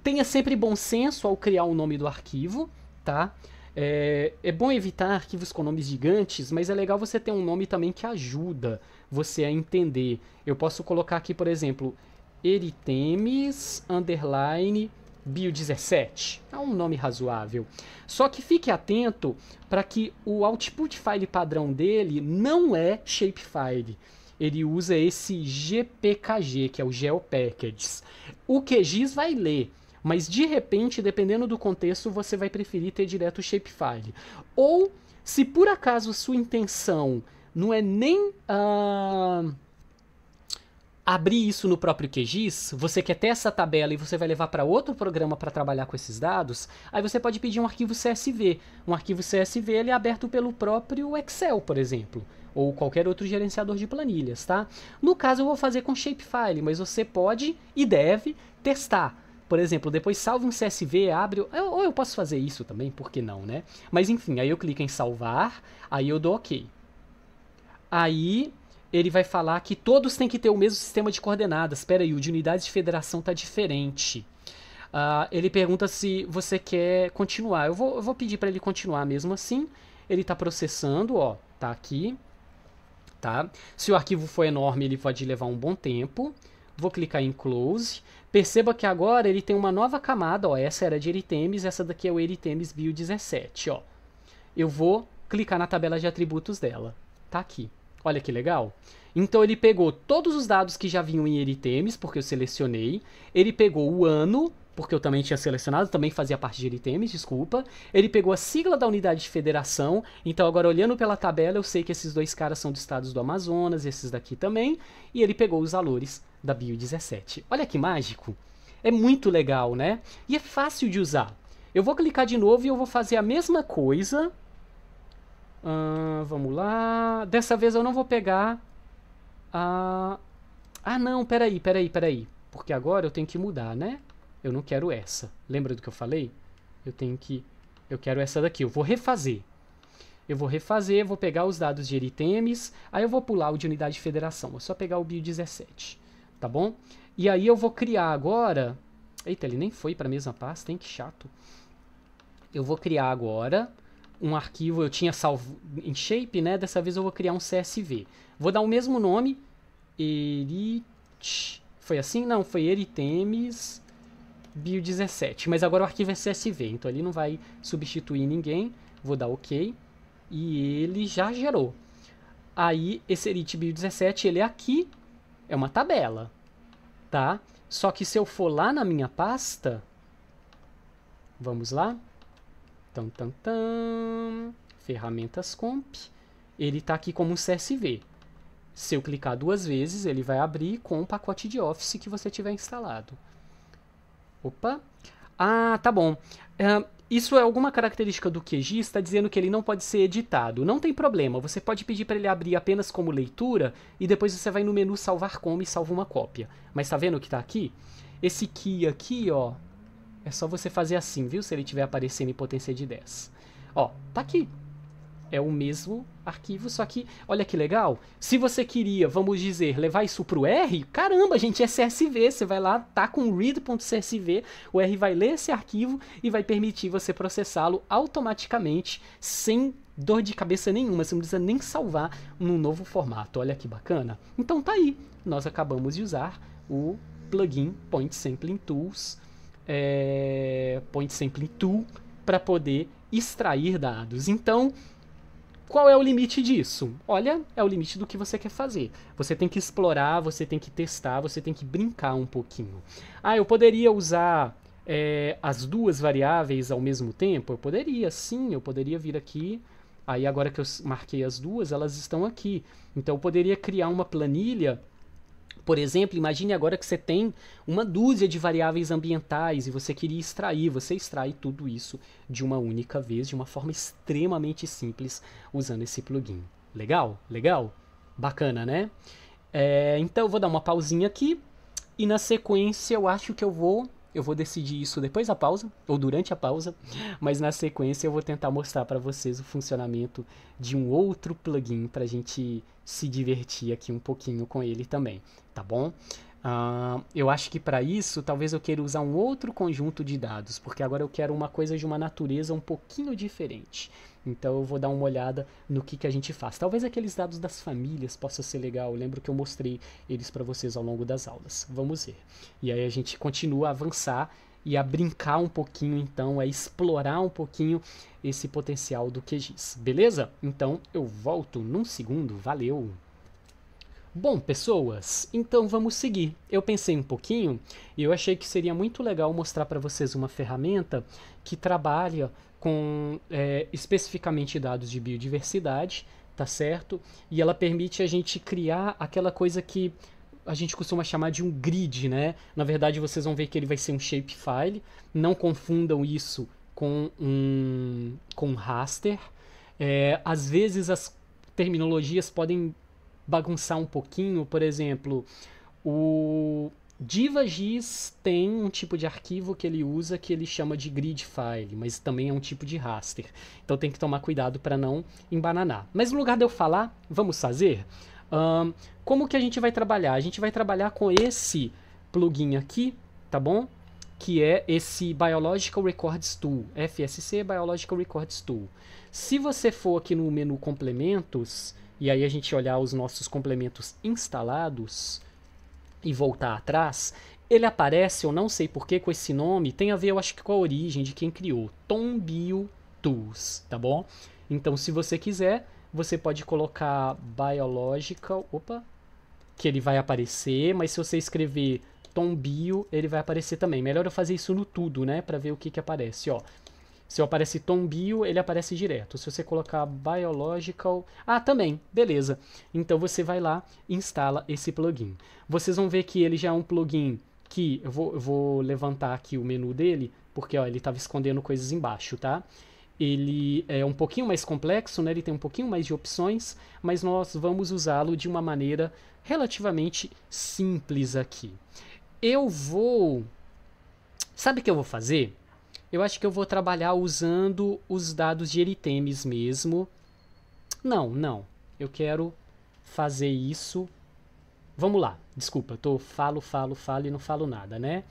tenha sempre bom senso ao criar o nome do arquivo, tá? É, é, bom evitar arquivos com nomes gigantes, mas é legal você ter um nome também que ajuda você a entender. Eu posso colocar aqui, por exemplo, Eritemis, underline, bio17. É tá um nome razoável. Só que fique atento para que o output file padrão dele não é shapefile. Ele usa esse GPKG, que é o GeoPackage. O QGIS vai ler, mas de repente, dependendo do contexto, você vai preferir ter direto o shapefile. Ou, se por acaso sua intenção não é nem... Uh abrir isso no próprio QGIS, você quer ter essa tabela e você vai levar para outro programa para trabalhar com esses dados, aí você pode pedir um arquivo CSV. Um arquivo CSV ele é aberto pelo próprio Excel, por exemplo, ou qualquer outro gerenciador de planilhas, tá? No caso eu vou fazer com Shapefile, mas você pode e deve testar. Por exemplo, depois salve um CSV, abre. Ou eu posso fazer isso também, por que não, né? Mas enfim, aí eu clico em salvar, aí eu dou OK. Aí ele vai falar que todos têm que ter o mesmo sistema de coordenadas. Espera aí, o de unidades de federação tá diferente. Uh, ele pergunta se você quer continuar. Eu vou, eu vou pedir para ele continuar mesmo assim. Ele está processando, ó, tá aqui. Tá? Se o arquivo for enorme, ele pode levar um bom tempo. Vou clicar em Close. Perceba que agora ele tem uma nova camada, ó. Essa era de Eritemis, essa daqui é o Eritemis Bio 17, ó. Eu vou clicar na tabela de atributos dela. Tá aqui. Olha que legal. Então ele pegou todos os dados que já vinham em eritemes, porque eu selecionei. Ele pegou o ano, porque eu também tinha selecionado, também fazia parte de eritemes, desculpa. Ele pegou a sigla da unidade de federação. Então agora olhando pela tabela, eu sei que esses dois caras são dos estados do Amazonas, esses daqui também. E ele pegou os valores da Bio 17. Olha que mágico. É muito legal, né? E é fácil de usar. Eu vou clicar de novo e eu vou fazer a mesma coisa ah, vamos lá. Dessa vez eu não vou pegar a... Ah, não, peraí, peraí, peraí. Porque agora eu tenho que mudar, né? Eu não quero essa. Lembra do que eu falei? Eu tenho que... Eu quero essa daqui. Eu vou refazer. Eu vou refazer, vou pegar os dados de Eritemes, aí eu vou pular o de Unidade de Federação, vou é só pegar o Bio 17, tá bom? E aí eu vou criar agora... Eita, ele nem foi para a mesma pasta, hein? Que chato. Eu vou criar agora um arquivo, eu tinha salvo em shape, né? Dessa vez eu vou criar um CSV. Vou dar o mesmo nome, erit... Foi assim? Não, foi eritemes bio17. Mas agora o arquivo é CSV, então ele não vai substituir ninguém. Vou dar OK. E ele já gerou. Aí, esse erit bio17, ele é aqui, é uma tabela, tá? Só que se eu for lá na minha pasta, vamos lá, Tam, tam, tam. Ferramentas comp. Ele está aqui como CSV. Se eu clicar duas vezes, ele vai abrir com o pacote de Office que você tiver instalado. Opa. Ah, tá bom. Uh, isso é alguma característica do QGIS, está dizendo que ele não pode ser editado. Não tem problema, você pode pedir para ele abrir apenas como leitura e depois você vai no menu salvar como e salva uma cópia. Mas tá vendo o que está aqui? Esse key aqui, ó, é só você fazer assim, viu? Se ele estiver aparecendo em potência de 10. Ó, tá aqui. É o mesmo arquivo, só que, olha que legal. Se você queria, vamos dizer, levar isso pro R, caramba, gente, é CSV. Você vai lá, tá com read.csv, o R vai ler esse arquivo e vai permitir você processá-lo automaticamente, sem dor de cabeça nenhuma, você não precisa nem salvar num novo formato. Olha que bacana. Então tá aí, nós acabamos de usar o plugin Point Sampling Tools é, point sampling tool para poder extrair dados. Então, qual é o limite disso? Olha, é o limite do que você quer fazer. Você tem que explorar, você tem que testar, você tem que brincar um pouquinho. Ah, eu poderia usar é, as duas variáveis ao mesmo tempo? Eu poderia, sim, eu poderia vir aqui. Aí agora que eu marquei as duas, elas estão aqui. Então eu poderia criar uma planilha por exemplo, imagine agora que você tem uma dúzia de variáveis ambientais e você queria extrair, você extrai tudo isso de uma única vez, de uma forma extremamente simples, usando esse plugin. Legal? Legal? Bacana, né? É, então eu vou dar uma pausinha aqui e na sequência eu acho que eu vou eu vou decidir isso depois da pausa ou durante a pausa, [LAUGHS] mas na sequência eu vou tentar mostrar para vocês o funcionamento de um outro plugin para a gente se divertir aqui um pouquinho com ele também, tá bom? Uh, eu acho que para isso talvez eu queira usar um outro conjunto de dados, porque agora eu quero uma coisa de uma natureza um pouquinho diferente. Então eu vou dar uma olhada no que, que a gente faz. Talvez aqueles dados das famílias possa ser legal. Eu lembro que eu mostrei eles para vocês ao longo das aulas. Vamos ver. E aí a gente continua a avançar e a brincar um pouquinho, então, a é explorar um pouquinho esse potencial do QGIS, beleza? Então eu volto num segundo, valeu! Bom, pessoas, então vamos seguir. Eu pensei um pouquinho e eu achei que seria muito legal mostrar para vocês uma ferramenta que trabalha com é, especificamente dados de biodiversidade, tá certo? E ela permite a gente criar aquela coisa que a gente costuma chamar de um grid, né? Na verdade, vocês vão ver que ele vai ser um shapefile. Não confundam isso com um, com um raster. É, às vezes as terminologias podem bagunçar um pouquinho. Por exemplo, o DivaGIS tem um tipo de arquivo que ele usa que ele chama de grid file, mas também é um tipo de raster. Então tem que tomar cuidado para não embananar. Mas no lugar de eu falar, vamos fazer? Um, como que a gente vai trabalhar? A gente vai trabalhar com esse plugin aqui, tá bom? Que é esse Biological Records Tool, FSC Biological Records Tool. Se você for aqui no menu complementos, e aí a gente olhar os nossos complementos instalados e voltar atrás, ele aparece, eu não sei porquê, com esse nome, tem a ver, eu acho que com a origem de quem criou, Tombio Tools, tá bom? Então, se você quiser, você pode colocar biological, opa, que ele vai aparecer, mas se você escrever tom bio, ele vai aparecer também. Melhor eu fazer isso no tudo, né, para ver o que que aparece, ó. Se eu aparece tom bio, ele aparece direto. Se você colocar biological, ah, também, beleza. Então você vai lá e instala esse plugin. Vocês vão ver que ele já é um plugin que eu vou, eu vou levantar aqui o menu dele, porque ó, ele estava escondendo coisas embaixo, tá? ele é um pouquinho mais complexo, né? ele tem um pouquinho mais de opções, mas nós vamos usá-lo de uma maneira relativamente simples aqui. Eu vou. Sabe o que eu vou fazer? Eu acho que eu vou trabalhar usando os dados de Eritemes mesmo. Não, não. Eu quero fazer isso. Vamos lá. Desculpa, eu tô falo, falo, falo e não falo nada, né?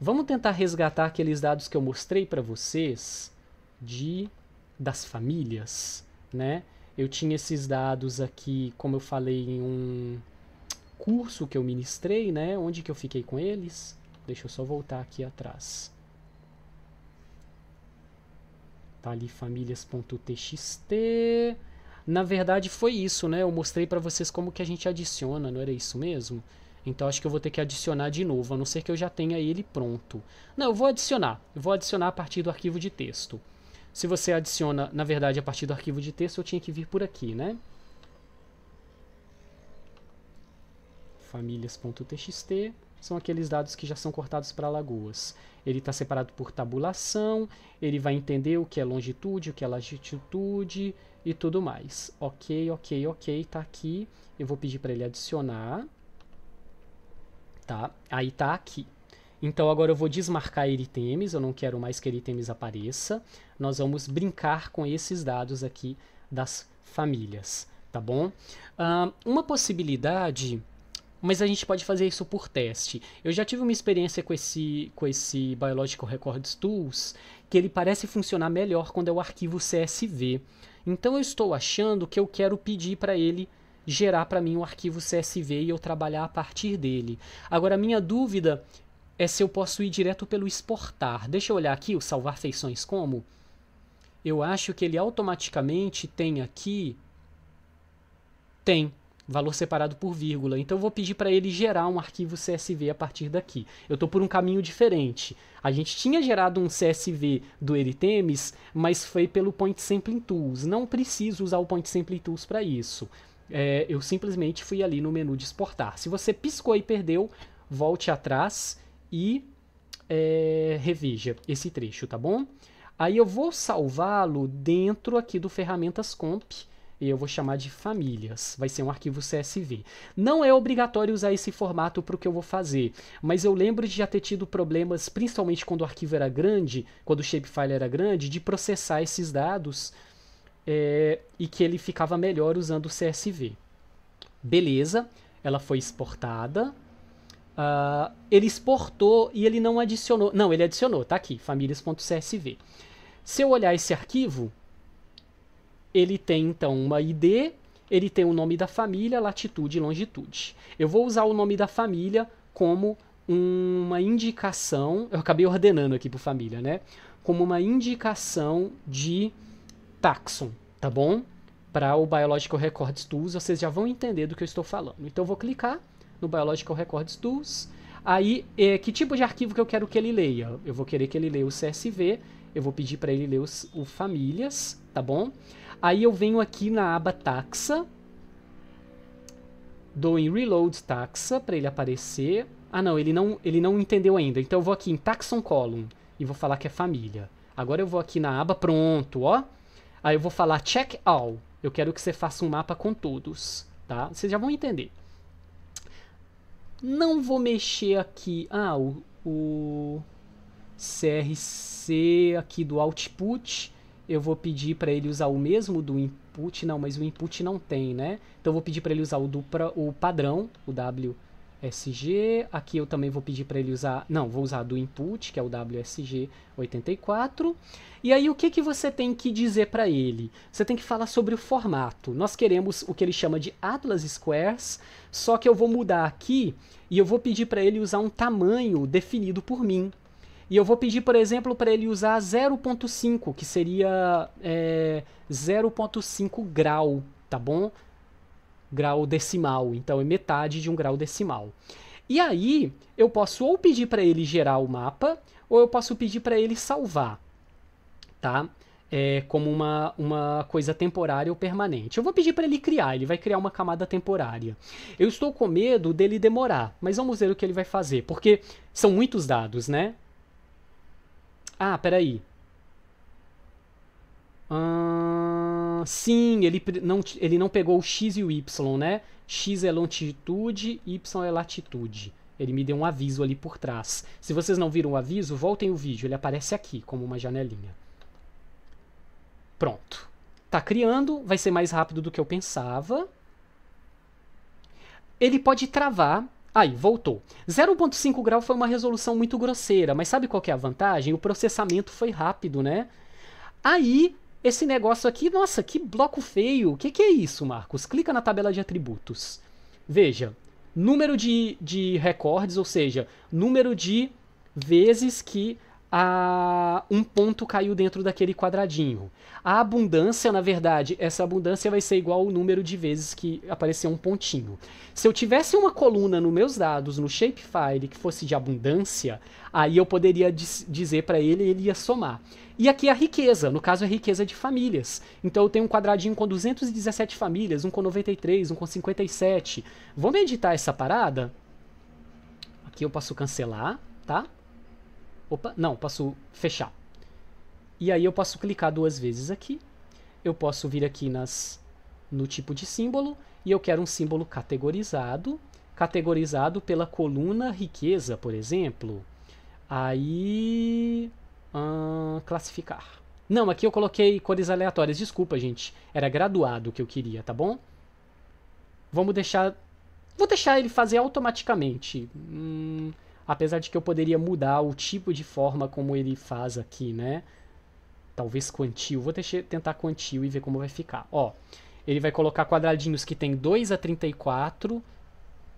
Vamos tentar resgatar aqueles dados que eu mostrei para vocês de das famílias, né? Eu tinha esses dados aqui, como eu falei, em um curso que eu ministrei, né? Onde que eu fiquei com eles? Deixa eu só voltar aqui atrás. Tá ali famílias.txt. Na verdade foi isso, né? Eu mostrei para vocês como que a gente adiciona, não era isso mesmo? Então acho que eu vou ter que adicionar de novo, a não ser que eu já tenha ele pronto. Não, eu vou adicionar. Eu vou adicionar a partir do arquivo de texto. Se você adiciona, na verdade, a partir do arquivo de texto, eu tinha que vir por aqui, né? Famílias.txt são aqueles dados que já são cortados para lagoas. Ele está separado por tabulação, ele vai entender o que é longitude, o que é latitude e tudo mais. Ok, ok, ok, está aqui. Eu vou pedir para ele adicionar. Tá, aí está aqui. Então agora eu vou desmarcar eritemes, eu não quero mais que eritemes apareça. Nós vamos brincar com esses dados aqui das famílias, tá bom? Uh, uma possibilidade, mas a gente pode fazer isso por teste. Eu já tive uma experiência com esse, com esse Biological Records Tools, que ele parece funcionar melhor quando é o arquivo CSV. Então eu estou achando que eu quero pedir para ele gerar para mim um arquivo CSV e eu trabalhar a partir dele. Agora, minha dúvida é se eu posso ir direto pelo exportar. Deixa eu olhar aqui o salvar feições como. Eu acho que ele automaticamente tem aqui. Tem valor separado por vírgula. Então eu vou pedir para ele gerar um arquivo CSV a partir daqui. Eu estou por um caminho diferente. A gente tinha gerado um CSV do Eritemis, mas foi pelo Point Sampling Tools. Não preciso usar o Point Sampling Tools para isso. É, eu simplesmente fui ali no menu de exportar. Se você piscou e perdeu, volte atrás e é, reveja esse trecho, tá bom? Aí eu vou salvá-lo dentro aqui do ferramentas comp e eu vou chamar de famílias, vai ser um arquivo CSV. Não é obrigatório usar esse formato para o que eu vou fazer, mas eu lembro de já ter tido problemas, principalmente quando o arquivo era grande, quando o shapefile era grande, de processar esses dados é, e que ele ficava melhor usando o CSV. Beleza, ela foi exportada, Uh, ele exportou e ele não adicionou. Não, ele adicionou, tá aqui, famílias.csv. Se eu olhar esse arquivo, ele tem então uma ID, ele tem o nome da família, latitude e longitude. Eu vou usar o nome da família como uma indicação. Eu acabei ordenando aqui por família, né? Como uma indicação de taxon, tá bom? Para o Biological Records Tools, vocês já vão entender do que eu estou falando. Então eu vou clicar no Biological Records Tools. Aí, é, que tipo de arquivo que eu quero que ele leia? Eu vou querer que ele leia o CSV, eu vou pedir para ele ler os, o Famílias, tá bom? Aí eu venho aqui na aba Taxa, dou em Reload Taxa para ele aparecer. Ah não, ele não, ele não entendeu ainda, então eu vou aqui em Taxon Column e vou falar que é família. Agora eu vou aqui na aba Pronto, ó. Aí eu vou falar Check All, eu quero que você faça um mapa com todos, tá? Vocês já vão entender. Não vou mexer aqui. Ah, o, o CRC aqui do output. Eu vou pedir para ele usar o mesmo do input. Não, mas o input não tem, né? Então eu vou pedir para ele usar o, do, o padrão, o W WSG, Aqui eu também vou pedir para ele usar, não, vou usar do input, que é o WSG84. E aí o que, que você tem que dizer para ele? Você tem que falar sobre o formato. Nós queremos o que ele chama de Atlas Squares, só que eu vou mudar aqui e eu vou pedir para ele usar um tamanho definido por mim. E eu vou pedir, por exemplo, para ele usar 0.5, que seria é, eh, 0.5 grau, tá bom? grau decimal, então é metade de um grau decimal. E aí eu posso ou pedir para ele gerar o mapa ou eu posso pedir para ele salvar, tá? É, como uma, uma coisa temporária ou permanente. Eu vou pedir para ele criar, ele vai criar uma camada temporária. Eu estou com medo dele demorar, mas vamos ver o que ele vai fazer, porque são muitos dados, né? Ah, peraí. Hum sim, ele não, ele não pegou o x e o y, né? x é longitude, y é latitude. Ele me deu um aviso ali por trás. Se vocês não viram o aviso, voltem o vídeo, ele aparece aqui como uma janelinha. Pronto. Tá criando, vai ser mais rápido do que eu pensava. Ele pode travar. Aí, voltou. 0.5 grau foi uma resolução muito grosseira, mas sabe qual é a vantagem? O processamento foi rápido, né? Aí, esse negócio aqui, nossa, que bloco feio. O que, que, é isso, Marcos? Clica na tabela de atributos. Veja, número de, de recordes, ou seja, número de vezes que a um ponto caiu dentro daquele quadradinho. A abundância, na verdade, essa abundância vai ser igual ao número de vezes que apareceu um pontinho. Se eu tivesse uma coluna nos meus dados, no shapefile, que fosse de abundância, aí eu poderia dizer para ele, ele ia somar. E aqui é a riqueza, no caso a é riqueza de famílias. Então eu tenho um quadradinho com 217 famílias, um com 93, um com 57. Vamos editar essa parada? Aqui eu posso cancelar, tá? Opa, não, posso fechar. E aí eu posso clicar duas vezes aqui. Eu posso vir aqui nas, no tipo de símbolo. E eu quero um símbolo categorizado. Categorizado pela coluna riqueza, por exemplo. Aí... Hum, classificar. Não, aqui eu coloquei cores aleatórias. Desculpa, gente. Era graduado que eu queria, tá bom? Vamos deixar... Vou deixar ele fazer automaticamente. Hum apesar de que eu poderia mudar o tipo de forma como ele faz aqui, né? Talvez quantio. Vou deixar, tentar quantio e ver como vai ficar. Ó, ele vai colocar quadradinhos que tem 2 a 34.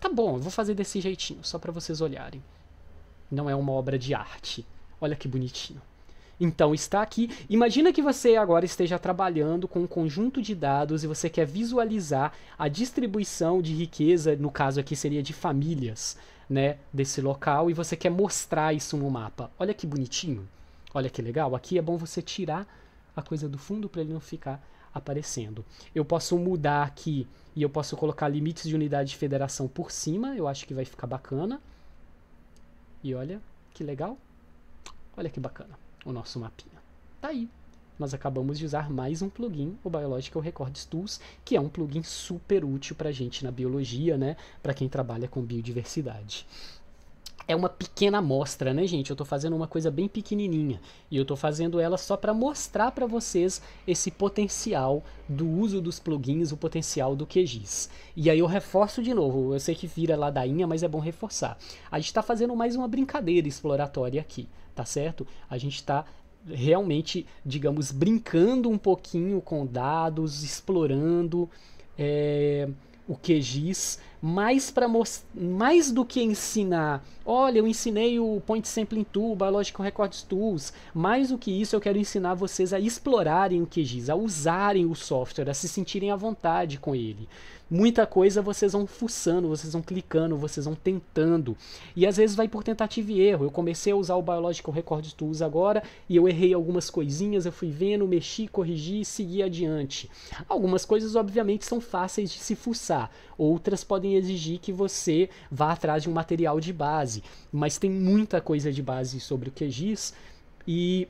Tá bom, eu vou fazer desse jeitinho, só para vocês olharem. Não é uma obra de arte. Olha que bonitinho. Então está aqui. Imagina que você agora esteja trabalhando com um conjunto de dados e você quer visualizar a distribuição de riqueza, no caso aqui seria de famílias né, desse local e você quer mostrar isso no mapa. Olha que bonitinho, olha que legal. Aqui é bom você tirar a coisa do fundo para ele não ficar aparecendo. Eu posso mudar aqui e eu posso colocar limites de unidade de federação por cima, eu acho que vai ficar bacana. E olha que legal, olha que bacana o nosso mapinha. Tá aí nós acabamos de usar mais um plugin, o Biological Records Tools, que é um plugin super útil para a gente na biologia, né? Para quem trabalha com biodiversidade é uma pequena amostra, né, gente? Eu estou fazendo uma coisa bem pequenininha e eu estou fazendo ela só para mostrar para vocês esse potencial do uso dos plugins, o potencial do QGIS. E aí eu reforço de novo, eu sei que vira ladainha, mas é bom reforçar. A gente está fazendo mais uma brincadeira exploratória aqui, tá certo? A gente está realmente, digamos, brincando um pouquinho com dados, explorando é, o QGIS, mais, mais do que ensinar, olha, eu ensinei o Point Sampling Tool, Biological Records Tools, mais do que isso, eu quero ensinar vocês a explorarem o QGIS, a usarem o software, a se sentirem à vontade com ele muita coisa vocês vão fuçando, vocês vão clicando, vocês vão tentando. E às vezes vai por tentativa e erro. Eu comecei a usar o Biological Record Tools agora e eu errei algumas coisinhas, eu fui vendo, mexi, corrigi e segui adiante. Algumas coisas, obviamente, são fáceis de se fuçar, outras podem exigir que você vá atrás de um material de base, mas tem muita coisa de base sobre o QGIS e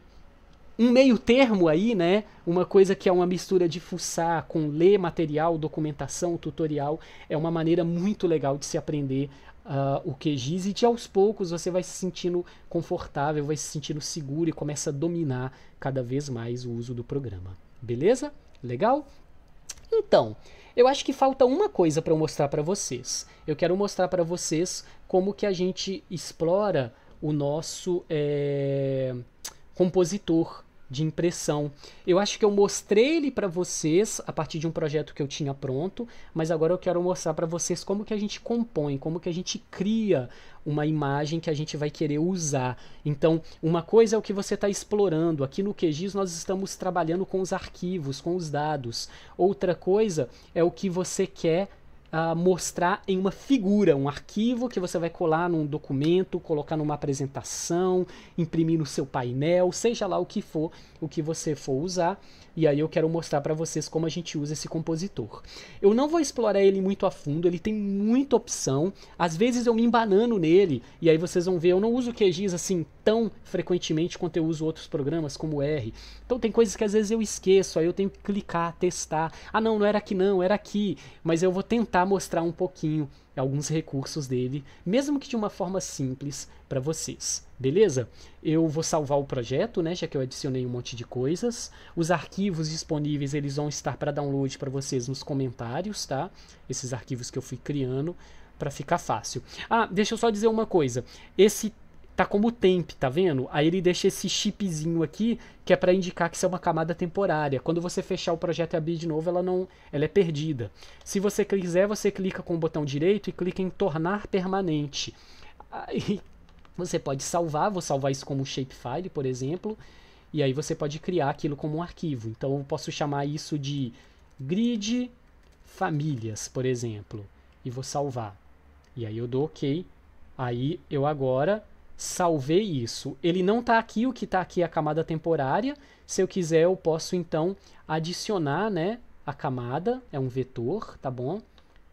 um meio termo aí, né? Uma coisa que é uma mistura de fuçar com ler material, documentação, tutorial, é uma maneira muito legal de se aprender uh, o QGIS e de aos poucos você vai se sentindo confortável, vai se sentindo seguro e começa a dominar cada vez mais o uso do programa. Beleza? Legal? Então, eu acho que falta uma coisa para mostrar para vocês. Eu quero mostrar para vocês como que a gente explora o nosso é, compositor de impressão. Eu acho que eu mostrei ele para vocês a partir de um projeto que eu tinha pronto, mas agora eu quero mostrar para vocês como que a gente compõe, como que a gente cria uma imagem que a gente vai querer usar. Então, uma coisa é o que você está explorando. Aqui no QGIS nós estamos trabalhando com os arquivos, com os dados. Outra coisa é o que você quer uh, mostrar em uma figura, um arquivo que você vai colar num documento, colocar numa apresentação, imprimir no seu painel, seja lá o que for, o que você for usar. E aí eu quero mostrar para vocês como a gente usa esse compositor. Eu não vou explorar ele muito a fundo, ele tem muita opção. Às vezes eu me embanano nele, e aí vocês vão ver, eu não uso o QGIS assim tão frequentemente quanto eu uso outros programas como o R. Então tem coisas que às vezes eu esqueço, aí eu tenho que clicar, testar. Ah não, não era aqui não, era aqui. Mas eu vou tentar mostrar um pouquinho alguns recursos dele, mesmo que de uma forma simples para vocês, beleza? Eu vou salvar o projeto, né, já que eu adicionei um monte de coisas. Os arquivos disponíveis, eles vão estar para download para vocês nos comentários, tá? Esses arquivos que eu fui criando para ficar fácil. Ah, deixa eu só dizer uma coisa. Esse tá como temp, tá vendo? Aí ele deixa esse chipzinho aqui, que é para indicar que isso é uma camada temporária. Quando você fechar o projeto e abrir de novo, ela não, ela é perdida. Se você quiser, você clica com o botão direito e clica em tornar permanente. Aí você pode salvar, vou salvar isso como shapefile, por exemplo, e aí você pode criar aquilo como um arquivo. Então eu posso chamar isso de grid famílias, por exemplo, e vou salvar. E aí eu dou OK. Aí eu agora salvei isso. Ele não está aqui, o que está aqui é a camada temporária. Se eu quiser, eu posso então adicionar né, a camada, é um vetor, tá bom?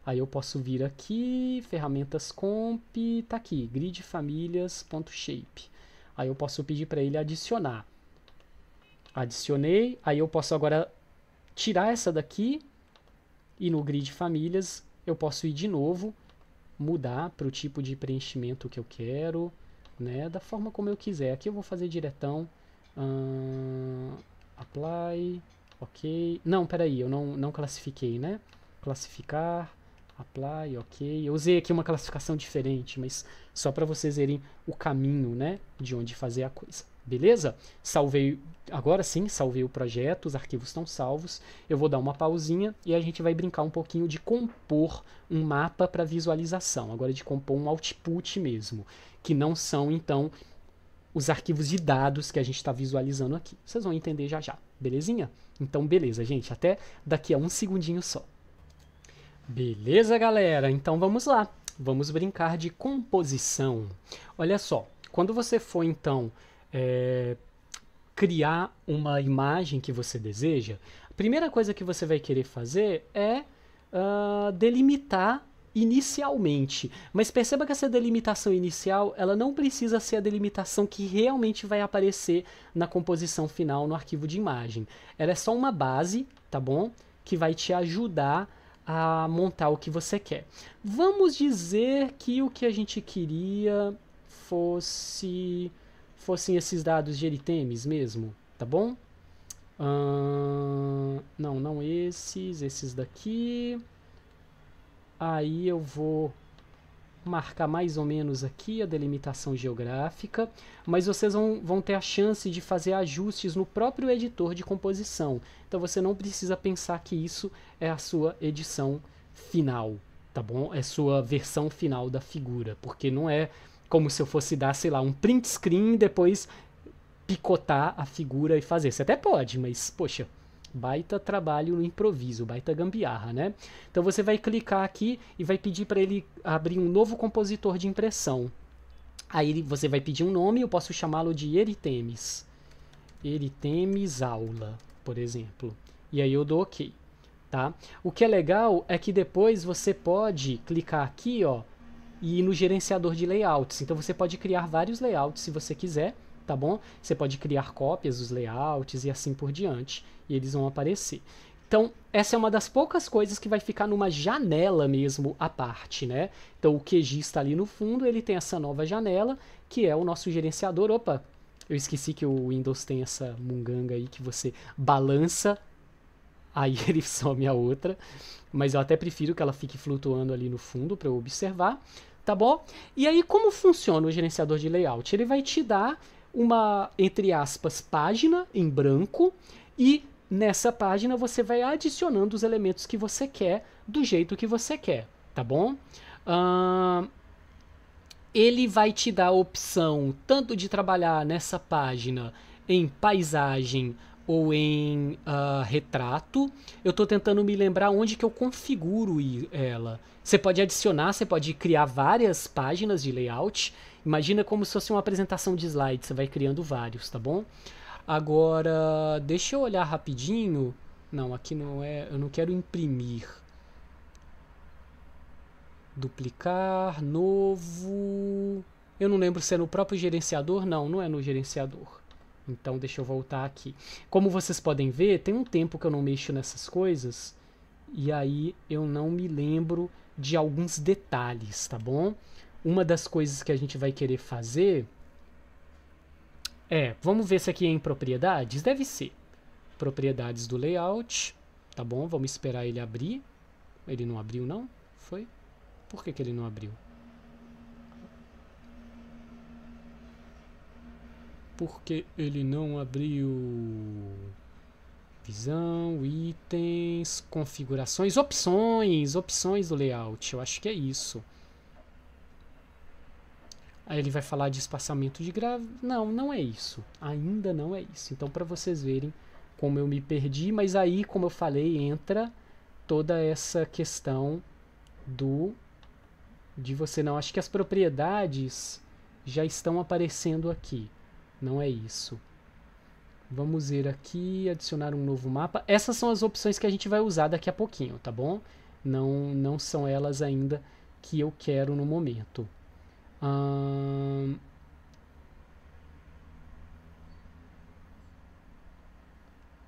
Aí eu posso vir aqui, ferramentas comp, tá aqui, grid shape Aí eu posso pedir para ele adicionar. Adicionei, aí eu posso agora tirar essa daqui e no grid famílias eu posso ir de novo, mudar para o tipo de preenchimento que eu quero, né? Da forma como eu quiser. Aqui eu vou fazer diretão. Uh, apply, ok. Não, peraí, eu não, não classifiquei, né? Classificar, apply, ok. Eu usei aqui uma classificação diferente, mas só para vocês verem o caminho, né? De onde fazer a coisa. Beleza? Salvei, agora sim, salvei o projeto, os arquivos estão salvos. Eu vou dar uma pausinha e a gente vai brincar um pouquinho de compor um mapa para visualização, agora de compor um output mesmo, que não são então os arquivos de dados que a gente está visualizando aqui. Vocês vão entender já já, belezinha? Então, beleza, gente, até daqui a um segundinho só. Beleza, galera? Então vamos lá. Vamos brincar de composição. Olha só, quando você for então é, criar uma imagem que você deseja, a primeira coisa que você vai querer fazer é uh, delimitar inicialmente. Mas perceba que essa delimitação inicial, ela não precisa ser a delimitação que realmente vai aparecer na composição final no arquivo de imagem. Ela é só uma base, tá bom? Que vai te ajudar a montar o que você quer. Vamos dizer que o que a gente queria fosse fossem esses dados de eritemes mesmo, tá bom? Uh, não, não esses, esses daqui. Aí eu vou marcar mais ou menos aqui a delimitação geográfica, mas vocês vão, vão ter a chance de fazer ajustes no próprio editor de composição. Então você não precisa pensar que isso é a sua edição final, tá bom? É sua versão final da figura, porque não é como se eu fosse dar, sei lá, um print screen e depois picotar a figura e fazer. Você até pode, mas poxa, baita trabalho no improviso, baita gambiarra, né? Então você vai clicar aqui e vai pedir para ele abrir um novo compositor de impressão. Aí você vai pedir um nome, eu posso chamá-lo de Eritemis. Eritemis aula, por exemplo. E aí eu dou OK, tá? O que é legal é que depois você pode clicar aqui, ó, e no gerenciador de layouts. Então você pode criar vários layouts se você quiser, tá bom? Você pode criar cópias dos layouts e assim por diante, e eles vão aparecer. Então, essa é uma das poucas coisas que vai ficar numa janela mesmo à parte, né? Então, o QG está ali no fundo, ele tem essa nova janela, que é o nosso gerenciador. Opa, eu esqueci que o Windows tem essa munganga aí que você balança, aí [LAUGHS] ele some a outra. Mas eu até prefiro que ela fique flutuando ali no fundo para eu observar tá bom? E aí como funciona o gerenciador de layout? Ele vai te dar uma, entre aspas, página em branco e nessa página você vai adicionando os elementos que você quer do jeito que você quer, tá bom? Uh, ele vai te dar a opção tanto de trabalhar nessa página em paisagem ou em uh, retrato. Eu estou tentando me lembrar onde que eu configuro ela. Você pode adicionar, você pode criar várias páginas de layout. Imagina como se fosse uma apresentação de slides, você vai criando vários, tá bom? Agora, deixa eu olhar rapidinho. Não, aqui não é, eu não quero imprimir. Duplicar, novo. Eu não lembro se é no próprio gerenciador, não, não é no gerenciador. Então deixa eu voltar aqui. Como vocês podem ver, tem um tempo que eu não mexo nessas coisas e aí eu não me lembro de alguns detalhes, tá bom? Uma das coisas que a gente vai querer fazer é, vamos ver se aqui é em propriedades, deve ser. Propriedades do layout, tá bom? Vamos esperar ele abrir. Ele não abriu não? Foi? Por que, que ele não abriu? porque ele não abriu visão, itens, configurações, opções, opções do layout. Eu acho que é isso. Aí ele vai falar de espaçamento de grave. Não, não é isso. Ainda não é isso. Então, para vocês verem como eu me perdi, mas aí, como eu falei, entra toda essa questão do de você não. Acho que as propriedades já estão aparecendo aqui. Não é isso. Vamos ir aqui, adicionar um novo mapa. Essas são as opções que a gente vai usar daqui a pouquinho, tá bom? Não, não são elas ainda que eu quero no momento. Hum,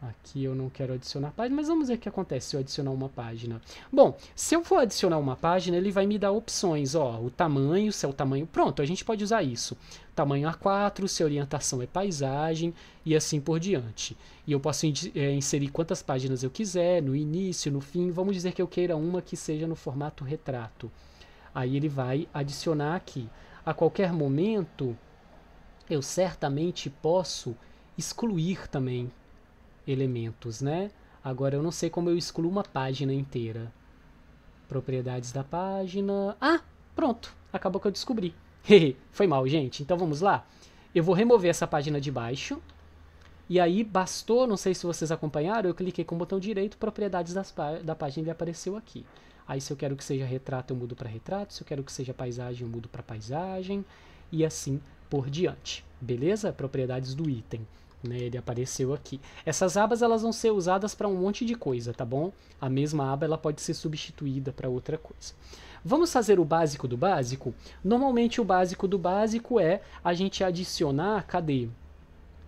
Aqui eu não quero adicionar página, mas vamos ver o que acontece se eu adicionar uma página. Bom, se eu for adicionar uma página, ele vai me dar opções, ó, o tamanho, se é o tamanho... Pronto, a gente pode usar isso. Tamanho A4, se a orientação é paisagem e assim por diante. E eu posso é, inserir quantas páginas eu quiser, no início, no fim. Vamos dizer que eu queira uma que seja no formato retrato. Aí ele vai adicionar aqui. A qualquer momento, eu certamente posso excluir também elementos, né? Agora eu não sei como eu excluo uma página inteira. Propriedades da página. Ah, pronto. Acabou que eu descobri. [LAUGHS] Foi mal, gente. Então vamos lá. Eu vou remover essa página de baixo. E aí bastou, não sei se vocês acompanharam, eu cliquei com o botão direito, propriedades das, da página ele apareceu aqui. Aí se eu quero que seja retrato, eu mudo para retrato, se eu quero que seja paisagem, eu mudo para paisagem e assim por diante. Beleza? Propriedades do item. Né, ele apareceu aqui. Essas abas elas vão ser usadas para um monte de coisa, tá bom? A mesma aba ela pode ser substituída para outra coisa. Vamos fazer o básico do básico? Normalmente o básico do básico é a gente adicionar, cadê?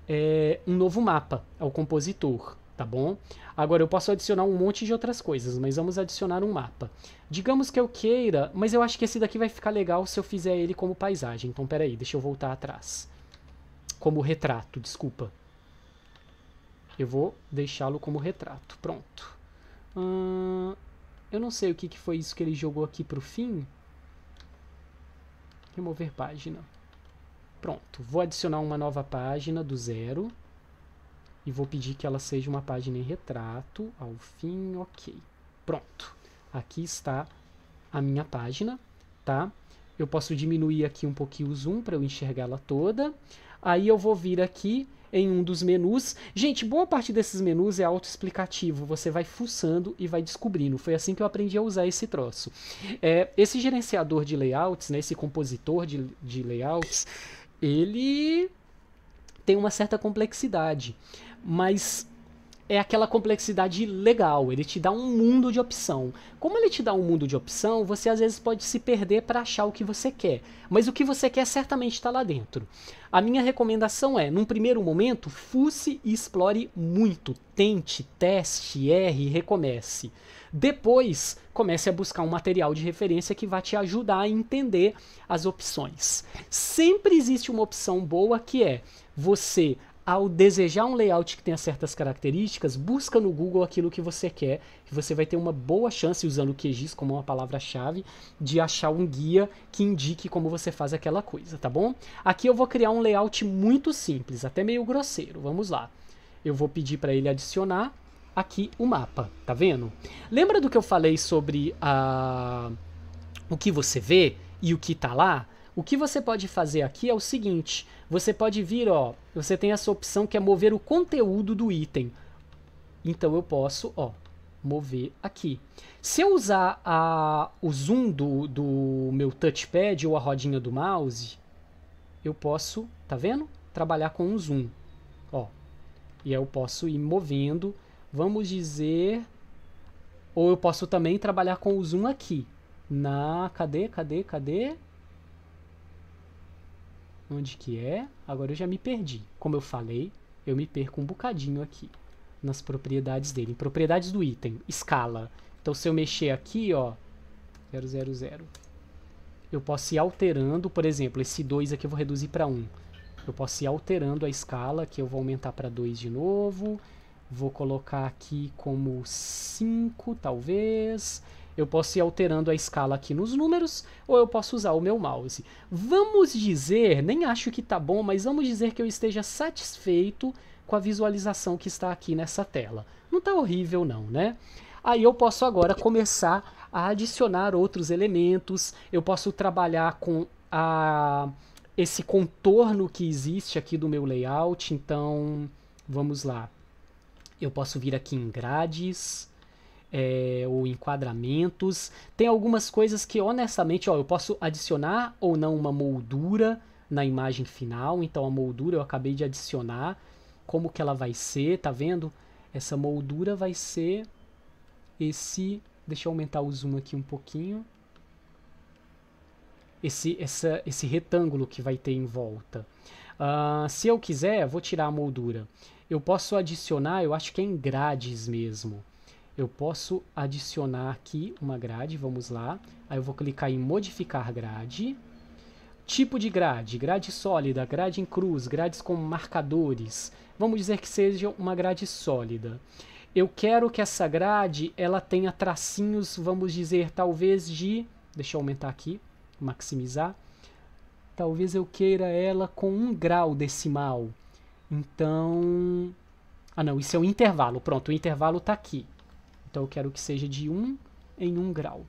É, um novo mapa ao compositor, tá bom? Agora eu posso adicionar um monte de outras coisas, mas vamos adicionar um mapa. Digamos que eu queira, mas eu acho que esse daqui vai ficar legal se eu fizer ele como paisagem. Então peraí, deixa eu voltar atrás. Como retrato, desculpa. Eu vou deixá-lo como retrato. Pronto. eu não sei o que, que foi isso que ele jogou aqui para o fim. Remover página. Pronto. Vou adicionar uma nova página do zero. E vou pedir que ela seja uma página em retrato. Ao fim, ok. Pronto. Aqui está a minha página, tá? Eu posso diminuir aqui um pouquinho o zoom para eu enxergá-la toda. Aí eu vou vir aqui em um dos menus. Gente, boa parte desses menus é autoexplicativo, você vai fuçando e vai descobrindo. Foi assim que eu aprendi a usar esse troço. É, esse gerenciador de layouts, né, esse compositor de, de layouts, ele tem uma certa complexidade, mas é aquela complexidade legal, ele te dá um mundo de opção. Como ele te dá um mundo de opção, você às vezes pode se perder para achar o que você quer, mas o que você quer certamente está lá dentro. A minha recomendação é, num primeiro momento, fuce e explore muito, tente, teste, erre, recomece. Depois, comece a buscar um material de referência que vai te ajudar a entender as opções. Sempre existe uma opção boa que é você ao desejar um layout que tenha certas características, busca no Google aquilo que você quer, e você vai ter uma boa chance, usando o QGIS como uma palavra-chave, de achar um guia que indique como você faz aquela coisa, tá bom? Aqui eu vou criar um layout muito simples, até meio grosseiro, vamos lá. Eu vou pedir para ele adicionar aqui o mapa, tá vendo? Lembra do que eu falei sobre a... Ah, o que você vê e o que está lá? O que você pode fazer aqui é o seguinte, você pode vir, ó, você tem essa opção que é mover o conteúdo do item. Então eu posso, ó, mover aqui. Se eu usar a, o zoom do, do meu touchpad ou a rodinha do mouse, eu posso, tá vendo? Trabalhar com um zoom, ó. E aí eu posso ir movendo, vamos dizer... Ou eu posso também trabalhar com o zoom aqui. Na... Cadê, cadê, cadê? Onde que é? Agora eu já me perdi. Como eu falei, eu me perco um bocadinho aqui. Nas propriedades dele. Em propriedades do item. Escala. Então se eu mexer aqui, ó. 000. Eu posso ir alterando, por exemplo, esse 2 aqui eu vou reduzir para 1. Um. Eu posso ir alterando a escala, que eu vou aumentar para 2 de novo. Vou colocar aqui como 5, talvez. Eu posso ir alterando a escala aqui nos números ou eu posso usar o meu mouse. Vamos dizer, nem acho que tá bom, mas vamos dizer que eu esteja satisfeito com a visualização que está aqui nessa tela. Não tá horrível não, né? Aí eu posso agora começar a adicionar outros elementos, eu posso trabalhar com a esse contorno que existe aqui do meu layout, então vamos lá. Eu posso vir aqui em grades, é, ou enquadramentos. Tem algumas coisas que, honestamente, ó, eu posso adicionar ou não uma moldura na imagem final. Então, a moldura eu acabei de adicionar. Como que ela vai ser, tá vendo? Essa moldura vai ser esse... Deixa eu aumentar o zoom aqui um pouquinho. Esse, essa, esse retângulo que vai ter em volta. Uh, se eu quiser, vou tirar a moldura. Eu posso adicionar, eu acho que é em grades mesmo eu posso adicionar aqui uma grade, vamos lá. Aí eu vou clicar em modificar grade. Tipo de grade, grade sólida, grade em cruz, grades com marcadores. Vamos dizer que seja uma grade sólida. Eu quero que essa grade ela tenha tracinhos, vamos dizer, talvez de... Deixa eu aumentar aqui, maximizar. Talvez eu queira ela com um grau decimal. Então... Ah não, isso é o um intervalo. Pronto, o intervalo está aqui. Então eu quero que seja de 1 em 1 grau.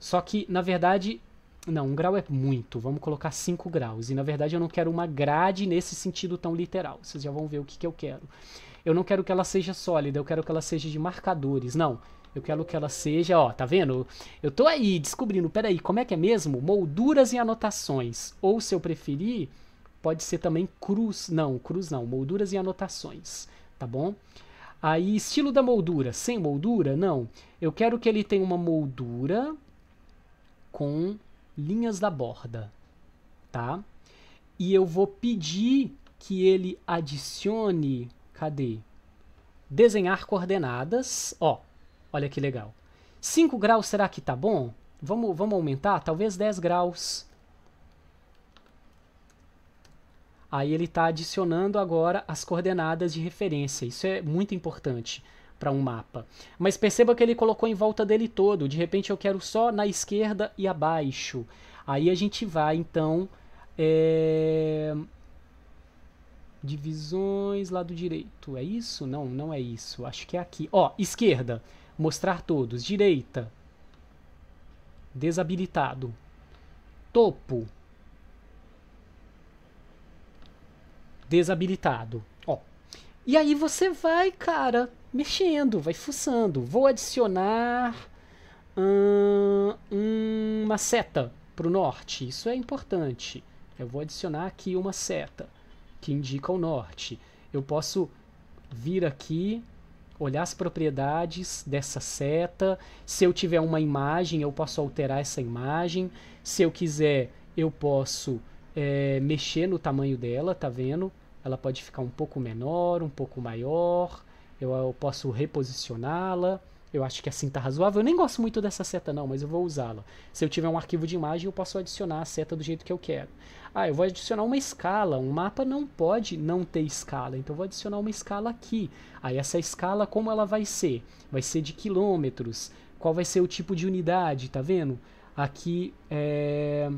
Só que, na verdade, não, 1 grau é muito. Vamos colocar 5 graus. E, na verdade, eu não quero uma grade nesse sentido tão literal. Vocês já vão ver o que, que eu quero. Eu não quero que ela seja sólida, eu quero que ela seja de marcadores. Não, eu quero que ela seja, ó, tá vendo? Eu tô aí descobrindo, peraí, como é que é mesmo? Molduras e anotações. Ou, se eu preferir, pode ser também cruz. Não, cruz não, molduras e anotações, tá bom? Tá bom? Aí, estilo da moldura. Sem moldura? Não. Eu quero que ele tenha uma moldura com linhas da borda, tá? E eu vou pedir que ele adicione, cadê? Desenhar coordenadas, ó, olha que legal. 5 graus será que tá bom? Vamos, vamos aumentar? Talvez 10 graus. Aí ele está adicionando agora as coordenadas de referência. Isso é muito importante para um mapa. Mas perceba que ele colocou em volta dele todo. De repente eu quero só na esquerda e abaixo. Aí a gente vai então. É... Divisões, lado direito. É isso? Não, não é isso. Acho que é aqui. Ó, esquerda. Mostrar todos. Direita. Desabilitado. Topo. desabilitado. Ó. E aí você vai, cara, mexendo, vai fuçando. Vou adicionar hum, uma seta para o norte. Isso é importante. Eu vou adicionar aqui uma seta que indica o norte. Eu posso vir aqui, olhar as propriedades dessa seta. Se eu tiver uma imagem, eu posso alterar essa imagem. Se eu quiser, eu posso é, mexer no tamanho dela, tá vendo? Ela pode ficar um pouco menor, um pouco maior. Eu, eu posso reposicioná-la. Eu acho que assim tá razoável. Eu nem gosto muito dessa seta não, mas eu vou usá-la. Se eu tiver um arquivo de imagem, eu posso adicionar a seta do jeito que eu quero. Ah, eu vou adicionar uma escala. Um mapa não pode não ter escala, então eu vou adicionar uma escala aqui. Aí ah, essa escala, como ela vai ser? Vai ser de quilômetros. Qual vai ser o tipo de unidade, tá vendo? Aqui é...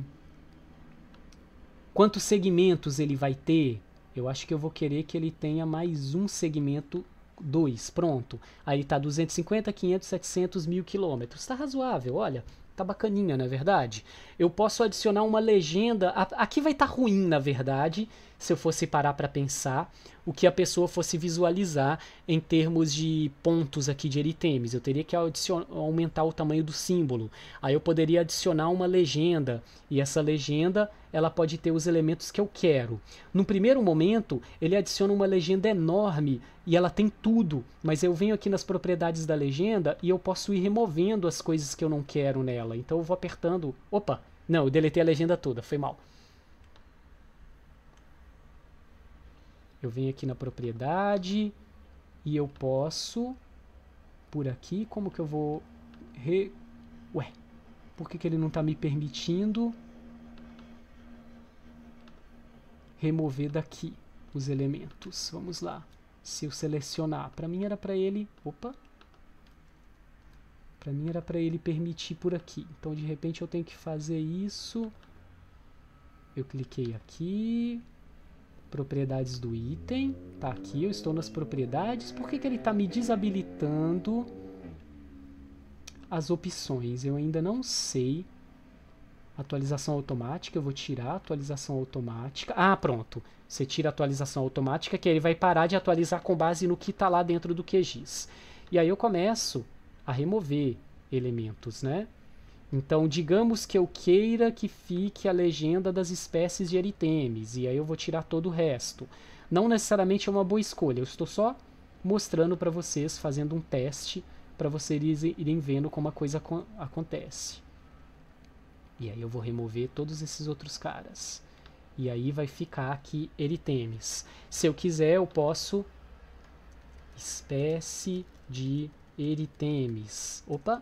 Quantos segmentos ele vai ter? Eu acho que eu vou querer que ele tenha mais um segmento 2, pronto. Aí está tá 250, 500, 700 mil quilômetros. Tá razoável, olha, tá bacaninha, não é verdade? Eu posso adicionar uma legenda. Aqui vai estar tá ruim, na verdade, se eu fosse parar para pensar o que a pessoa fosse visualizar em termos de pontos aqui de eritemes. Eu teria que aumentar o tamanho do símbolo. Aí eu poderia adicionar uma legenda e essa legenda ela pode ter os elementos que eu quero. No primeiro momento, ele adiciona uma legenda enorme e ela tem tudo, mas eu venho aqui nas propriedades da legenda e eu posso ir removendo as coisas que eu não quero nela. Então eu vou apertando, opa, não, eu deletei a legenda toda, foi mal. Eu venho aqui na propriedade e eu posso, por aqui, como que eu vou... Re... Ué, por que, que ele não está me permitindo remover daqui os elementos? Vamos lá, se eu selecionar, para mim era para ele... Opa, para mim era para ele permitir por aqui. Então de repente eu tenho que fazer isso. Eu cliquei aqui. Propriedades do item. Tá aqui, eu estou nas propriedades. Por que, que ele está me desabilitando as opções? Eu ainda não sei. Atualização automática, eu vou tirar atualização automática. Ah, pronto. Você tira a atualização automática, que ele vai parar de atualizar com base no que está lá dentro do QGIS. E aí eu começo a remover elementos, né? Então, digamos que eu queira que fique a legenda das espécies de eritemes, e aí eu vou tirar todo o resto. Não necessariamente é uma boa escolha, eu estou só mostrando para vocês, fazendo um teste, para vocês irem vendo como a coisa acontece. E aí eu vou remover todos esses outros caras. E aí vai ficar aqui eritemes. Se eu quiser, eu posso... Espécie de eritemes. Opa!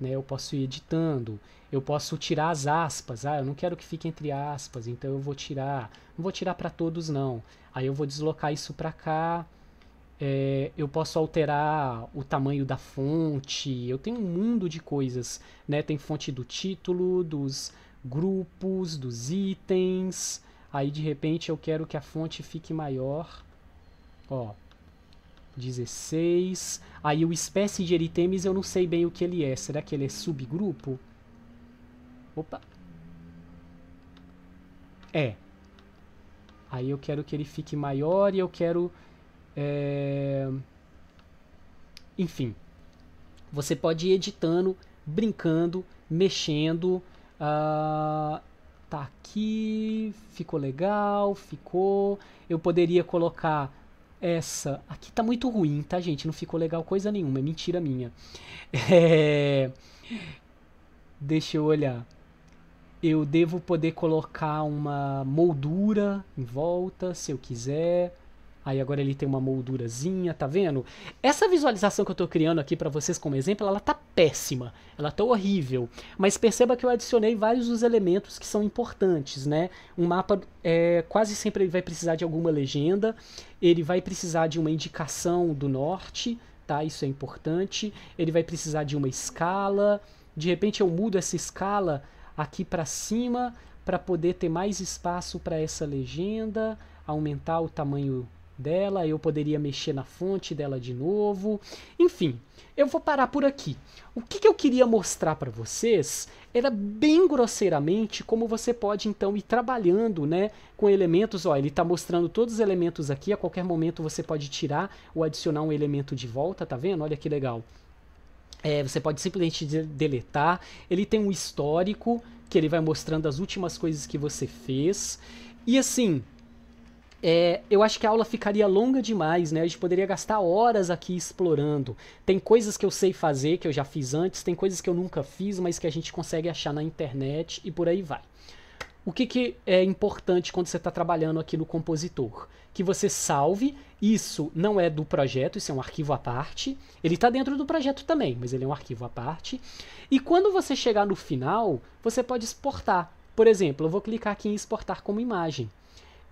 Né, eu posso ir editando, eu posso tirar as aspas. Ah, eu não quero que fique entre aspas, então eu vou tirar. Não vou tirar para todos, não. Aí eu vou deslocar isso para cá. É, eu posso alterar o tamanho da fonte. Eu tenho um mundo de coisas. Né? Tem fonte do título, dos grupos, dos itens. Aí de repente eu quero que a fonte fique maior. Ó, 16. Aí o espécie de eritemis eu não sei bem o que ele é. Será que ele é subgrupo? Opa. É. Aí eu quero que ele fique maior e eu quero... É... Enfim. Você pode ir editando, brincando, mexendo. Uh... Tá aqui. Ficou legal, ficou. Eu poderia colocar essa. Aqui tá muito ruim, tá, gente? Não ficou legal coisa nenhuma, é mentira minha. [LAUGHS] É... Deixa eu olhar. Eu devo poder colocar uma moldura em volta, se eu quiser. Aí agora ele tem uma moldurazinha, tá vendo? Essa visualização que eu tô criando aqui para vocês como exemplo, ela tá péssima, ela tá horrível. Mas perceba que eu adicionei vários dos elementos que são importantes, né? Um mapa é, quase sempre ele vai precisar de alguma legenda, ele vai precisar de uma indicação do norte, tá? Isso é importante. Ele vai precisar de uma escala. De repente eu mudo essa escala aqui para cima para poder ter mais espaço para essa legenda, aumentar o tamanho dela, eu poderia mexer na fonte dela de novo. Enfim, eu vou parar por aqui. O que, que eu queria mostrar para vocês era bem grosseiramente como você pode então ir trabalhando né, com elementos. Ó, ele está mostrando todos os elementos aqui, a qualquer momento você pode tirar ou adicionar um elemento de volta, tá vendo? Olha que legal. É, você pode simplesmente deletar. Ele tem um histórico que ele vai mostrando as últimas coisas que você fez. E assim, é, eu acho que a aula ficaria longa demais, né? A gente poderia gastar horas aqui explorando. Tem coisas que eu sei fazer, que eu já fiz antes, tem coisas que eu nunca fiz, mas que a gente consegue achar na internet e por aí vai. O que, que é importante quando você está trabalhando aqui no compositor? Que você salve. Isso não é do projeto, isso é um arquivo à parte. Ele está dentro do projeto também, mas ele é um arquivo à parte. E quando você chegar no final, você pode exportar. Por exemplo, eu vou clicar aqui em exportar como imagem.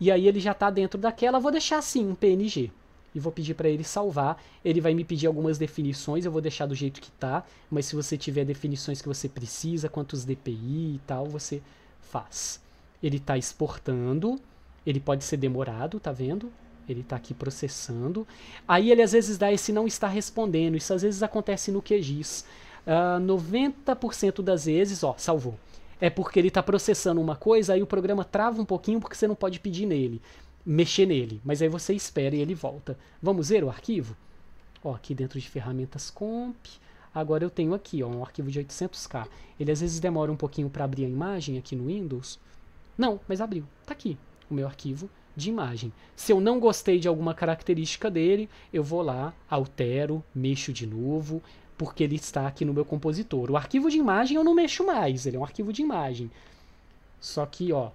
E aí ele já está dentro daquela, vou deixar assim um PNG. E vou pedir para ele salvar. Ele vai me pedir algumas definições, eu vou deixar do jeito que está. Mas se você tiver definições que você precisa, quantos DPI e tal, você faz. Ele está exportando, ele pode ser demorado, tá vendo? Ele está aqui processando. Aí ele às vezes dá esse não está respondendo. Isso às vezes acontece no QGIS. Uh, 90% das vezes, ó, salvou é porque ele está processando uma coisa, aí o programa trava um pouquinho porque você não pode pedir nele, mexer nele. Mas aí você espera e ele volta. Vamos ver o arquivo? Ó, aqui dentro de ferramentas comp, agora eu tenho aqui ó, um arquivo de 800k. Ele às vezes demora um pouquinho para abrir a imagem aqui no Windows. Não, mas abriu. Tá aqui o meu arquivo de imagem. Se eu não gostei de alguma característica dele, eu vou lá, altero, mexo de novo, porque ele está aqui no meu compositor. O arquivo de imagem eu não mexo mais, ele é um arquivo de imagem. Só que, ó,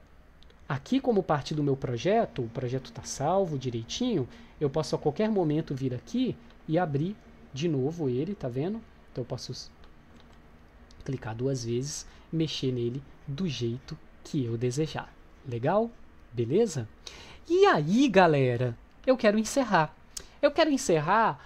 aqui como parte do meu projeto, o projeto está salvo direitinho, eu posso a qualquer momento vir aqui e abrir de novo ele, tá vendo? Então eu posso clicar duas vezes, mexer nele do jeito que eu desejar. Legal? Beleza? E aí, galera, eu quero encerrar. Eu quero encerrar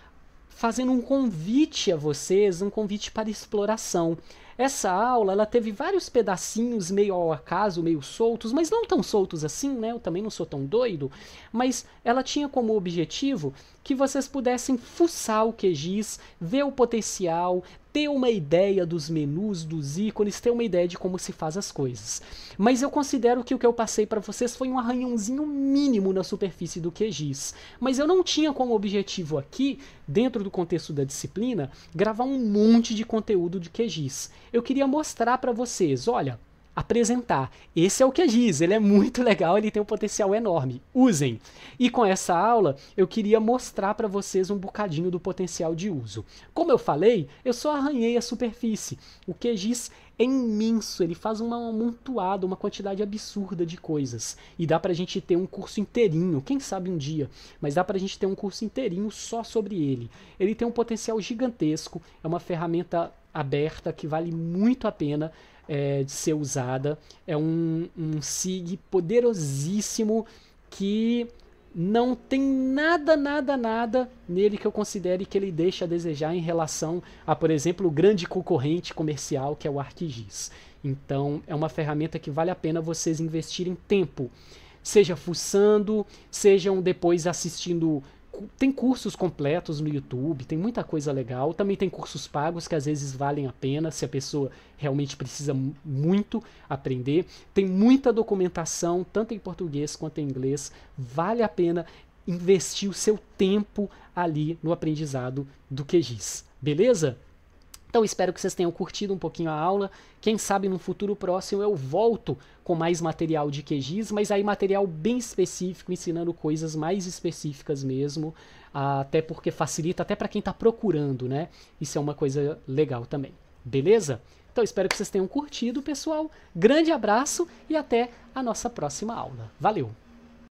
fazendo um convite a vocês, um convite para exploração. Essa aula, ela teve vários pedacinhos meio ao acaso, meio soltos, mas não tão soltos assim, né? Eu também não sou tão doido, mas ela tinha como objetivo que vocês pudessem fuçar o QGIS, ver o potencial, ter uma ideia dos menus, dos ícones, ter uma ideia de como se faz as coisas. Mas eu considero que o que eu passei para vocês foi um arranhãozinho mínimo na superfície do QGIS. Mas eu não tinha como objetivo aqui, dentro do contexto da disciplina, gravar um monte de conteúdo de QGIS. Eu queria mostrar para vocês, olha, apresentar. Esse é o QGIS, ele é muito [LAUGHS] legal, ele tem um potencial enorme. Usem! E com essa aula, eu queria mostrar para vocês um bocadinho do potencial de uso. Como eu falei, eu só arranhei a superfície. O QGIS é imenso, ele faz uma amontoada, uma quantidade absurda de coisas. E dá para a gente ter um curso inteirinho, quem sabe um dia, mas dá para a gente ter um curso inteirinho só sobre ele. Ele tem um potencial gigantesco, é uma ferramenta aberta que vale muito a pena é, de ser usada. É um, um SIG poderosíssimo que não tem nada, nada, nada nele que eu considere que ele deixa a desejar em relação a, por exemplo, o grande concorrente comercial que é o ArcGIS. Então, é uma ferramenta que vale a pena vocês investirem tempo, seja fuçando, sejam depois assistindo tem cursos completos no YouTube, tem muita coisa legal. Também tem cursos pagos que às vezes valem a pena se a pessoa realmente precisa muito aprender. Tem muita documentação, tanto em português quanto em inglês. Vale a pena investir o seu tempo ali no aprendizado do QGIS. Beleza? Então espero que vocês tenham curtido um pouquinho a aula. Quem sabe no futuro próximo eu volto com mais material de QGIS, mas aí material bem específico, ensinando coisas mais específicas mesmo, até porque facilita até para quem está procurando, né? Isso é uma coisa legal também. Beleza? Então espero que vocês tenham curtido, pessoal. Grande abraço e até a nossa próxima aula. Valeu!